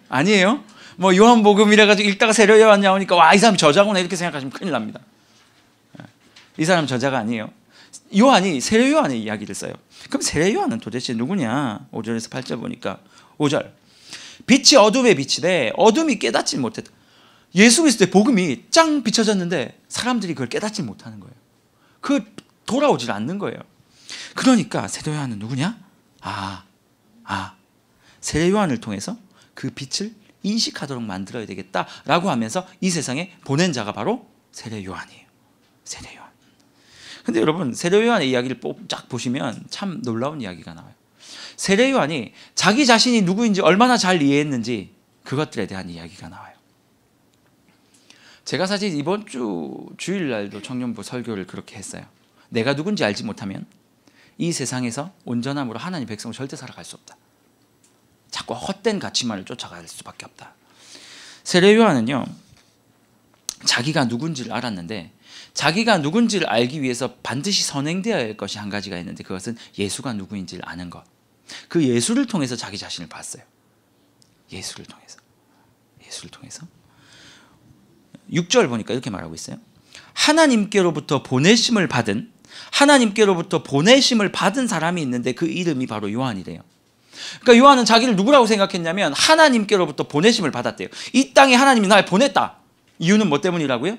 아니에요. 뭐 요한복음이라 가지고 읽다가 세례 요한 나오니까 와 이 사람 저자구나 이렇게 생각하시면 큰일 납니다. 예. 이 사람 저자가 아니에요. 요한이 세례 요한의 이야기를 써요. 그럼 세례 요한은 도대체 누구냐? 5절에서 8절 보니까 5절. 빛이 어둠에 비치되 어둠이 깨닫지 못했다. 예수 그리스도의 복음이 짱 비춰졌는데 사람들이 그걸 깨닫지 못하는 거예요. 그 돌아오질 않는 거예요. 그러니까 세례 요한은 누구냐? 아, 아, 세례 요한을 통해서 그 빛을 인식하도록 만들어야 되겠다라고 하면서 이 세상에 보낸 자가 바로 세례 요한이에요. 세례 요한. 근데 여러분 세례 요한의 이야기를 쫙 보시면 참 놀라운 이야기가 나와요. 세례 요한이 자기 자신이 누구인지 얼마나 잘 이해했는지 그것들에 대한 이야기가 나와요. 제가 사실 이번 주 주일날도 청년부 설교를 그렇게 했어요. 내가 누군지 알지 못하면 이 세상에서 온전함으로 하나님 백성을 절대 살아갈 수 없다. 자꾸 헛된 가치만을 쫓아갈 수밖에 없다. 세례 요한은요. 자기가 누군지를 알았는데 자기가 누군지를 알기 위해서 반드시 선행되어야 할 것이 한 가지가 있는데 그것은 예수가 누구인지를 아는 것. 그 예수를 통해서 자기 자신을 봤어요. 예수를 통해서. 예수를 통해서. 6절 보니까 이렇게 말하고 있어요. 하나님께로부터 보내심을 받은 하나님께로부터 보내심을 받은 사람이 있는데 그 이름이 바로 요한이래요. 그러니까 요한은 자기를 누구라고 생각했냐면 하나님께로부터 보내심을 받았대요. 이 땅에 하나님이 나 보냈다. 이유는 뭐 때문이라고요?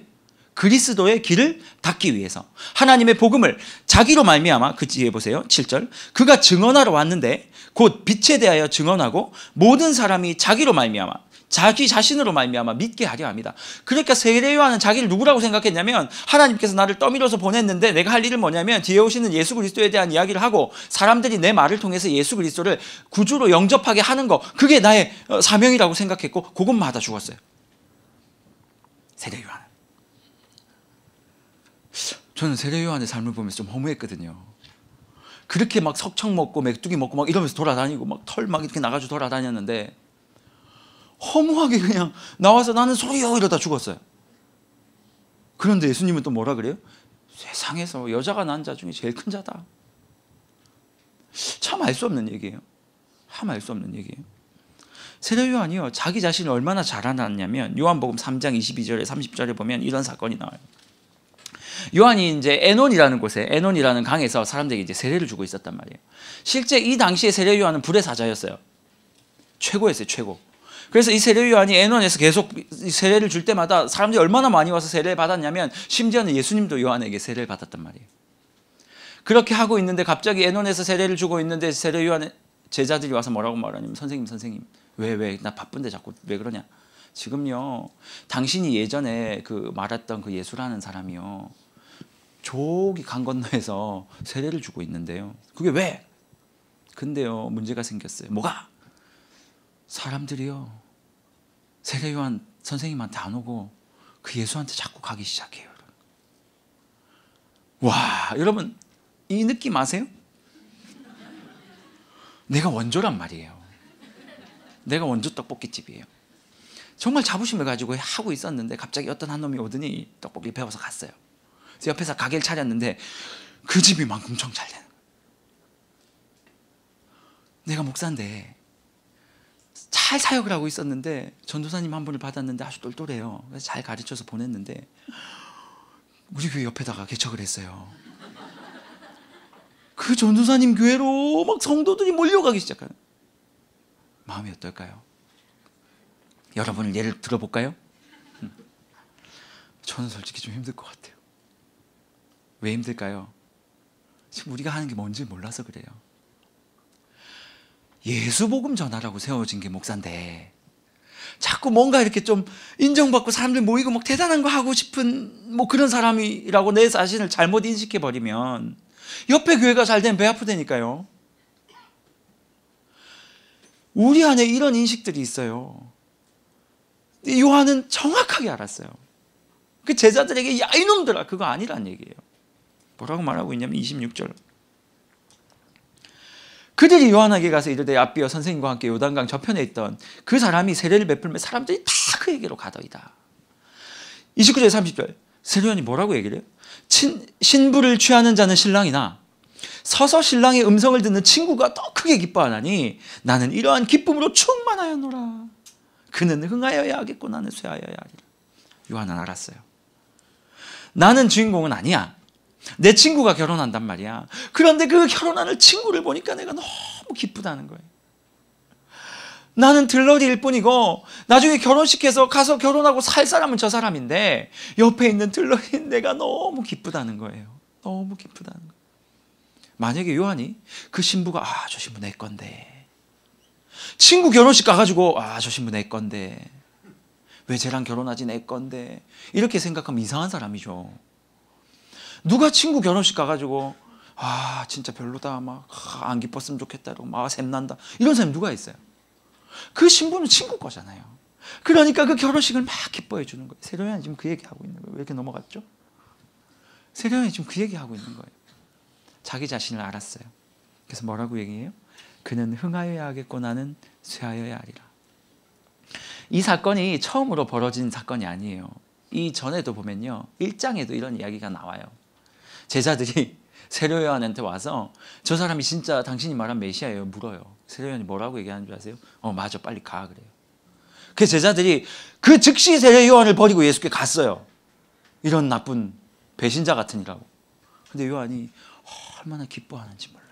그리스도의 길을 닦기 위해서 하나님의 복음을 자기로 말미암아 그 뒤에 보세요. 7절. 그가 증언하러 왔는데 곧 빛에 대하여 증언하고 모든 사람이 자기로 말미암아 자기 자신으로 말미암아 믿게 하려 합니다. 그러니까 세례요한은 자기를 누구라고 생각했냐면 하나님께서 나를 떠밀어서 보냈는데 내가 할 일은 뭐냐면 뒤에 오시는 예수 그리스도에 대한 이야기를 하고 사람들이 내 말을 통해서 예수 그리스도를 구주로 영접하게 하는 거 그게 나의 어, 사명이라고 생각했고 그것마다 죽었어요. 세례요한. 저는 세례요한의 삶을 보면서 좀 허무했거든요. 그렇게 막 석청 먹고 맥뚜기 먹고 막 이러면서 돌아다니고 막 털막 이렇게 나가지고 돌아다녔는데 허무하게 그냥 나와서 나는 소리요 이러다 죽었어요. 그런데 예수님은 또 뭐라 그래요? 세상에서 여자가 난 자 중에 제일 큰 자다. 참 알 수 없는 얘기예요. 참 알 수 없는 얘기예요. 세례 요한이요. 자기 자신을 얼마나 잘 알았냐면 요한복음 3장 22절에 30절에 보면 이런 사건이 나와요. 요한이 이제 에논이라는 곳에 에논이라는 강에서 사람들에게 이제 세례를 주고 있었단 말이에요. 실제 이 당시에 세례 요한은 불의 사자였어요. 최고였어요, 최고. 그래서 이 세례 요한이 애논에서 계속 세례를 줄 때마다 사람들이 얼마나 많이 와서 세례를 받았냐면 심지어는 예수님도 요한에게 세례를 받았단 말이에요. 그렇게 하고 있는데 갑자기 애논에서 세례를 주고 있는데 세례 요한의 제자들이 와서 뭐라고 말하냐면 선생님 선생님 왜 왜 나 바쁜데 자꾸 왜 그러냐 지금요 당신이 예전에 그 말했던 그 예수라는 사람이요 저기 강 건너에서 세례를 주고 있는데요 그게 왜 근데요 문제가 생겼어요 뭐가 사람들이요. 세례요한 선생님한테 안 오고 그 예수한테 자꾸 가기 시작해요. 와, 여러분 이 느낌 아세요? 내가 원조란 말이에요. 내가 원조 떡볶이집이에요. 정말 자부심을 가지고 하고 있었는데 갑자기 어떤 한 놈이 오더니 떡볶이 배워서 갔어요. 그래서 옆에서 가게를 차렸는데 그 집이 막 엄청 잘 되는 거예요. 내가 목사인데 잘 사역을 하고 있었는데 전도사님 한 분을 받았는데 아주 똘똘해요. 그래서 잘 가르쳐서 보냈는데 우리 교회 옆에다가 개척을 했어요. 그 전도사님 교회로 막 성도들이 몰려가기 시작하는 마음이 어떨까요? 여러분을 예를 들어볼까요? 음. 저는 솔직히 좀 힘들 것 같아요. 왜 힘들까요? 지금 우리가 하는 게 뭔지 몰라서 그래요. 예수 복음 전하라고 세워진 게 목사인데 자꾸 뭔가 이렇게 좀 인정받고 사람들 모이고 막 대단한 거 하고 싶은 뭐 그런 사람이라고 내 자신을 잘못 인식해 버리면 옆에 교회가 잘 되면 배 아프다니까요. 우리 안에 이런 인식들이 있어요. 요한은 정확하게 알았어요. 그 제자들에게 야 이놈들아 그거 아니란 얘기예요. 뭐라고 말하고 있냐면 26절 그들이 요한에게 가서 이르되 앞비어 선생님과 함께 요단강 저편에 있던 그 사람이 세례를 베풀며 사람들이 다 그얘기로 가더이다. 29절 30절 세례원이 뭐라고 얘기를 해요? 친, 신부를 취하는 자는 신랑이나 서서 신랑의 음성을 듣는 친구가 더 크게 기뻐하나니 나는 이러한 기쁨으로 충만하였노라. 그는 흥하여야 하겠고 나는 쇠하여야 하리라. 요한은 알았어요. 나는 주인공은 아니야. 내 친구가 결혼한단 말이야. 그런데 그 결혼하는 친구를 보니까 내가 너무 기쁘다는 거예요. 나는 들러리일 뿐이고 나중에 결혼식해서 가서 결혼하고 살 사람은 저 사람인데 옆에 있는 들러리인 내가 너무 기쁘다는 거예요. 너무 기쁘다는 거예요. 만약에 요한이 그 신부가 아 저 신부 내 건데 친구 결혼식 가가지고 아저 신부 내 건데 왜 쟤랑 결혼하지 내 건데 이렇게 생각하면 이상한 사람이죠. 누가 친구 결혼식 가가지고 아 진짜 별로다 막안 아, 기뻤으면 좋겠다 고막 샘난다 이런 사람이 누가 있어요? 그 신부는 친구 거잖아요. 그러니까 그 결혼식을 막 기뻐해 주는 거예요. 세련이 지금 그 얘기하고 있는 거예요. 왜 이렇게 넘어갔죠? 세련이 지금 그 얘기하고 있는 거예요. 자기 자신을 알았어요. 그래서 뭐라고 얘기해요? 그는 흥하여야 하겠고 나는 쇠하여야 하리라. 이 사건이 처음으로 벌어진 사건이 아니에요. 이전에도 보면요. 1장에도 이런 이야기가 나와요. 제자들이 세례 요한한테 와서 저 사람이 진짜 당신이 말한 메시아예요 물어요. 세례 요한이 뭐라고 얘기하는 줄 아세요? 어 맞아 빨리 가 그래요. 그 제자들이 그 즉시 세례 요한을 버리고 예수께 갔어요. 이런 나쁜 배신자 같은니라고 근데 요한이 얼마나 기뻐하는지 몰라요.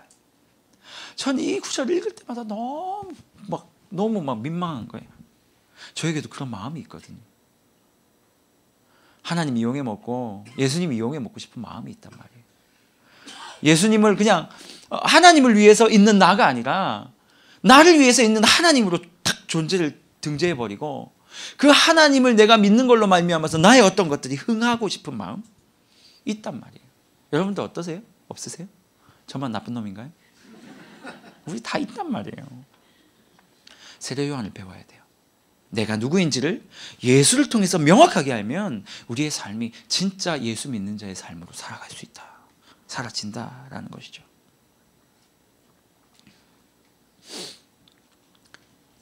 전 이 구절을 읽을 때마다 너무 막 너무 막 민망한 거예요. 저에게도 그런 마음이 있거든요. 하나님 이용해 먹고 예수님 이용해 먹고 싶은 마음이 있단 말이에요. 예수님을 그냥 하나님을 위해서 있는 나가 아니라 나를 위해서 있는 하나님으로 탁 존재를 등재해 버리고 그 하나님을 내가 믿는 걸로 말미암아서 나의 어떤 것들이 흥하고 싶은 마음 있단 말이에요. 여러분들 어떠세요? 없으세요? 저만 나쁜 놈인가요? 우리 다 있단 말이에요. 세례 요한을 배워야 돼요. 내가 누구인지를 예수를 통해서 명확하게 알면 우리의 삶이 진짜 예수 믿는 자의 삶으로 살아갈 수 있다. 사라진다라는 것이죠.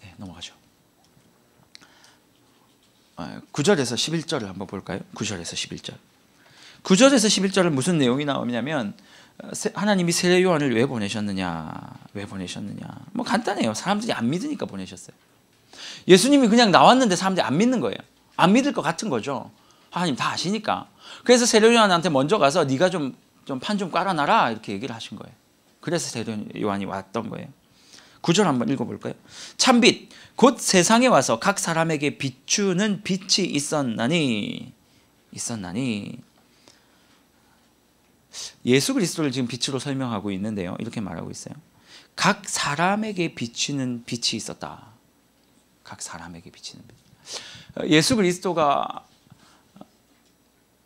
네, 넘어가죠. 9절에서 아, 11절을 한번 볼까요? 9절에서 11절. 9절에서 11절은 무슨 내용이 나오냐면 어, 하나님이 세례 요한을 왜 보내셨느냐? 왜 보내셨느냐? 뭐 간단해요. 사람들이 안 믿으니까 보내셨어요. 예수님이 그냥 나왔는데 사람들이 안 믿는 거예요. 안 믿을 것 같은 거죠. 하나님 다 아시니까. 그래서 세례요한한테 먼저 가서 네가 좀 좀 판 좀 깔아놔라 이렇게 얘기를 하신 거예요. 그래서 세례요한이 왔던 거예요. 구절 한번 읽어볼까요? 참빛 곧 세상에 와서 각 사람에게 비추는 빛이 있었나니 있었나니 예수 그리스도를 지금 빛으로 설명하고 있는데요. 이렇게 말하고 있어요. 각 사람에게 비치는 빛이 있었다. 각 사람에게 비치는 빛. 어, 예수 그리스도가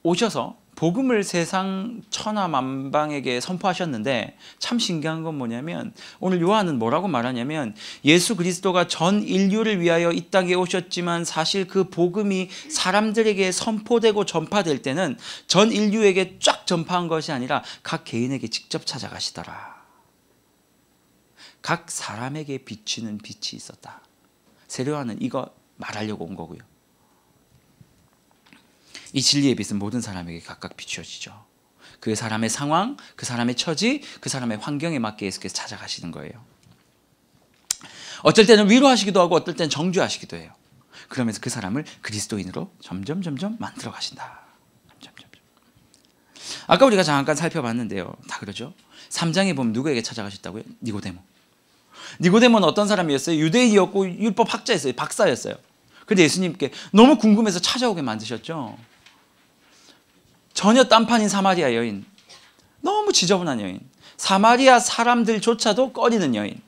오셔서 복음을 세상 천하 만방에게 선포하셨는데 참 신기한 건 뭐냐면 오늘 요한은 뭐라고 말하냐면 예수 그리스도가 전 인류를 위하여 이 땅에 오셨지만 사실 그 복음이 사람들에게 선포되고 전파될 때는 전 인류에게 쫙 전파한 것이 아니라 각 개인에게 직접 찾아가시더라. 각 사람에게 비치는 빛이 있었다. 세례하는 이거 말하려고 온 거고요. 이 진리의 빛은 모든 사람에게 각각 비추어지죠. 그 사람의 상황, 그 사람의 처지, 그 사람의 환경에 맞게 예수께서 찾아가시는 거예요. 어쩔 때는 위로하시기도 하고 어떨 때는 정죄하시기도 해요. 그러면서 그 사람을 그리스도인으로 점점 점점 만들어 가신다. 점 점점. 아까 우리가 잠깐 살펴봤는데요. 다 그러죠. 3장에 보면 누구에게 찾아가셨다고요? 니고데모. 니고데모는 어떤 사람이었어요? 유대인이었고 율법 학자였어요. 박사였어요. 근데 예수님께 너무 궁금해서 찾아오게 만드셨죠. 전혀 딴판인 사마리아 여인. 너무 지저분한 여인. 사마리아 사람들조차도 꺼리는 여인.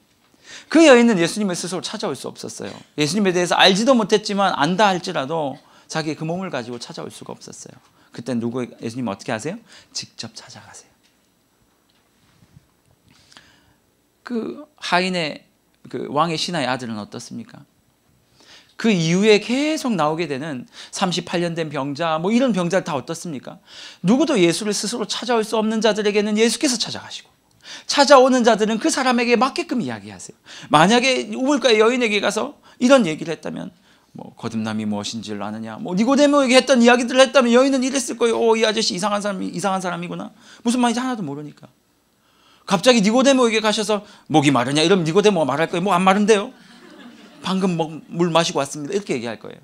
그 여인은 예수님을 스스로 찾아올 수 없었어요. 예수님에 대해서 알지도 못했지만 안다 할지라도 자기 그 몸을 가지고 찾아올 수가 없었어요. 그때 누구 예수님 어떻게 하세요? 직접 찾아가세요. 그 하인의 그 왕의 신하의 아들은 어떻습니까? 그 이후에 계속 나오게 되는 38년 된 병자 뭐 이런 병자다 어떻습니까? 누구도 예수를 스스로 찾아올 수 없는 자들에게는 예수께서 찾아가시고 찾아오는 자들은 그 사람에게 맞게끔 이야기하세요. 만약에 우물가의 여인에게 가서 이런 얘기를 했다면 뭐 거듭남이 무엇인지를 아느냐 뭐 니고데모에게 했던 이야기들을 했다면 여인은 이랬을 거예요. 오, 이 아저씨 이상한 사람이 이상한 사람이구나. 무슨 말인지 하나도 모르니까. 갑자기 니고데모에게 가셔서 목이 마르냐 이러면 니고데모가 말할 거예요. 목안 뭐 마른데요. 방금 뭐 물 마시고 왔습니다. 이렇게 얘기할 거예요.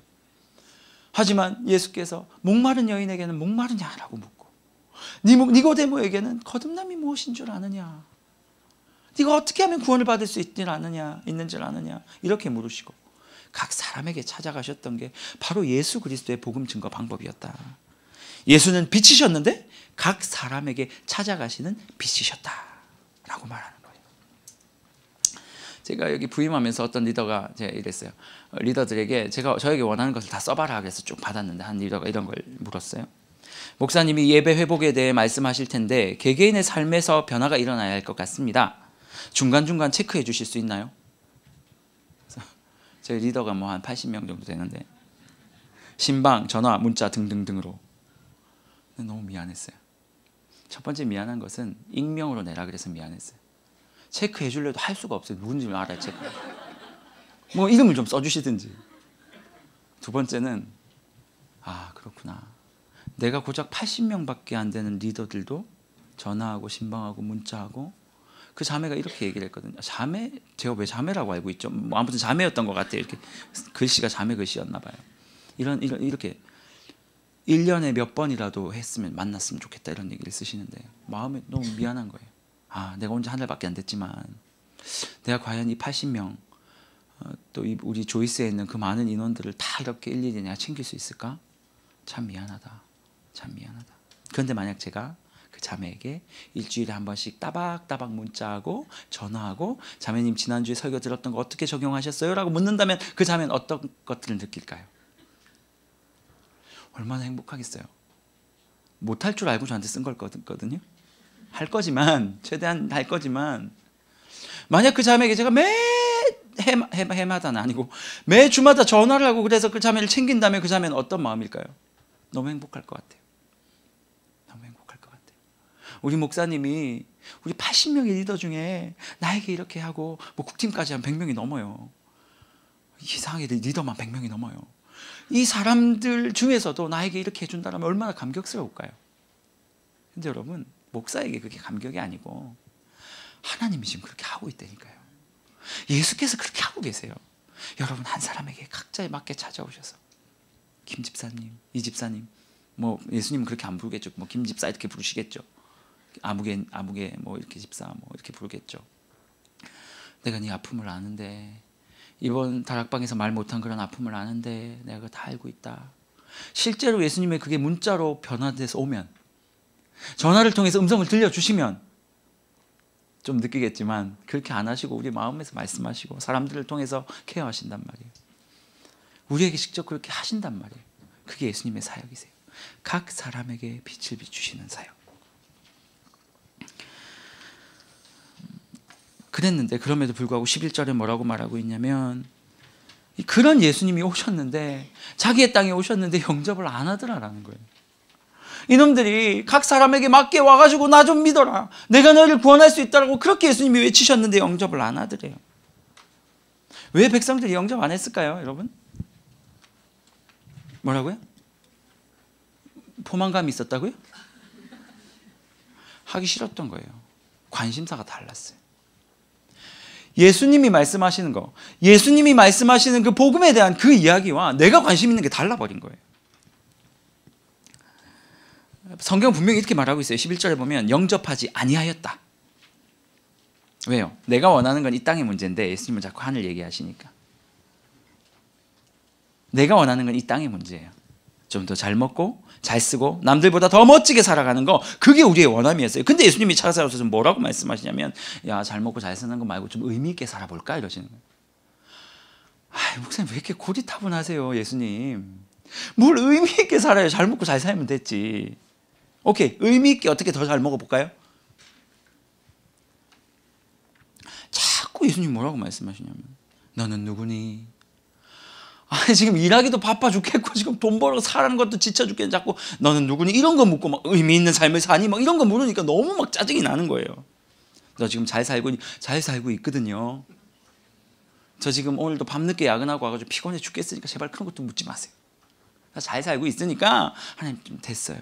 하지만 예수께서 목마른 여인에게는 목마르냐라고 묻고 니고데모에게는 거듭남이 무엇인 줄 아느냐 네가 어떻게 하면 구원을 받을 수 있는 아느냐 있는 줄 아느냐 이렇게 물으시고 각 사람에게 찾아가셨던 게 바로 예수 그리스도의 복음 증거 방법이었다. 예수는 빛이셨는데 각 사람에게 찾아가시는 빛이셨다. 라고 말하는 거예요. 제가 여기 부임하면서 어떤 리더가 제 이랬어요. 어, 리더들에게 제가 저에게 원하는 것을 다 써봐라 그래서 쭉 받았는데 한 리더가 이런 걸 물었어요. 목사님이 예배 회복에 대해 말씀하실 텐데 개개인의 삶에서 변화가 일어나야 할 것 같습니다. 중간중간 체크해 주실 수 있나요? 저 리더가 뭐 한 80명 정도 되는데 신방, 전화, 문자 등등등으로 너무 미안했어요. 첫 번째 미안한 것은 익명으로 내라 그래서 미안했어요. 체크해 줄래도 할 수가 없어요. 누군지 알아야 체크. 뭐 이름을 좀 써주시든지. 두 번째는 아 그렇구나. 내가 고작 80명밖에 안 되는 리더들도 전화하고 신방하고 문자하고 그 자매가 이렇게 얘기를 했거든요. 자매? 제가 왜 자매라고 알고 있죠? 뭐 아무튼 자매였던 것 같아요. 이렇게 글씨가 자매 글씨였나 봐요. 이런, 이런 이렇게 1년에 몇 번이라도 했으면 만났으면 좋겠다 이런 얘기를 쓰시는데 마음에 너무 미안한 거예요. 아, 내가 혼자 한 달밖에 안 됐지만 내가 과연 이 80명 어, 또이 우리 조이스에 있는 그 많은 인원들을 다 이렇게 일일이 내가 챙길 수 있을까? 참 미안하다. 참 미안하다. 그런데 만약 제가 그 자매에게 일주일에 한 번씩 따박따박 문자하고 전화하고 자매님 지난주에 설교 들었던 거 어떻게 적용하셨어요? 라고 묻는다면 그 자매는 어떤 것들을 느낄까요? 얼마나 행복하겠어요. 못할 줄 알고 저한테 쓴 거거든요. 할 거지만 최대한 할 거지만 만약 그 자매에게 제가 매 해마, 해마, 다는 아니고 매 주마다 전화를 하고 그래서 그 자매를 챙긴 다음그 자매는 어떤 마음일까요? 너무 행복할 것 같아요. 너무 행복할 것 같아요. 우리 목사님이 우리 80명의 리더 중에 나에게 이렇게 하고 뭐 국팀까지 한 100명이 넘어요. 이상하게 리더만 100명이 넘어요. 이 사람들 중에서도 나에게 이렇게 해준다면 얼마나 감격스러울까요? 근데 여러분, 목사에게 그게 감격이 아니고 하나님이 지금 그렇게 하고 있다니까요. 예수께서 그렇게 하고 계세요. 여러분 한 사람에게 각자에 맞게 찾아오셔서 김 집사님, 이 집사님, 뭐 예수님은 그렇게 안 부르겠죠. 뭐 김 집사 이렇게 부르시겠죠. 아무개 아무개 뭐 이렇게 집사 뭐 이렇게 부르겠죠. 내가 네 아픔을 아는데 이번 다락방에서 말 못한 그런 아픔을 아는데 내가 다 알고 있다. 실제로 예수님의 그게 문자로 변화돼서 오면 전화를 통해서 음성을 들려주시면 좀 느끼겠지만 그렇게 안 하시고 우리 마음에서 말씀하시고 사람들을 통해서 케어하신단 말이에요. 우리에게 직접 그렇게 하신단 말이에요. 그게 예수님의 사역이세요. 각 사람에게 빛을 비추시는 사역. 그랬는데 그럼에도 불구하고 11절에 뭐라고 말하고 있냐면 그런 예수님이 오셨는데 자기의 땅에 오셨는데 영접을 안 하더라라는 거예요. 이놈들이 각 사람에게 맞게 와가지고 나 좀 믿어라. 내가 너를 구원할 수 있다라고 그렇게 예수님이 외치셨는데 영접을 안 하더래요. 왜 백성들이 영접 안 했을까요, 여러분? 뭐라고요? 포만감이 있었다고요? 하기 싫었던 거예요. 관심사가 달랐어요. 예수님이 말씀하시는 거, 예수님이 말씀하시는 그 복음에 대한 그 이야기와 내가 관심 있는 게 달라버린 거예요. 성경 분명히 이렇게 말하고 있어요. 11절에 보면 영접하지 아니하였다. 왜요? 내가 원하는 건 이 땅의 문제인데 예수님은 자꾸 하늘 얘기하시니까. 내가 원하는 건 이 땅의 문제예요. 좀 더 잘 먹고 잘 쓰고 남들보다 더 멋지게 살아가는 거 그게 우리의 원함이었어요. 근데 예수님이 찾아오셔서 뭐라고 말씀하시냐면 야잘 먹고 잘 쓰는 거 말고 좀 의미 있게 살아볼까 이러시는 거예요. 아 목사님 왜 이렇게 고리타분하세요 예수님. 뭘 의미 있게 살아요. 잘 먹고 잘 살면 됐지. 오케이 의미 있게 어떻게 더 잘 먹어볼까요? 자꾸 예수님 뭐라고 말씀하시냐면 너는 누구니? 아니 지금 일하기도 바빠 죽겠고 지금 돈 벌어 사는 것도 지쳐 죽겠는 자꾸 너는 누구니 이런 거 묻고 막 의미 있는 삶을 사니 막 이런 거 물으니까 너무 막 짜증이 나는 거예요. 너 지금 잘 살고 잘 살고 있거든요. 저 지금 오늘도 밤늦게 야근하고 와가지고 피곤해 죽겠으니까 제발 그런 것도 묻지 마세요. 나 잘 살고 있으니까 하나님 좀 됐어요.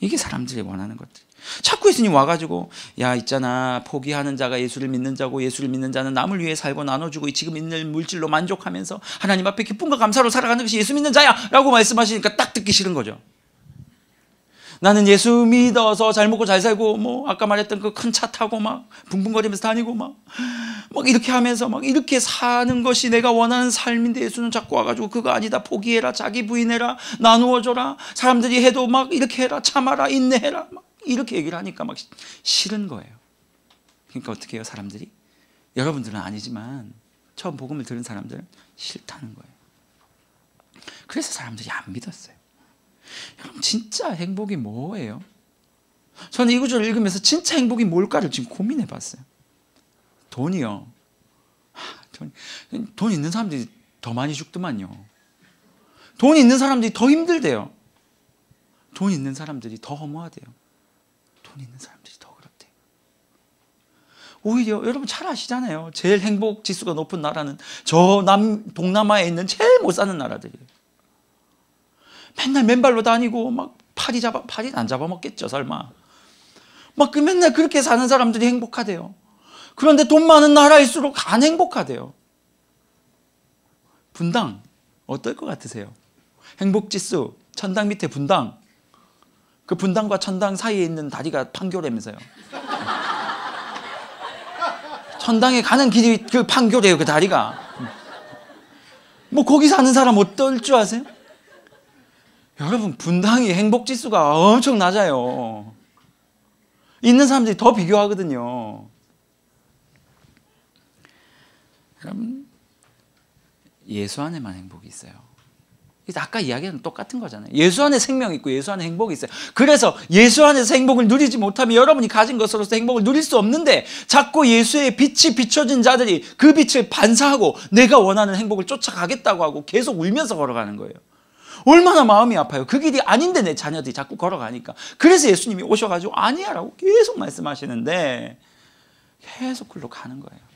이게 사람들이 원하는 것들. 자꾸 예수님 와가지고 야 있잖아 포기하는 자가 예수를 믿는 자고 예수를 믿는 자는 남을 위해 살고 나눠주고 지금 있는 물질로 만족하면서 하나님 앞에 기쁨과 감사로 살아가는 것이 예수 믿는 자야 라고 말씀하시니까 딱 듣기 싫은 거죠 나는 예수 믿어서 잘 먹고 잘 살고 뭐 아까 말했던 그 큰 차 타고 막 붕붕거리면서 다니고 막, 막 이렇게 하면서 막 이렇게 사는 것이 내가 원하는 삶인데 예수는 자꾸 와가지고 그거 아니다 포기해라 자기 부인해라 나누어줘라 사람들이 해도 막 이렇게 해라 참아라 인내해라 막. 이렇게 얘기를 하니까 막 싫은 거예요. 그러니까 어떻게 해요, 사람들이? 여러분들은 아니지만 처음 복음을 들은 사람들은 싫다는 거예요. 그래서 사람들이 안 믿었어요. 여러분 진짜 행복이 뭐예요? 저는 이 구절을 읽으면서 진짜 행복이 뭘까를 지금 고민해 봤어요. 돈이요. 돈, 돈 있는 사람들이 더 많이 죽더만요. 돈 있는 사람들이 더 힘들대요. 돈 있는 사람들이 더 허무하대요. 돈 있는 사람들이 더 그렇대요. 오히려 여러분 잘 아시잖아요. 제일 행복 지수가 높은 나라는 저 남 동남아에 있는 제일 못 사는 나라들이에요. 맨날 맨발로 다니고 막 팔이 잡아 팔이 안 잡아먹겠죠 설마. 막그 맨날 그렇게 사는 사람들이 행복하대요. 그런데 돈 많은 나라일수록 안 행복하대요. 분당 어떨 것 같으세요? 행복 지수 천당 밑에 분당 그 분당과 천당 사이에 있는 다리가 판교래면서요 천당에 가는 길이 그 판교래요, 그 다리가. 뭐 거기 사는 사람 어떨 줄 아세요? 여러분 분당이 행복 지수가 엄청 낮아요. 있는 사람들이 더 비교하거든요. 여러분 예수 안에만 행복이 있어요. 아까 이야기는 똑같은 거잖아요. 예수 안에 생명 이 있고 예수 안에 행복이 있어요. 그래서 예수 안에서 행복을 누리지 못하면 여러분이 가진 것으로서 행복을 누릴 수 없는데 자꾸 예수의 빛이 비춰진 자들이 그 빛을 반사하고 내가 원하는 행복을 쫓아가겠다고 하고 계속 울면서 걸어가는 거예요. 얼마나 마음이 아파요. 그 길이 아닌데 내 자녀들이 자꾸 걸어가니까. 그래서 예수님이 오셔가지고 아니야라고 계속 말씀하시는데 계속 글로 가는 거예요.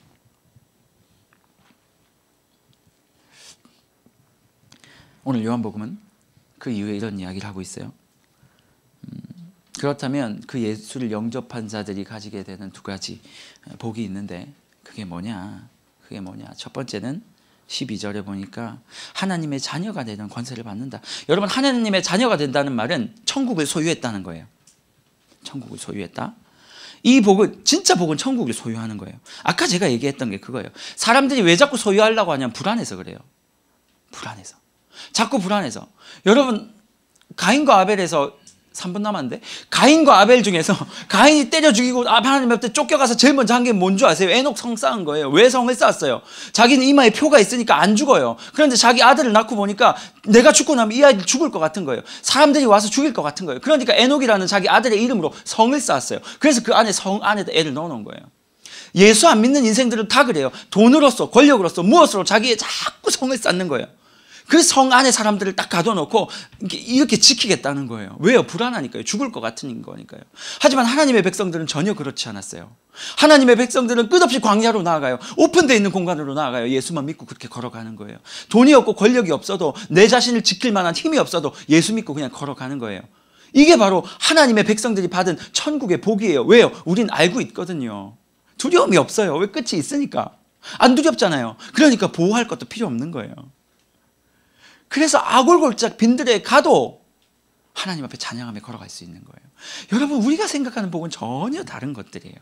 오늘 요한복음은 그 이후에 이런 이야기를 하고 있어요. 음, 그렇다면 그 예수를 영접한 자들이 가지게 되는 두 가지 복이 있는데 그게 뭐냐? 그게 뭐냐? 첫 번째는 12절에 보니까 하나님의 자녀가 되는 권세를 받는다. 여러분 하나님의 자녀가 된다는 말은 천국을 소유했다는 거예요. 천국을 소유했다. 이 복은 진짜 복은 천국을 소유하는 거예요. 아까 제가 얘기했던 게 그거예요. 사람들이 왜 자꾸 소유하려고 하냐면 불안해서 그래요. 불안해서. 자꾸 불안해서. 여러분 가인과 아벨에서 3분 남았는데 가인과 아벨 중에서 가인이 때려 죽이고 아, 하나님 앞에 쫓겨가서 제일 먼저 한 게 뭔 줄 아세요? 에녹 성 쌓은 거예요. 왜 성을 쌓았어요? 자기는 이마에 표가 있으니까 안 죽어요. 그런데 자기 아들을 낳고 보니까 내가 죽고 나면 이 아이 죽을 것 같은 거예요. 사람들이 와서 죽일 것 같은 거예요. 그러니까 에녹이라는 자기 아들의 이름으로 성을 쌓았어요. 그래서 그 안에 성안에 애를 넣어놓은 거예요. 예수 안 믿는 인생들은 다 그래요. 돈으로써권력으로써 무엇으로 자기의 자꾸 성을 쌓는 거예요. 그성 안에 사람들을 딱 가둬놓고 이렇게 지키겠다는 거예요. 왜요? 불안하니까요. 죽을 것 같은 거니까요. 하지만 하나님의 백성들은 전혀 그렇지 않았어요. 하나님의 백성들은 끝없이 광야로 나아가요. 오픈되어 있는 공간으로 나아가요. 예수만 믿고 그렇게 걸어가는 거예요. 돈이 없고 권력이 없어도 내 자신을 지킬 만한 힘이 없어도 예수 믿고 그냥 걸어가는 거예요. 이게 바로 하나님의 백성들이 받은 천국의 복이에요. 왜요? 우린 알고 있거든요. 두려움이 없어요. 왜 끝이 있으니까. 안 두렵잖아요. 그러니까 보호할 것도 필요 없는 거예요. 그래서 아골골짝 빈들에 가도 하나님 앞에 찬양하며 걸어갈 수 있는 거예요. 여러분 우리가 생각하는 복은 전혀 다른 것들이에요.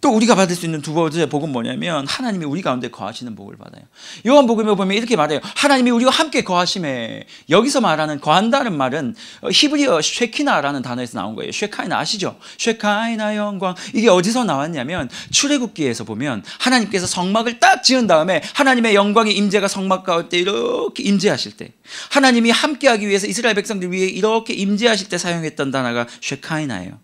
또 우리가 받을 수 있는 두 번째 복은 뭐냐면 하나님이 우리 가운데 거하시는 복을 받아요. 요한복음에 보면 이렇게 말해요. 하나님이 우리와 함께 거하심에 여기서 말하는 거한다는 말은 어, 히브리어 쉐키나라는 단어에서 나온 거예요. 쉐카이나 아시죠? 쉐카이나 영광 이게 어디서 나왔냐면 출애굽기에서 보면 하나님께서 성막을 딱 지은 다음에 하나님의 영광의 임재가 성막 가운데 이렇게 임재하실 때 하나님이 함께하기 위해서 이스라엘 백성들 위해 이렇게 임재하실 때 사용했던 단어가 쉐카이나예요.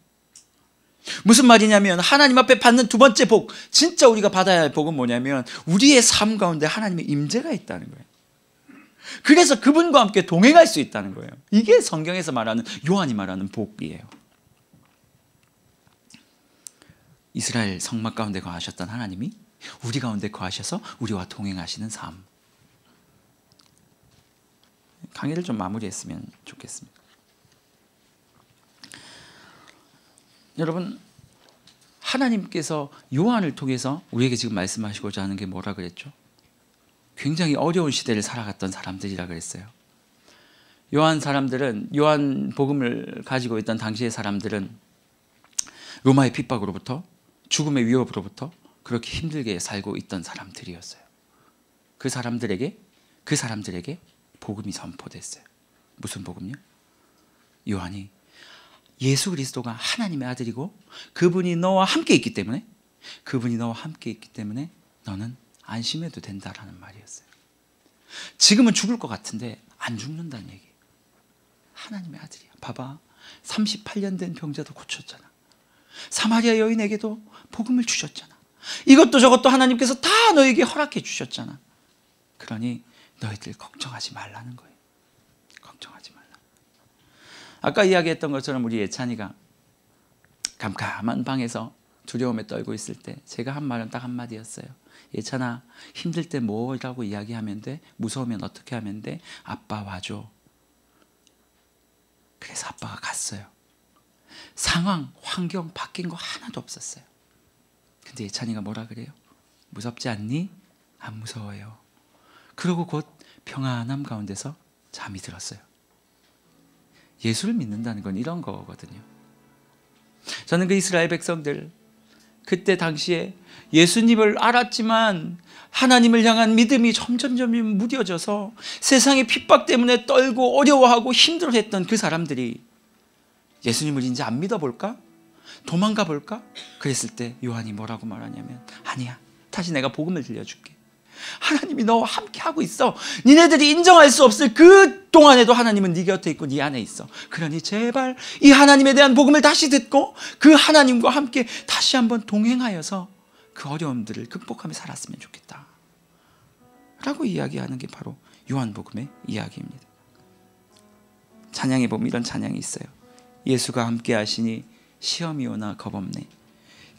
무슨 말이냐면 하나님 앞에 받는 두 번째 복, 진짜 우리가 받아야 할 복은 뭐냐면 우리의 삶 가운데 하나님의 임재가 있다는 거예요. 그래서 그분과 함께 동행할 수 있다는 거예요. 이게 성경에서 말하는 요한이 말하는 복이에요. 이스라엘 성막 가운데 거하셨던 하나님이 우리 가운데 거하셔서 우리와 동행하시는 삶. 강의를 좀 마무리했으면 좋겠습니다. 여러분 하나님께서 요한을 통해서 우리에게 지금 말씀하시고자 하는 게 뭐라 그랬죠? 굉장히 어려운 시대를 살아갔던 사람들이라 그랬어요. 요한 사람들은 요한 복음을 가지고 있던 당시의 사람들은 로마의 핍박으로부터 죽음의 위협으로부터 그렇게 힘들게 살고 있던 사람들이었어요. 그 사람들에게 그 사람들에게 복음이 선포됐어요. 무슨 복음요? 요한이 예수 그리스도가 하나님의 아들이고 그분이 너와 함께 있기 때문에 그분이 너와 함께 있기 때문에 너는 안심해도 된다라는 말이었어요. 지금은 죽을 것 같은데 안 죽는다는 얘기. 하나님의 아들이야. 봐봐. 38년 된 병자도 고쳤잖아. 사마리아 여인에게도 복음을 주셨잖아. 이것도 저것도 하나님께서 다 너에게 허락해 주셨잖아. 그러니 너희들 걱정하지 말라는 거예요. 아까 이야기했던 것처럼 우리 예찬이가 깜깜한 방에서 두려움에 떨고 있을 때 제가 한 말은 딱 한마디였어요. 예찬아 힘들 때 뭐라고 이야기하면 돼? 무서우면 어떻게 하면 돼? 아빠 와줘. 그래서 아빠가 갔어요. 상황, 환경 바뀐 거 하나도 없었어요. 근데 예찬이가 뭐라 그래요? 무섭지 않니? 안 무서워요. 그러고 곧 평안함 가운데서 잠이 들었어요. 예수를 믿는다는 건 이런 거거든요. 저는 그 이스라엘 백성들 그때 당시에 예수님을 알았지만 하나님을 향한 믿음이 점점 점 무뎌져서 세상의 핍박 때문에 떨고 어려워하고 힘들어했던 그 사람들이 예수님을 이제 안 믿어볼까? 도망가 볼까? 그랬을 때 요한이 뭐라고 말하냐면 아니야 다시 내가 복음을 들려줄게 하나님이 너와 함께하고 있어. 니네들이 인정할 수 없을 그 동안에도 하나님은 네 곁에 있고 네 안에 있어. 그러니 제발 이 하나님에 대한 복음을 다시 듣고 그 하나님과 함께 다시 한번 동행하여서 그 어려움들을 극복하며 살았으면 좋겠다. 라고 이야기하는 게 바로 요한복음의 이야기입니다. 찬양에 보면 이런 찬양이 있어요. 예수가 함께 하시니 시험이 오나 겁 없네.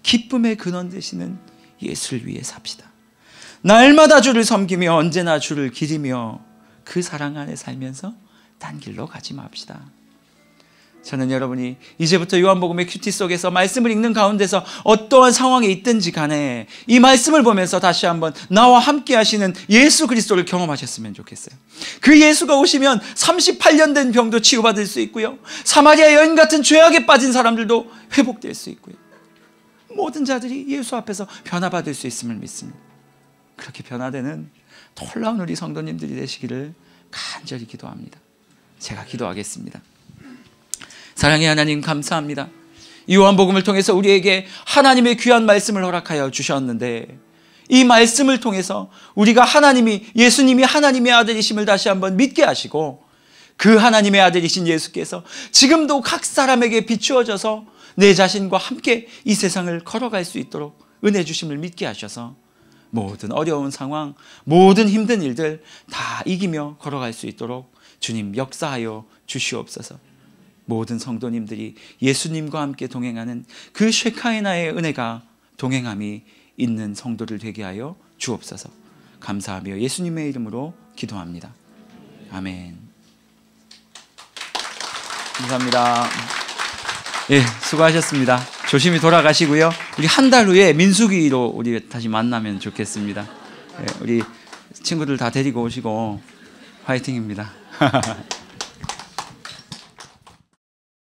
기쁨의 근원 되시는 예수를 위해 삽시다. 날마다 주를 섬기며 언제나 주를 기리며 그 사랑 안에 살면서 단 길로 가지 맙시다. 저는 여러분이 이제부터 요한복음의 큐티 속에서 말씀을 읽는 가운데서 어떠한 상황에 있든지 간에 이 말씀을 보면서 다시 한번 나와 함께 하시는 예수 그리스도를 경험하셨으면 좋겠어요. 그 예수가 오시면 38년 된 병도 치유받을 수 있고요. 사마리아 여인 같은 죄악에 빠진 사람들도 회복될 수 있고요. 모든 자들이 예수 앞에서 변화받을 수 있음을 믿습니다. 그렇게 변화되는 놀라운 우리 성도님들이 되시기를 간절히 기도합니다. 제가 기도하겠습니다. 사랑의 하나님 감사합니다. 요한복음을 통해서 우리에게 하나님의 귀한 말씀을 허락하여 주셨는데 이 말씀을 통해서 우리가 하나님이 예수님이 하나님의 아들이심을 다시 한번 믿게 하시고 그 하나님의 아들이신 예수께서 지금도 각 사람에게 비추어져서 내 자신과 함께 이 세상을 걸어갈 수 있도록 은혜 주심을 믿게 하셔서 모든 어려운 상황, 모든 힘든 일들 다 이기며 걸어갈 수 있도록 주님 역사하여 주시옵소서. 모든 성도님들이 예수님과 함께 동행하는 그 쉐카이나의 은혜가 동행함이 있는 성도를 되게 하여 주옵소서. 감사하며 예수님의 이름으로 기도합니다. 아멘. 감사합니다. 예, 수고하셨습니다. 조심히 돌아가시고요. 우리 한 달 후에 민수기로 우리 다시 만나면 좋겠습니다. 예, 우리 친구들 다 데리고 오시고 화이팅입니다.